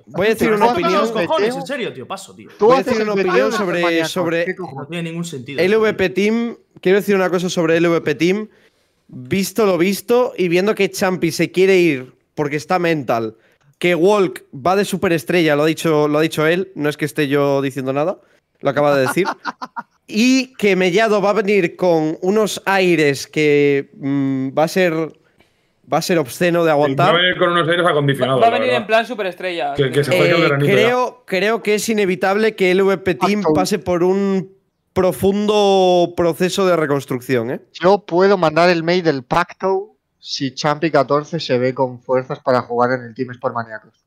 Voy a decir una opinión. en serio, tío. Paso, tío. Voy a decir una opinión sobre. sobre no tiene sentido.
LVP Team. Quiero decir una cosa sobre LVP Team. Visto lo visto y viendo que Champi se quiere ir porque está mental, que Walk va de superestrella, lo ha dicho, lo ha dicho él, no es que esté yo diciendo nada, lo acaba de decir. Y que Mellado va a venir con unos aires que mm, va a ser va a ser obsceno de aguantar. Va a venir
con unos aires acondicionados. Va a venir en plan superestrella. Eh,
creo, creo que es inevitable que el VP Team pase por un profundo proceso de reconstrucción. ¿eh? Yo puedo mandar el mail del pacto
si Champi 14 se ve con fuerzas para jugar en el Team Sport Maniacos.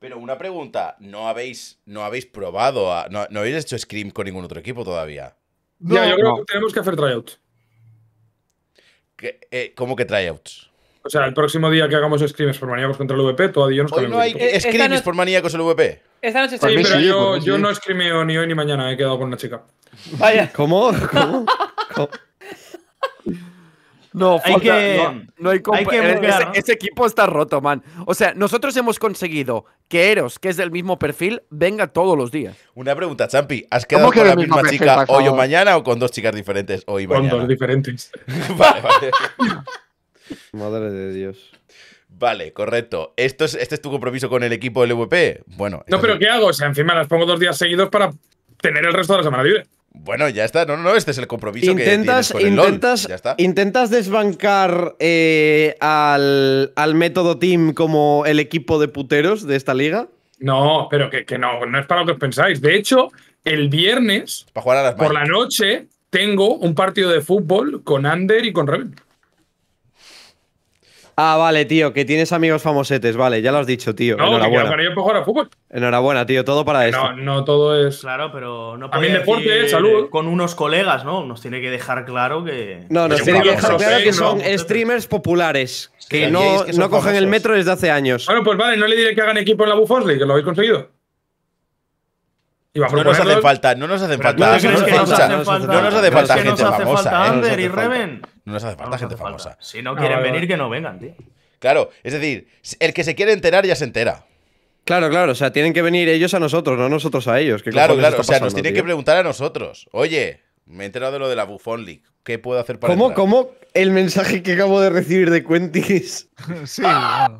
Pero una pregunta, ¿no habéis, no habéis probado, no, no, habéis hecho scrim con ningún otro equipo todavía?
No, ya, yo creo que
tenemos que hacer tryouts. Eh, ¿Cómo que tryouts?
O sea, el próximo día que hagamos scrims por maníacos contra el VP, todavía yo nos Hoy no hay Screams por maníacos el VP.
Esta noche sí, pero yo, yo no
escrimeo ni hoy ni mañana, he quedado con una chica. Vaya. ¿Cómo? ¿Cómo? No, hay
ese, equipo está roto, man. O sea, nosotros hemos conseguido que Eros, que es
del mismo perfil, venga todos los días. Una pregunta, Champi. ¿Has quedado con la misma chica hoy o mañana o con dos chicas diferentes hoy y mañana? Con dos
diferentes. vale,
vale. Madre de Dios. Vale, correcto. Esto es, ¿Este es tu compromiso con el equipo del VP. Bueno.
No, pero ¿qué hago? O sea, encima las pongo dos días seguidos para tener el resto de la semana libre.
Bueno, ya está. No, no, este es el compromiso que intentas,
Intentas desbancar eh, al, método team como el equipo de puteros de esta liga.
No, pero que, que no, no es para lo que os pensáis. De hecho, el viernes, por la noche, tengo un partido de fútbol con Ander y con Rebel.
Ah, vale, tío, que tienes amigos famosetes, vale, ya lo has dicho, tío. No, Enhorabuena. Que
mejor jugar fútbol.
Enhorabuena, tío, todo para eso.
No, no todo es. Claro, pero no También deporte, decir, salud. Con unos
colegas, ¿no? Nos tiene que dejar claro que. No, nos tiene
que dejar claro que son
streamers populares,
que no, no cogen el
metro desde hace años. Bueno, pues vale, no le diré que hagan equipo en la Bufos que lo habéis conseguido.
No nos hace falta, no nos hacen falta. No
nos hace falta gente famosa. Ander y Reven?
No nos hace falta gente famosa. Si no quieren venir, eh. que no vengan, tío. Claro, es decir, el que se quiere enterar ya se entera.
Claro, claro, o sea, tienen
que venir ellos a nosotros, no nosotros a ellos. Claro, claro, o sea, nos tienen que preguntar a nosotros. Oye, me he enterado de lo de la Buffon League. ¿Qué puedo hacer para ¿Cómo,
cómo el mensaje que acabo de recibir de
Quentis? sí.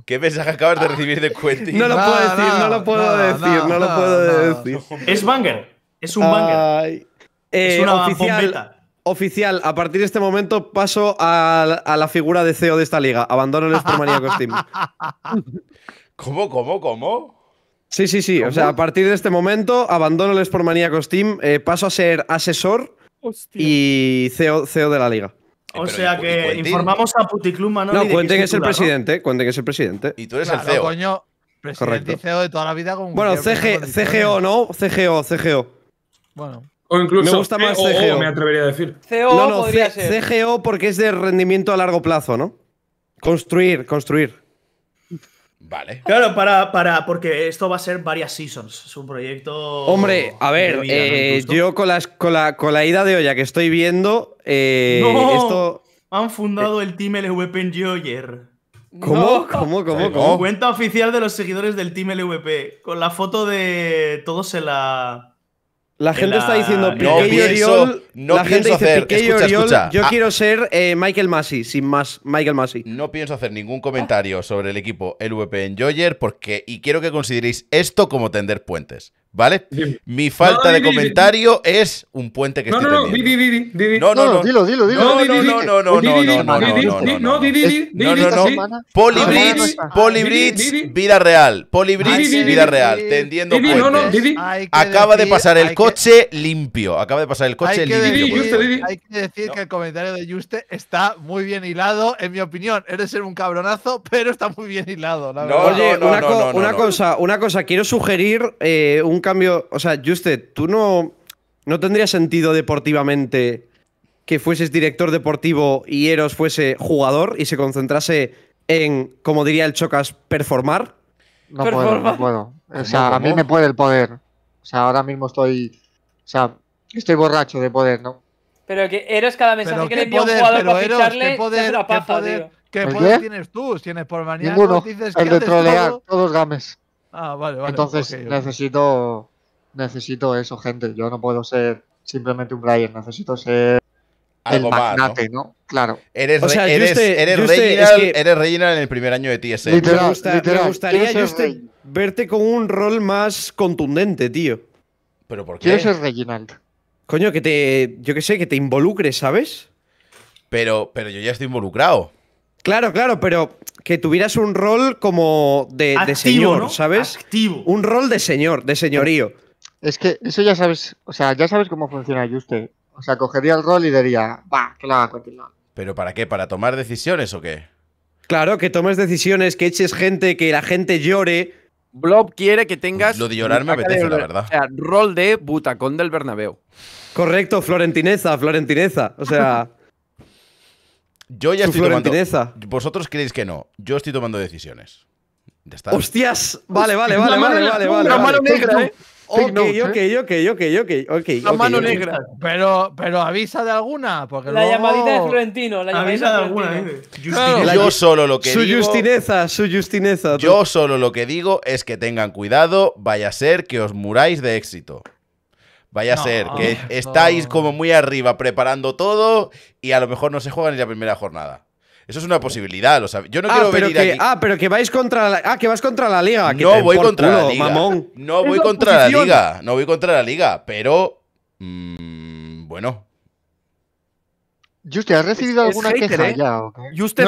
¿Qué mensaje acabas de recibir de Quentis? No lo puedo decir, no, lo puedo decir, no, lo puedo
decir. Es banger, es un banger. Eh, es una
oficial oficial, a partir de este momento paso a, la figura de CEO de esta liga. Abandono el Sportmaníacos Team.
¿Cómo, cómo, cómo?
Sí, sí, sí. O sea, a partir de este momento abandono el Sportmaníacos Team, eh, paso a ser asesor y CEO, CEO de la liga.
Eh,
o sea que informamos a Puticlub Manoli. No, cuenten que es el presidente,
que es el presidente. Y tú eres el CEO.
E presidente y CEO e de toda la vida con
Bueno, CGO, e
¿no? CGO, CGO. Bueno. O incluso me gusta más CGO, me
atrevería a decir. CGO no, no, podría ser.
CGO porque es de rendimiento a largo plazo, ¿no? Construir, construir.
Vale. Claro, para, para, porque esto va a ser varias seasons. Es un proyecto. Hombre, a ver, eh,
yo con, con, la, con ida de olla que estoy viendo, eh,
esto. Han fundado el Team LVP en Joyer.
¿Cómo? ¿Cómo?
¿Cómo? ¿Cómo? Cuenta oficial de los seguidores del Team LVP. Con la foto de todos en la.
La gente está diciendo Piqué no y Oriol.
la gente Yo ah. quiero
ser eh, Michael Massey, sin más, Michael Massey. No pienso hacer ningún comentario sobre el equipo LVP en Joyer porque, y quiero que consideréis esto como tender puentes. ¿Vale? Mi falta de comentario es un puente que no, estoy no, no, di,
di, No, no, no. Dilo, dilo, dilo. No, no, no, no, no, no, no, no, no, vida real.
PoliBridge, vida real. Tendiendo puentes. Acaba de pasar el coche limpio. Acaba de pasar el coche limpio.
Hay que decir que el comentario de Juste está muy bien hilado, en mi opinión. Eres un cabronazo, pero está muy bien hilado. Oye,
una cosa, una cosa. Quiero sugerir un cambio. O sea, Juste, tú no. No tendría sentido deportivamente que fueses director deportivo y Eros fuese jugador y se concentrase en, como diría el Chocas, performar. No puedo, bueno, O sea,
a mí me puede el poder. O sea, ahora mismo estoy. O sea, estoy borracho de poder, ¿no?
Pero que Eros cada mensaje que le envía un jugador para Eros, ficharle, ¿qué poder, ¿qué poder, ¿Qué poder
tienes tú? Tienes por mañana. Ninguno. Dices el que de trolear,
todos games. Ah, vale, vale. Entonces necesito necesito eso, gente. Yo no puedo ser simplemente un Brian, necesito
ser Algo ¿no? Claro. Eres, eres, eres, Reginald, eres, en el primer año de ti, Literal, me, me, gustaría
verte con un rol más contundente, tío.
¿Pero por qué? Quiero ser
Reginald. Coño, que te. Yo qué sé, que te involucres, ¿sabes? Pero, pero yo ya estoy involucrado. Claro, claro, pero que tuvieras un rol como de, señor, ¿sabes? Activo. Un rol de señor,
de señorío.
Es que eso ya sabes, o sea, ya sabes cómo funciona Juste. O sea,
cogería el rol y diría,
va, que continuar. ¿Pero para qué? ¿Para tomar decisiones o qué?
Claro, que tomes decisiones, que eches gente, que la gente llore. Blob quiere que tengas. Lo de llorar me apetece, la verdad. O sea, rol de butacón del Bernabéu. Correcto, Florentineza,
Florentineza. O sea. Yo ya estoy tomando. Vosotros creéis que no. Yo estoy tomando decisiones. ¡Hostias! Vale, vale, vale, vale, vale, La mano negra, eh. ¿eh? Ok, ok, ok, ok, ok, La mano negra.
Pero, pero avisa de alguna. Porque la llamadita de Florentino. La avisa de alguna. Eh.
Yo
solo lo que digo. Su justineza, su justineza. Yo solo lo que digo es que tengan cuidado, vaya a ser que os muráis de éxito vaya a ser que estáis como muy arriba preparando todo y a lo mejor no se juega ni la primera jornada. Eso es una posibilidad, lo Yo no ah, quiero que, Ah,
pero que vais contra la, ah, que vas contra la liga. no voy contra la liga.
No voy contra la liga. No voy contra la liga, pero mm, bueno,
Juste,
¿has recibido
alguna queja ¿eh? ya?
Juste,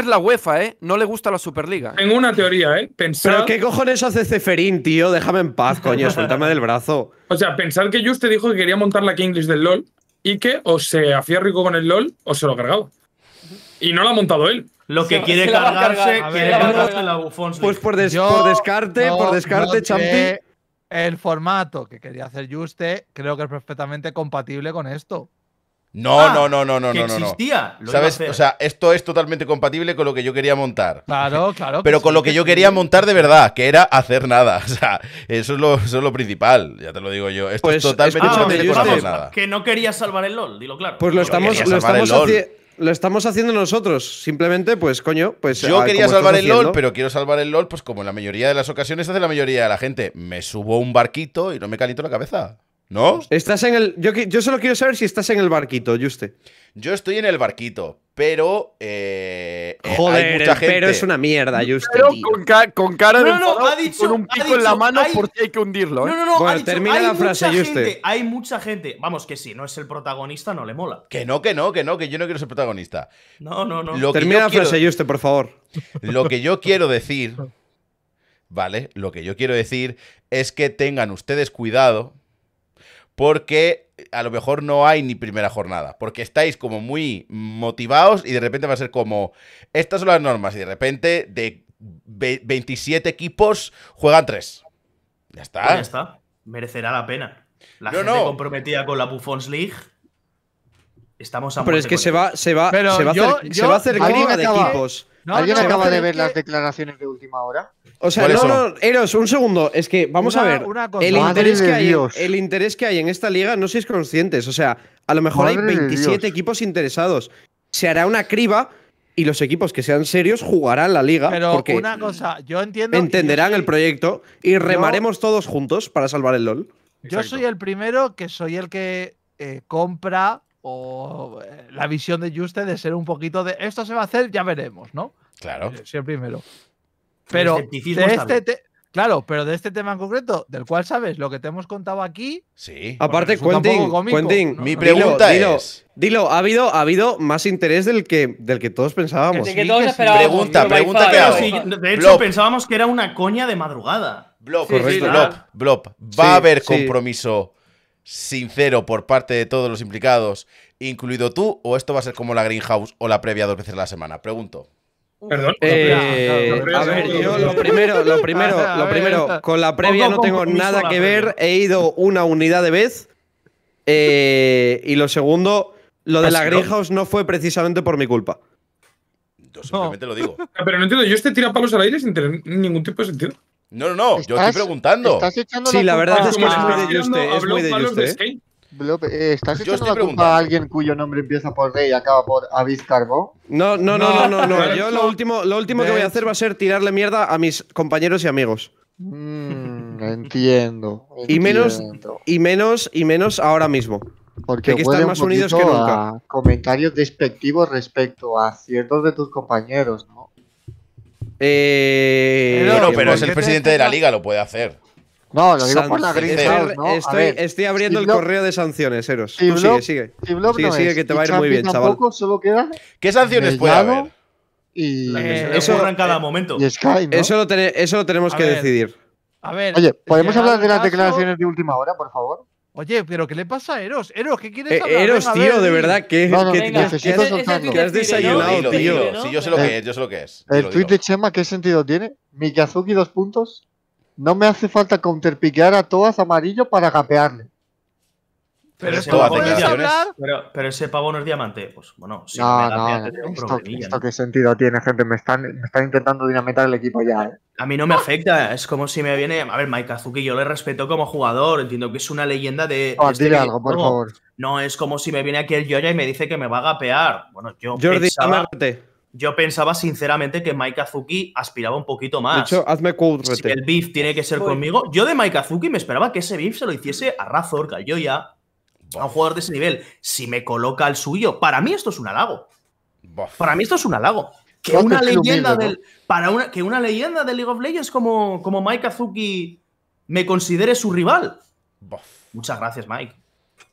es
la UEFA, ¿eh? No le gusta la Superliga. Tengo una teoría, ¿eh?
Pensar... Pero ¿qué cojones hace Ceferín, tío? Déjame en paz, coño, suéltame del brazo.
O sea, pensar que Juste dijo que quería montar la Kinglish del LOL y que o se hacía rico con el LOL o se lo ha cargado. Y no lo ha montado él. Lo que quiere cargarse,
la
Pues por, descarte, por descarte, Champi.
El formato que quería hacer Juste creo que es perfectamente compatible con
esto. Ah, no, no, no, no, no, no, no, no, existía. ¿Sabes? O sea, esto es totalmente compatible con lo que yo quería montar.
Claro, claro. Pero con lo que, yo quería
montar de verdad, que era hacer nada. O sea, eso es lo, principal. Ya te lo digo yo. Esto pues es totalmente compatible con hacer nada.
Que no quería salvar el LOL, dilo claro.
Pues lo estamos,
lo estamos haciendo. nosotros, simplemente, pues, coño, pues. Yo ah, quería salvar el LOL,
pero quiero salvar el LOL, pues como en la mayoría de las ocasiones hace la mayoría de la gente. Me subo un barquito y no me calito la cabeza. ¿No? Estás en el. Yo, solo quiero saber si estás en el barquito, Juste. Yo estoy en el barquito, pero. Eh, eh, Joder, hay mucha gente. pero es una
mierda, Juste. Pero
con, cara de. No, no, ha dicho, con un pico en la mano porque hay que hundirlo. ¿eh? No, no, no. termina la frase, Juste.
Hay mucha gente. Vamos, que si no es el
protagonista, no le mola. Que no, que no, que no, que yo no quiero ser protagonista.
No, no, no. termina la frase, Yuste,
por favor. Lo que yo quiero decir. Vale, lo que yo quiero decir es que tengan ustedes cuidado porque a lo mejor no hay ni primera jornada, porque estáis como muy motivados y de repente va a ser como, estas son las normas y de repente de 27 equipos juegan 3.
Ya está. Pues está. Merecerá la pena. La gente comprometida con la Buffons League. Estamos a Pero es que se
va, se va, se va, se
va, a hacer, grima de equipos.
¿Alguien acaba de ver las declaraciones de última hora? O sea, no, Eros, un segundo. Es que, vamos a ver. El, interés que hay, en esta liga no sois conscientes. O sea, a lo mejor hay 27 equipos interesados. Se hará una criba y los equipos que sean serios jugarán la liga. Pero una
cosa, yo entiendo. Entenderán
el proyecto y remaremos todos juntos para salvar el LOL.
Yo soy el primero que soy el que eh, compra o eh, la visión de Juste de ser un poquito de esto se va a hacer, ya veremos, ¿no? Claro. Soy el primero. Pero de este claro, pero de este tema en concreto, del cual sabes lo que te hemos contado aquí. Sí. Aparte, Quentin, mi pregunta
es. Dilo, ha habido, ha habido más interés del que, del que todos pensábamos. Que pregunta,
pregunta de hecho,
pensábamos que era una coña de madrugada. Blop,
va a haber compromiso sincero por parte de todos los implicados, incluido tú, o esto va a ser como la Greenhouse o la previa dos veces a la semana? Pregunto.
Perdón. Eh, a ver, yo lo primero, lo primero, lo primero, con
la previa
no tengo nada que ver.
He ido una unidad de vez. Eh, y lo segundo, lo de la Greenhouse no fue precisamente por mi culpa.
Yo simplemente
lo digo. Ah, pero no entiendo, yo este tira palos al aire sin tener ningún tipo de sentido. No, no, no, yo estoy preguntando.
sí, la, verdad es ah, que es eh, muy de Es muy de eh, ¿Estás echando la a alguien cuyo nombre empieza por rey y acaba por Avis
No, no,
no, no, no, Yo lo
último, lo último que voy a hacer va a ser tirarle mierda a mis compañeros y amigos. Mm, entiendo, Y menos, y menos, y menos ahora mismo. Porque hay
más unidos que nunca. comentarios despectivos respecto a ciertos de tus compañeros, ¿no?
Eh,
no, pero es el presidente este de la liga, lo puede hacer.
No, lo digo por la estoy, abriendo el correo
de sanciones, Eros. sigue, sigue. que te va a ir muy bien, chaval. ¿Qué sanciones puede haber? Y eso en cada momento. eso, lo tenemos que decidir. Oye, ¿podemos hablar de este las declaraciones
de última hora, por favor? Oye, pero ¿qué le pasa a Eros? Eros, ¿qué quieres eh, hablar?
Eros, tío, de verdad, ¿qué, no, que has desayunado, tío. sí, yo sé lo que eh, es, yo sé lo
que es. El
tweet de Chema, ¿qué sentido tiene? Miyazuki, dos puntos. No me hace falta counterpiquear a todas amarillo para gapearle.
Pero,
pero, pero, ese pavo no es diamante. Pues bueno, si no, me no, esto,
qué sentido tiene, gente. Me están, intentando dinamitar el equipo ya. Eh.
A mí no me afecta. Es como si me viene. A ver, Mike Azuki, yo le respeto como jugador. Entiendo que es una leyenda de. Ah, este dile algo, por favor. No es como si me viene aquí el Yoya y me dice que me va a gapear. Bueno, yo. Jordi, yo pensaba sinceramente que Mike Azuki aspiraba un poquito más. De hecho, hazme el beef tiene que ser conmigo. Yo de Mike Azuki me esperaba que ese beef se lo hiciese a Razor, a a un jugador de ese nivel. Si me coloca el suyo, para mí esto es un halago. Para mí esto es un halago. Que una leyenda del. Para que una leyenda de League of Legends como, como Mike Azuki me considere su rival.
Muchas gracias, Mike.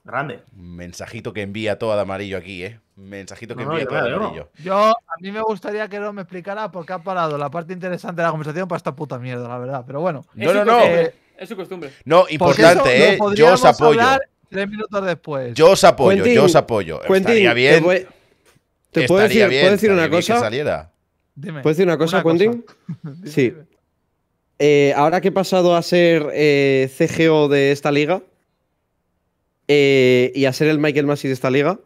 Grande. mensajito que envía todo de amarillo aquí, ¿eh? Mensajito que no, envía
yo. a mí me gustaría que no me explicara Porque ha parado la parte interesante de la conversación para esta puta mierda, la verdad. Pero bueno. No, no, no. es su costumbre. No, importante, ¿eh? Yo os apoyo. Tres minutos después. Yo os apoyo,
yo os apoyo. Quentin, bien. Te, puedo decir, una cosa. saliera.
Dime, decir una cosa, Quentin? sí. Eh, ahora que he pasado a ser eh, CGO de esta liga eh, y a ser el Michael Massey de esta liga,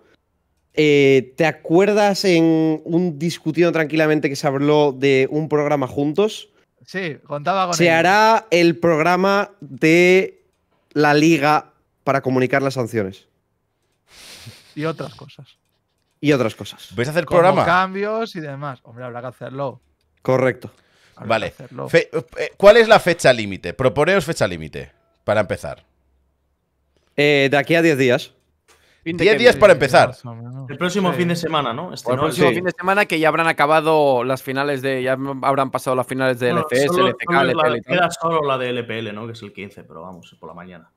eh, ¿Te acuerdas en un discutido tranquilamente que se habló de un programa juntos?
Sí, contaba con Se hará
el programa de la liga para comunicar las sanciones.
Y otras cosas.
Y otras cosas. ¿Vais a hacer Como programa?
cambios y demás. Hombre, habrá que
hacerlo. Correcto. vale. Eh, ¿Cuál es la fecha límite? Proponeos fecha límite para empezar. Eh, de aquí a 10 días. 10 días para
empezar. El próximo fin de semana, ¿no? Este,
el próximo fin
de semana que ya habrán acabado las finales de. Ya habrán pasado las finales de LCS, LCK, LPL.
Queda
solo la de LPL, ¿no? Que es
el 15, pero vamos, por la mañana.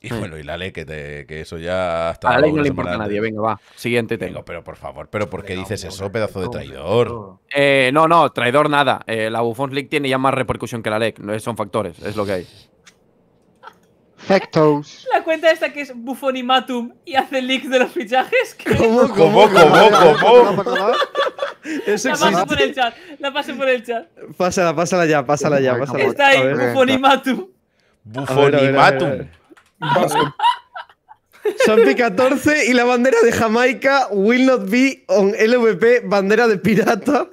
Y bueno, y la ley que, eso ya A la ley no le importa a nadie, venga, va. Siguiente tengo pero por favor, ¿pero por qué dices eso, pedazo de traidor? Eh,
no, no, traidor nada. Eh, la Buffon League tiene ya más repercusión que la ley, son factores, es lo que hay.
La cuenta esta que es Bufonimatum y hace leaks de los fichajes. Que... ¿Cómo, cómo, cómo, la paso por el chat, la paso por el chat.
Pásala, pásala ya, pásala ya. Pásala. Está ahí,
Bufonimatum.
Bufonimatum. Sampi 14 y la bandera de Jamaica will not be on LVP, bandera de pirata,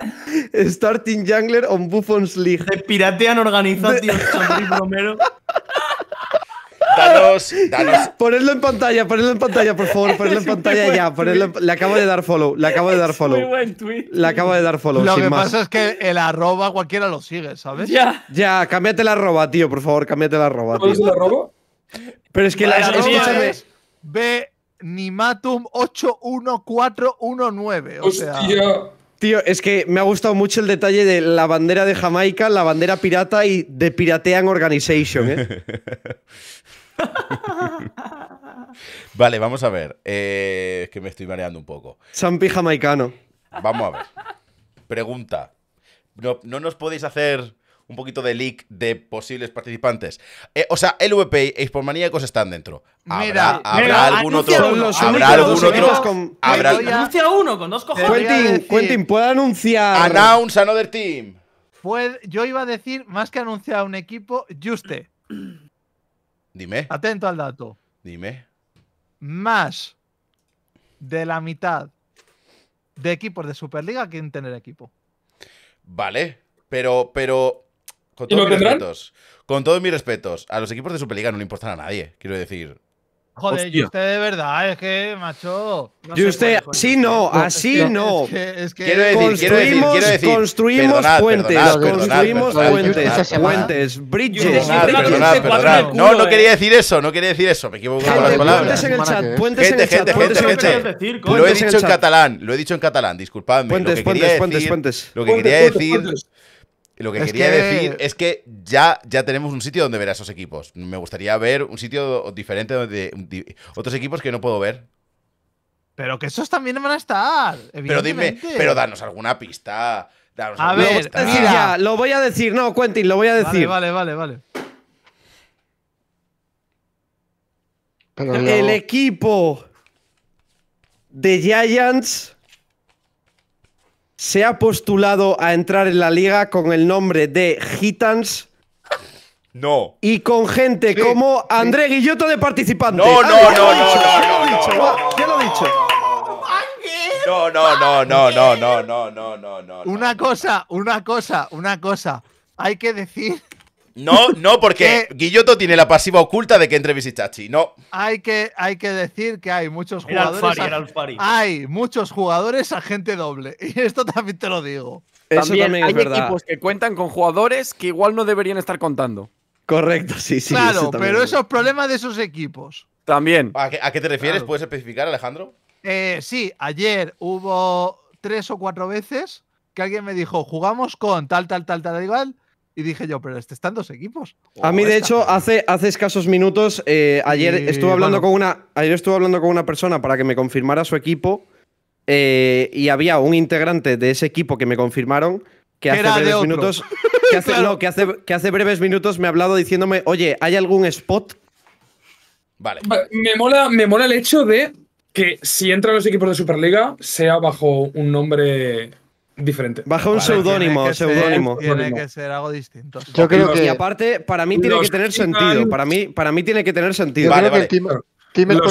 starting jungler on Buffons League. De
piratean organizado, tío, Romero.
danos, danos.
Ponedlo en pantalla, ponedlo en pantalla, por favor, ponedlo en pantalla ya. le acabo de dar follow, le acabo de dar follow. Le acabo de dar follow. Lo que pasa
es que el arroba cualquiera lo sigue, ¿sabes? Ya.
Ya, cámbiate el arroba, tío, por favor, cámbiate la arroba. arroba? Pero es que la, escúchame. Es
Nimatum 81419. O sea.
Tío, es que me ha gustado mucho el detalle de la bandera de Jamaica, la bandera pirata y de Piratean Organization, ¿eh?
vale, vamos a ver. Eh, es que me estoy mareando un poco.
Champi jamaicano.
Vamos a ver. Pregunta. No, no, nos podéis hacer un poquito de leak de posibles participantes. Eh, o sea, LVP y Expo están dentro. ¿Habrá, mira, ¿habrá algún otro? ¿Habrá algún otro?
Anuncia uno con dos cojones. Quentin,
puede anunciar.
Announce another team. yo iba a decir, más que anunciar un equipo, Juste. Dime. Atento al dato. Dime. Más de la mitad de equipos de Superliga quieren tener equipo.
Vale, pero, pero con todos, mis respetos, con todos mis respetos, a los equipos de Superliga no le importan a nadie, quiero decir. Joder, y usted
de verdad, es que, macho.
y usted, así no, así no. quiero,
decir, construimos, construimos puentes, construimos puentes, puentes, bridges.
No, no quería eh. decir eso, no quería decir eso, me equivoco con las palabras. Puentes en el chat, puentes en el chat. Gente, gente, gente. Lo he dicho en catalán, lo he dicho en catalán, disculpadme. Puentes, puentes, puentes, puentes. Lo que quería decir.
Lo que quería decir
es que ya, ya tenemos un sitio donde ver a esos equipos. Me gustaría ver un sitio diferente donde otros equipos que no puedo ver. Pero que esos también van a estar. Pero dime, pero danos alguna pista. a ver, Mira,
lo voy a decir. No, Quentin, lo voy a decir. Vale, vale, vale. El equipo de Giants se ha postulado a entrar en la liga con el nombre de Gitans. No. Y con gente como André Guilloto de participante. No, no, no, no,
no. lo dicho? No, no, no, no, no, no, no, no, no, no.
Una cosa,
una cosa, una cosa. Hay que decir
no, no, porque Guilloto tiene la pasiva oculta de que entre Visitachi. No.
Hay que, hay que decir que hay muchos jugadores.
hay muchos jugadores a gente doble. Y esto también te lo digo. también, hay equipos que cuentan con jugadores que igual no deberían estar contando.
Correcto, sí, sí. Claro, pero eso
es problema de esos equipos.
También. ¿A qué, te refieres? ¿Puedes especificar, Alejandro?
Eh, sí, ayer hubo tres o cuatro veces que alguien me dijo, jugamos con tal, tal, tal, tal, igual y dije yo, pero este están dos equipos.
A mí, de hecho, hace, hace escasos minutos, eh, ayer, estuve hablando con una, ayer estuve hablando con una persona para que me confirmara su equipo. Eh, y había un integrante de ese equipo que me confirmaron que hace breves minutos. Que hace, que, hace, breves minutos me ha hablado diciéndome, oye, ¿hay
algún spot? Vale. Me mola, me mola el hecho de que si entran los equipos de Superliga, sea bajo un nombre diferente. bajo un seudónimo, seudónimo. Tiene que
ser algo distinto. Yo creo que... Y aparte, para mí tiene que tener sentido. Para
mí, para mí tiene que tener sentido. vale, vale. Que luego,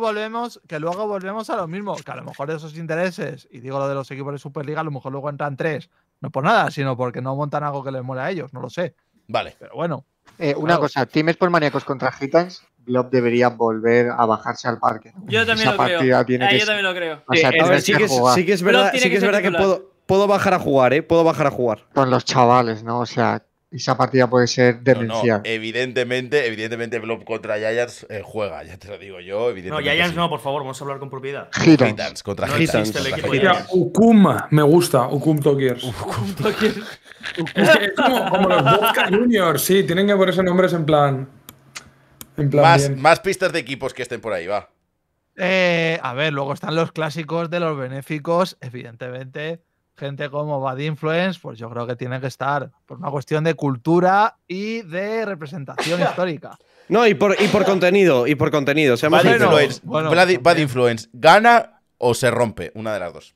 volvemos, que luego volvemos a lo mismo, que a lo mejor de esos intereses, y digo lo de los equipos de Superliga, a lo mejor luego entran tres, no por nada, sino porque no montan algo que les muera a ellos, no lo sé. Vale. Pero bueno.
Eh, una cosa, ¿Team por maníacos contra Gitans? BLOB debería volver a bajarse al parque.
Yo también, lo, creo. Ah, yo también lo creo. sí, que es, verdad, que,
puedo, bajar a jugar, ¿eh? Puedo bajar a jugar. Con los chavales, ¿no? O sea, esa partida puede ser
demencial. Evidentemente, evidentemente, Blob contra Giants eh, juega, ya te lo digo yo. no, Giants
no, por favor, vamos a hablar con propiedad. Gitans contra no Ukum, me gusta, Ukum Tokers. Ukum Tokers. es, como, como los Boca Juniors, sí, tienen que ponerse nombres en plan
más, pistas de equipos que estén por ahí, va.
Eh, a ver, luego están los clásicos de los benéficos, evidentemente. Gente como Bad Influence, pues yo creo que tiene que estar por una cuestión de cultura y de representación histórica.
No, y por, y por contenido, y por contenido. Bad, influence, Bad, influence, ¿gana o se rompe? Una de las dos.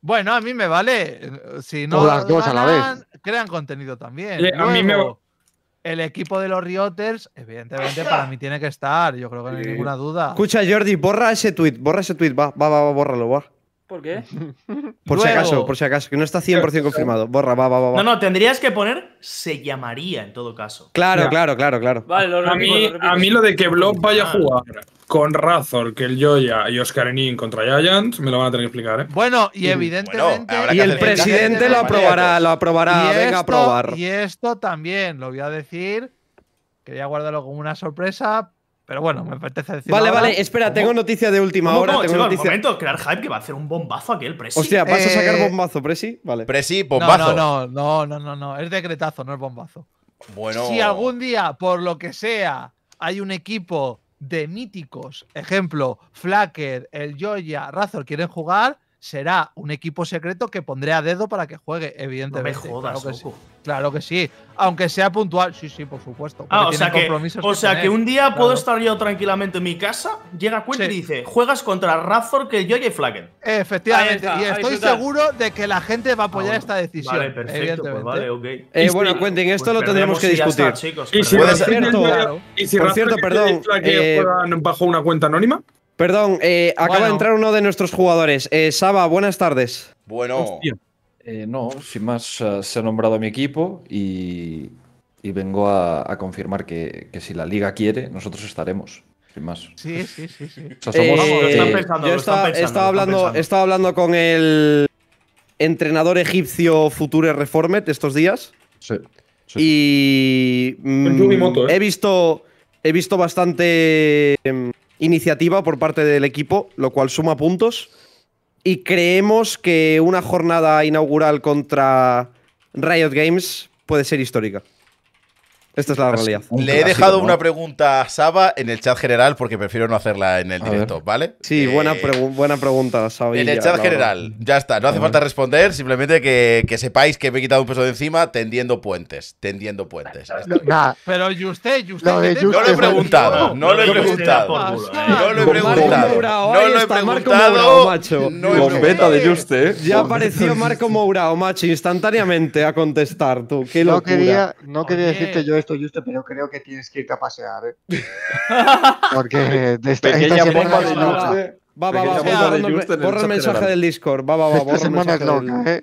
Bueno, a mí me vale.
Si
no las dos a la vez.
crean contenido también. Eh, a mí me, el equipo de los Rioters, evidentemente, para mí tiene que estar. Yo creo que no hay ninguna duda. Escucha,
Jordi, borra ese tweet, borra ese tweet, va, va, va, bórralo,
¿Por qué? Por si acaso, por
si acaso, que no está 100% confirmado. Borra, va, va, va. No,
no, tendrías que poner se llamaría en todo caso. Claro,
claro, claro, claro.
Vale, a, mí, a, mí, lo
de que Blob vaya a jugar con Razor, que el Joya y Oscar Enin contra Giants, me lo van a tener que explicar, ¿eh? Bueno, y evidentemente. y el presidente lo aprobará, lo aprobará, y venga esto, a aprobar.
Y esto también lo voy a decir. Quería guardarlo como una sorpresa, pero bueno, me apetece decirlo Vale, vale, espera, tengo noticia de última hora. tengo momento,
crear hype que va a hacer un bombazo aquel Presi. Hostia,
¿vas a sacar eh,
bombazo, Presi?
Vale. Presi, bombazo. No,
no, no, no, no, no, es decretazo, no es bombazo.
Bueno. Si
algún
día, por lo que sea, hay un equipo de míticos, ejemplo, Flacker, el Joya, Razor quieren jugar, será un equipo secreto que pondré a dedo para que juegue, evidentemente. No me jodas, claro, que sí. claro, que sí. Aunque sea puntual, sí, sí, por supuesto.
Ah, o sea, que, un día puedo estar yo tranquilamente en mi casa, llega cuenta y dice, juegas contra Razor que yo y Flaken.
Efectivamente, y estoy seguro de que la gente va a apoyar ah, esta decisión.
Vale,
perfecto, pues vale, ok. Eh, bueno,
Quentin,
esto
pues lo tendremos que discutir. y si, por cierto, y si cierto, perdón, eh,
bajo una cuenta anónima. Perdón,
eh, acaba de entrar uno de nuestros jugadores. Eh, Saba, buenas tardes. Bueno.
Eh, no, sin más, se ha nombrado a mi equipo y, vengo a, confirmar que, si la liga quiere, nosotros estaremos. Sin más.
Sí, sí, sí. O
yo estaba, hablando, con el entrenador egipcio Future Reformet estos días. Sí. Y. Mm, he visto. He visto bastante. Em, iniciativa por parte del equipo, lo cual suma puntos. Y creemos que una jornada inaugural contra Riot Games puede ser histórica. Esta es la realidad. Le he dejado una
pregunta a Saba en el chat general porque prefiero no hacerla en el directo, ¿vale? Sí, buena, eh,
pregu buena pregunta, Saba. En el chat general,
ya está. No hace falta responder, simplemente que, que, sepáis que me he quitado un peso de encima tendiendo puentes. Tendiendo puentes.
No. Pero
¿y
usted? ¿y usted no, usted no lo he preguntado. No lo he preguntado. Eh. No lo he preguntado. No lo he preguntado. No de Juste. Eh. Ya apareció
Marco Mourao, macho, instantáneamente a contestar. qué locura. No quería, no quería decirte yo justo, pero
creo que tienes que irte a pasear. Eh.
Porque de esta, Va, va, va. Borra el mensaje del Discord. Va, va, va.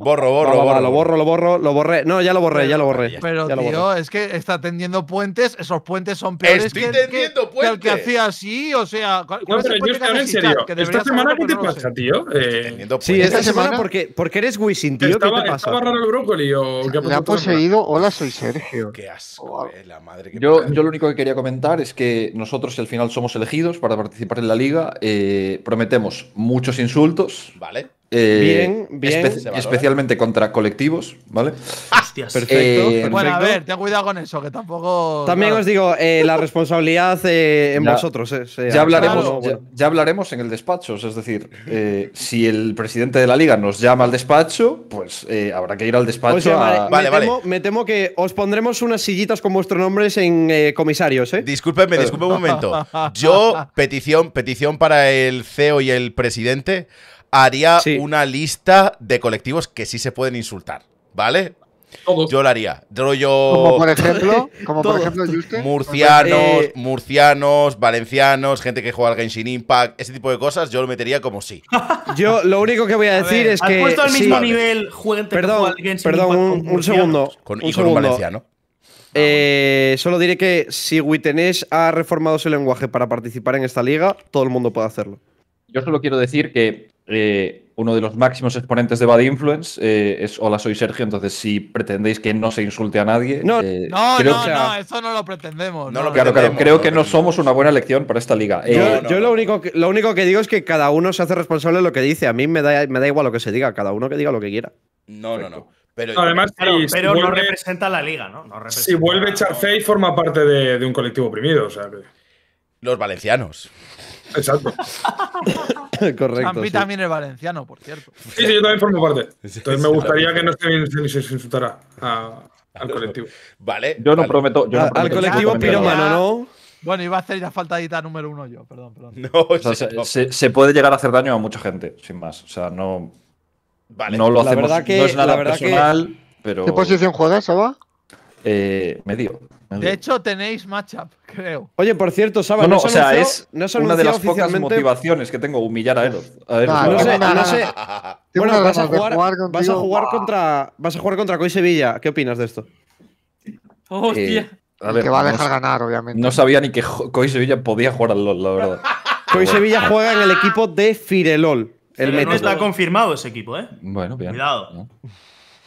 Borro, borro, borro, Lo
borro, lo borro, lo borré. No, ya lo borré, ya lo borré.
Pero,
tío, es que está tendiendo puentes. Esos puentes son peores Estoy que, tendiendo
puentes. que el que hacía así. O sea, yo en serio. ¿Esta semana qué te pasa, tío?
sí, esta, semana, porque,
porque eres Wisin, tío. ¿Qué te pasa? ¿Estaba raro
el brócoli o ha poseído. Hola, soy Sergio. Qué asco, eh, la
madre que yo, yo lo único que quería comentar es que nosotros al final somos elegidos para participar en la liga. Eh, prometemos muchos insultos. Vale eh, bien, bien. especialmente contra colectivos, ¿vale? Hostias. Eh, perfecto, Bueno, a
ver, ten cuidado con eso, que tampoco.
También os digo, eh, la responsabilidad en vosotros. ya, hablaremos,
ya, hablaremos en el despacho. Es decir, si el presidente de la liga nos llama al despacho, pues habrá que ir al despacho.
me, temo, que os pondremos unas sillitas con vuestros
nombres en comisarios. ¿eh? disculpenme un momento. Yo, petición, petición para el CEO y el presidente haría una lista de colectivos que sí se pueden insultar, ¿vale? Yo lo haría. Como por ejemplo, como por ejemplo Murcianos, eh, murcianos, valencianos, gente que juega al Genshin Impact, ese tipo de cosas, yo lo metería como sí.
yo lo único que voy a decir es que. puesto al mismo nivel, Perdón, al Genshin Impact un, un segundo. y con un valenciano. Eh, solo diré que si Wittenesh ha reformado su lenguaje para participar en esta liga, todo el mundo puede hacerlo.
Yo solo quiero decir que eh, uno de los máximos exponentes de Bad Influence eh, es Hola, soy Sergio. Entonces, si pretendéis que no se insulte a nadie. No, eh, no, no,
eso
no lo pretendemos.
claro,
creo que no somos una buena elección para esta liga.
Yo, lo, único que, lo único que digo es que cada uno se hace responsable de lo que dice. A mí me da, me da igual lo que se diga, cada uno que diga lo que quiera.
No,
no, no. Pero,
no, además, representa la liga, ¿no? si
vuelve y forma parte de, un colectivo oprimido. O sea Los valencianos. Exacto. Correcto. también
es valenciano, por cierto.
Sí, sí, yo también formo parte. Entonces me gustaría que no se, insultara al colectivo. Vale. Yo no ah, prometo. al colectivo pirómano,
¿no? Bueno, iba a hacer la faltadita número uno yo, perdón, perdón.
No,
se, puede llegar a hacer daño a mucha gente, sin más. O sea, no. Vale, no lo hacemos. no es nada personal, pero. ¿Qué posición
juegas, Saba?
Eh, medio, De
hecho, tenéis matchup,
creo. Oye, por cierto, Saba, sea, es no una de las pocas
motivaciones que tengo, humillar a Eros. Ah, no, sé, no sé.
Bueno, vas a jugar, contra, vas a jugar contra Coy Sevilla. ¿Qué opinas de esto?
Hostia. Eh,
que va a dejar ganar, obviamente.
No sabía ni que Coy Sevilla podía jugar al LOL, la verdad. Coy Sevilla
juega
en el equipo de Firelol. El no está
confirmado ese equipo, ¿eh? Bueno, bien. Cuidado.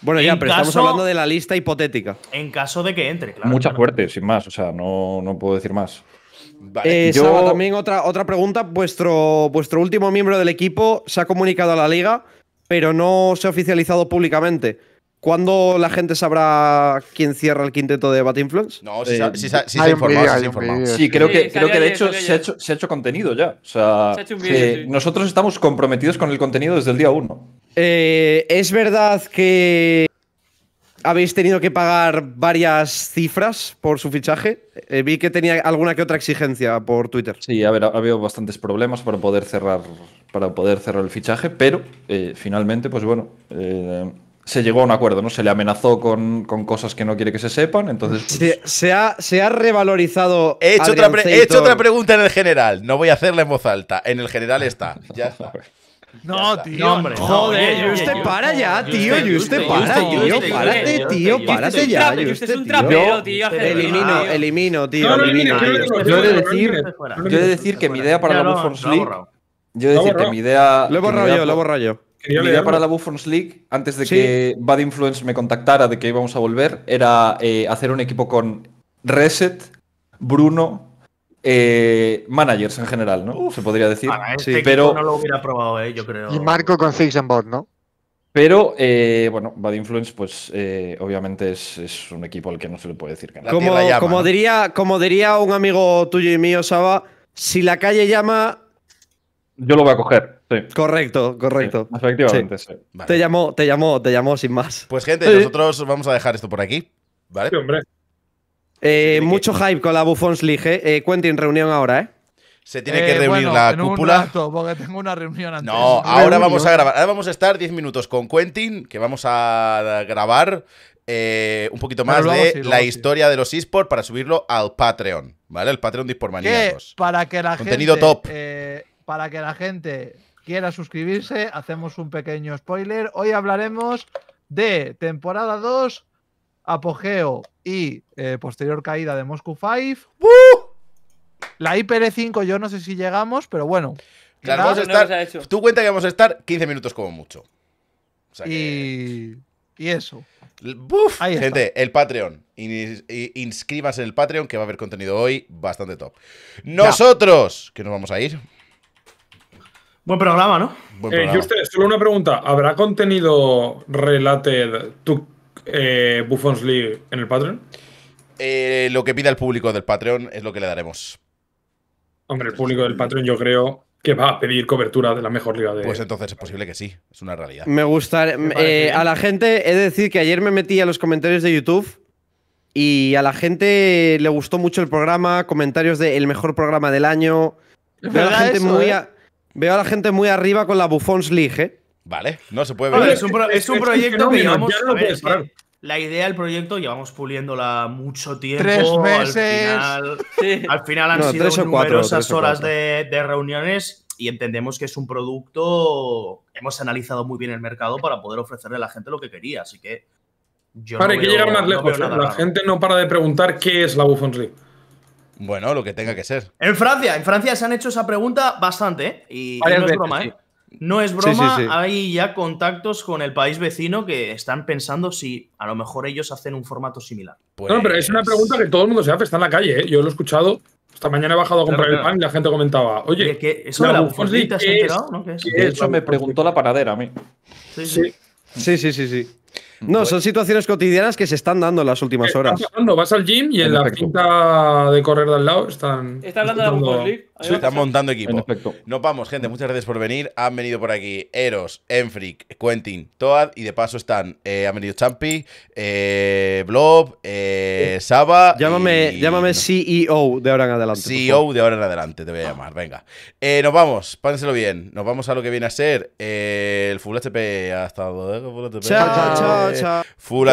Bueno, ya, pero estamos hablando
de la lista hipotética. En caso de que entre,
claro. Mucha suerte, sin
más. O sea, no, puedo decir más. Eh, yo...
también
otra, otra pregunta.
Vuestro,
vuestro último miembro del equipo se ha comunicado a la liga, pero no se ha oficializado públicamente. ¿Cuándo la gente sabrá quién cierra el quinteto de Bat Influence? No, si se ha informado. Sí, creo que,
creo de hecho se ha, hecho contenido ya. se nosotros estamos comprometidos con el contenido desde el día uno.
Eh, es verdad que habéis tenido que pagar varias cifras por su fichaje. Eh, vi que tenía alguna que otra exigencia por Twitter. Sí, ha habido bastantes problemas para
poder cerrar, para poder cerrar el fichaje, pero eh, finalmente, pues bueno, se llegó a un acuerdo, ¿no? Se le amenazó con, cosas que no quiere que se sepan, entonces... Pues
se, ha, revalorizado... He hecho, otra hecho otra pregunta en el general,
no voy a hacerla en voz alta, en el general está, ya está.
No, tío. hombre, joder, usted para ya, tío. Y usted para, tío. Párate, tío. Párate ya. Usted es un trapero, tío. Elimino,
elimino, tío. Elimino, Yo he de decir, yo decir que mi idea para la Buffons League. Yo he de decir que mi idea. Lo he borrado yo, lo he borrado yo. Mi idea para la Buffons League, antes de
que Bad Influence me contactara de que íbamos a volver, era eh, hacer un equipo con
Reset, Bruno,
eh, managers en general, ¿no? Se podría decir. Este pero no
lo hubiera probado, eh, yo creo. Y Marco
con Six and Bot, ¿no?
Pero, eh, bueno, Bad Influence, pues eh, obviamente es, un equipo al que no se le puede decir que Como,
diría, como diría un amigo tuyo y mío, Saba, si la calle llama. Yo lo voy a coger. Sí. Correcto, correcto. efectivamente, sí. Te llamó, te llamó, te llamó sin más. Pues, gente,
nosotros vamos a dejar esto por aquí. ¿Vale? hombre. Eh,
mucho hype con la Buffons League. Eh. Eh, Quentin, reunión ahora, ¿eh?
Se tiene que reunir la cúpula. tengo una reunión No, ahora vamos a grabar. Ahora vamos a estar 10 minutos con Quentin, que vamos a grabar un poquito más de la historia de los esports para subirlo al Patreon, ¿vale? El Patreon de Esports
Para que la Contenido top. para que la gente quiera suscribirse, hacemos un pequeño spoiler. Hoy hablaremos de temporada 2 apogeo y eh, posterior caída de Moscú 5. La IPL5 yo no sé si llegamos, pero bueno.
Claro, vamos a estar, tú cuenta que vamos a estar 15 minutos como mucho. y... eso. gente, el Patreon. Inscribas en el Patreon que va a haber contenido hoy bastante top. Nosotros, que nos vamos a ir.
Buen programa, ¿no? y eh, usted, solo una pregunta. ¿Habrá contenido related eh, Buffons League en el Patreon? Eh, lo que pida
el público del Patreon es lo que le daremos. Hombre, el público del Patreon yo creo que va a pedir cobertura de la mejor liga de. Pues entonces es posible que sí, es una realidad.
Me gusta. Eh, a la gente, he de decir que ayer me metí a los comentarios de YouTube y a la gente le gustó mucho el programa, comentarios de el mejor programa del año. Veo a, la gente muy veo a la gente muy arriba con la Buffons League, ¿eh? Vale, no se puede ver. es, un proyecto que,
llevamos. la idea del proyecto llevamos puliéndola mucho tiempo. Tres meses. Al final, han sido cuatro, numerosas horas de, reuniones y entendemos que es un producto. Hemos analizado muy bien el mercado para poder ofrecerle a la gente lo que quería. Así que.
Yo vale, que llegar más lejos. ¿eh? la gente no para de preguntar qué es la
Buffonry Bueno, lo que tenga que ser.
En Francia, en Francia se han hecho esa pregunta bastante, ¿eh? Y, no es broma, ¿eh? No es broma, hay ya contactos con el país vecino que están pensando si a lo mejor ellos hacen un formato similar. No, pero es una pregunta
que todo el mundo se hace, está en la calle, ¿eh? yo lo he escuchado. Esta mañana he bajado a comprar el pan y la gente comentaba, oye, eso la
es? me preguntó
la paradera a mí. Sí, sí, sí, sí.
No, pues- son situaciones cotidianas que se están dando en las últimas horas.
vas al gym y en, la cinta de correr de al lado están. ¿Están hablando de la están montando equipo.
Nos vamos, gente. Muchas gracias por venir. Han venido por aquí Eros, Enfric, Quentin, Toad. Y de paso están. Eh, han venido Champi, eh, Blob, eh, Saba. Llámame, llámame CEO e de ahora en adelante. CEO de ahora en adelante, te voy a llamar. Venga. nos vamos. pánselo bien. Nos vamos a lo que viene a ser el Full HP. Hasta luego, Full HP. Chao, chao,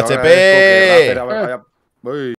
chao.
Full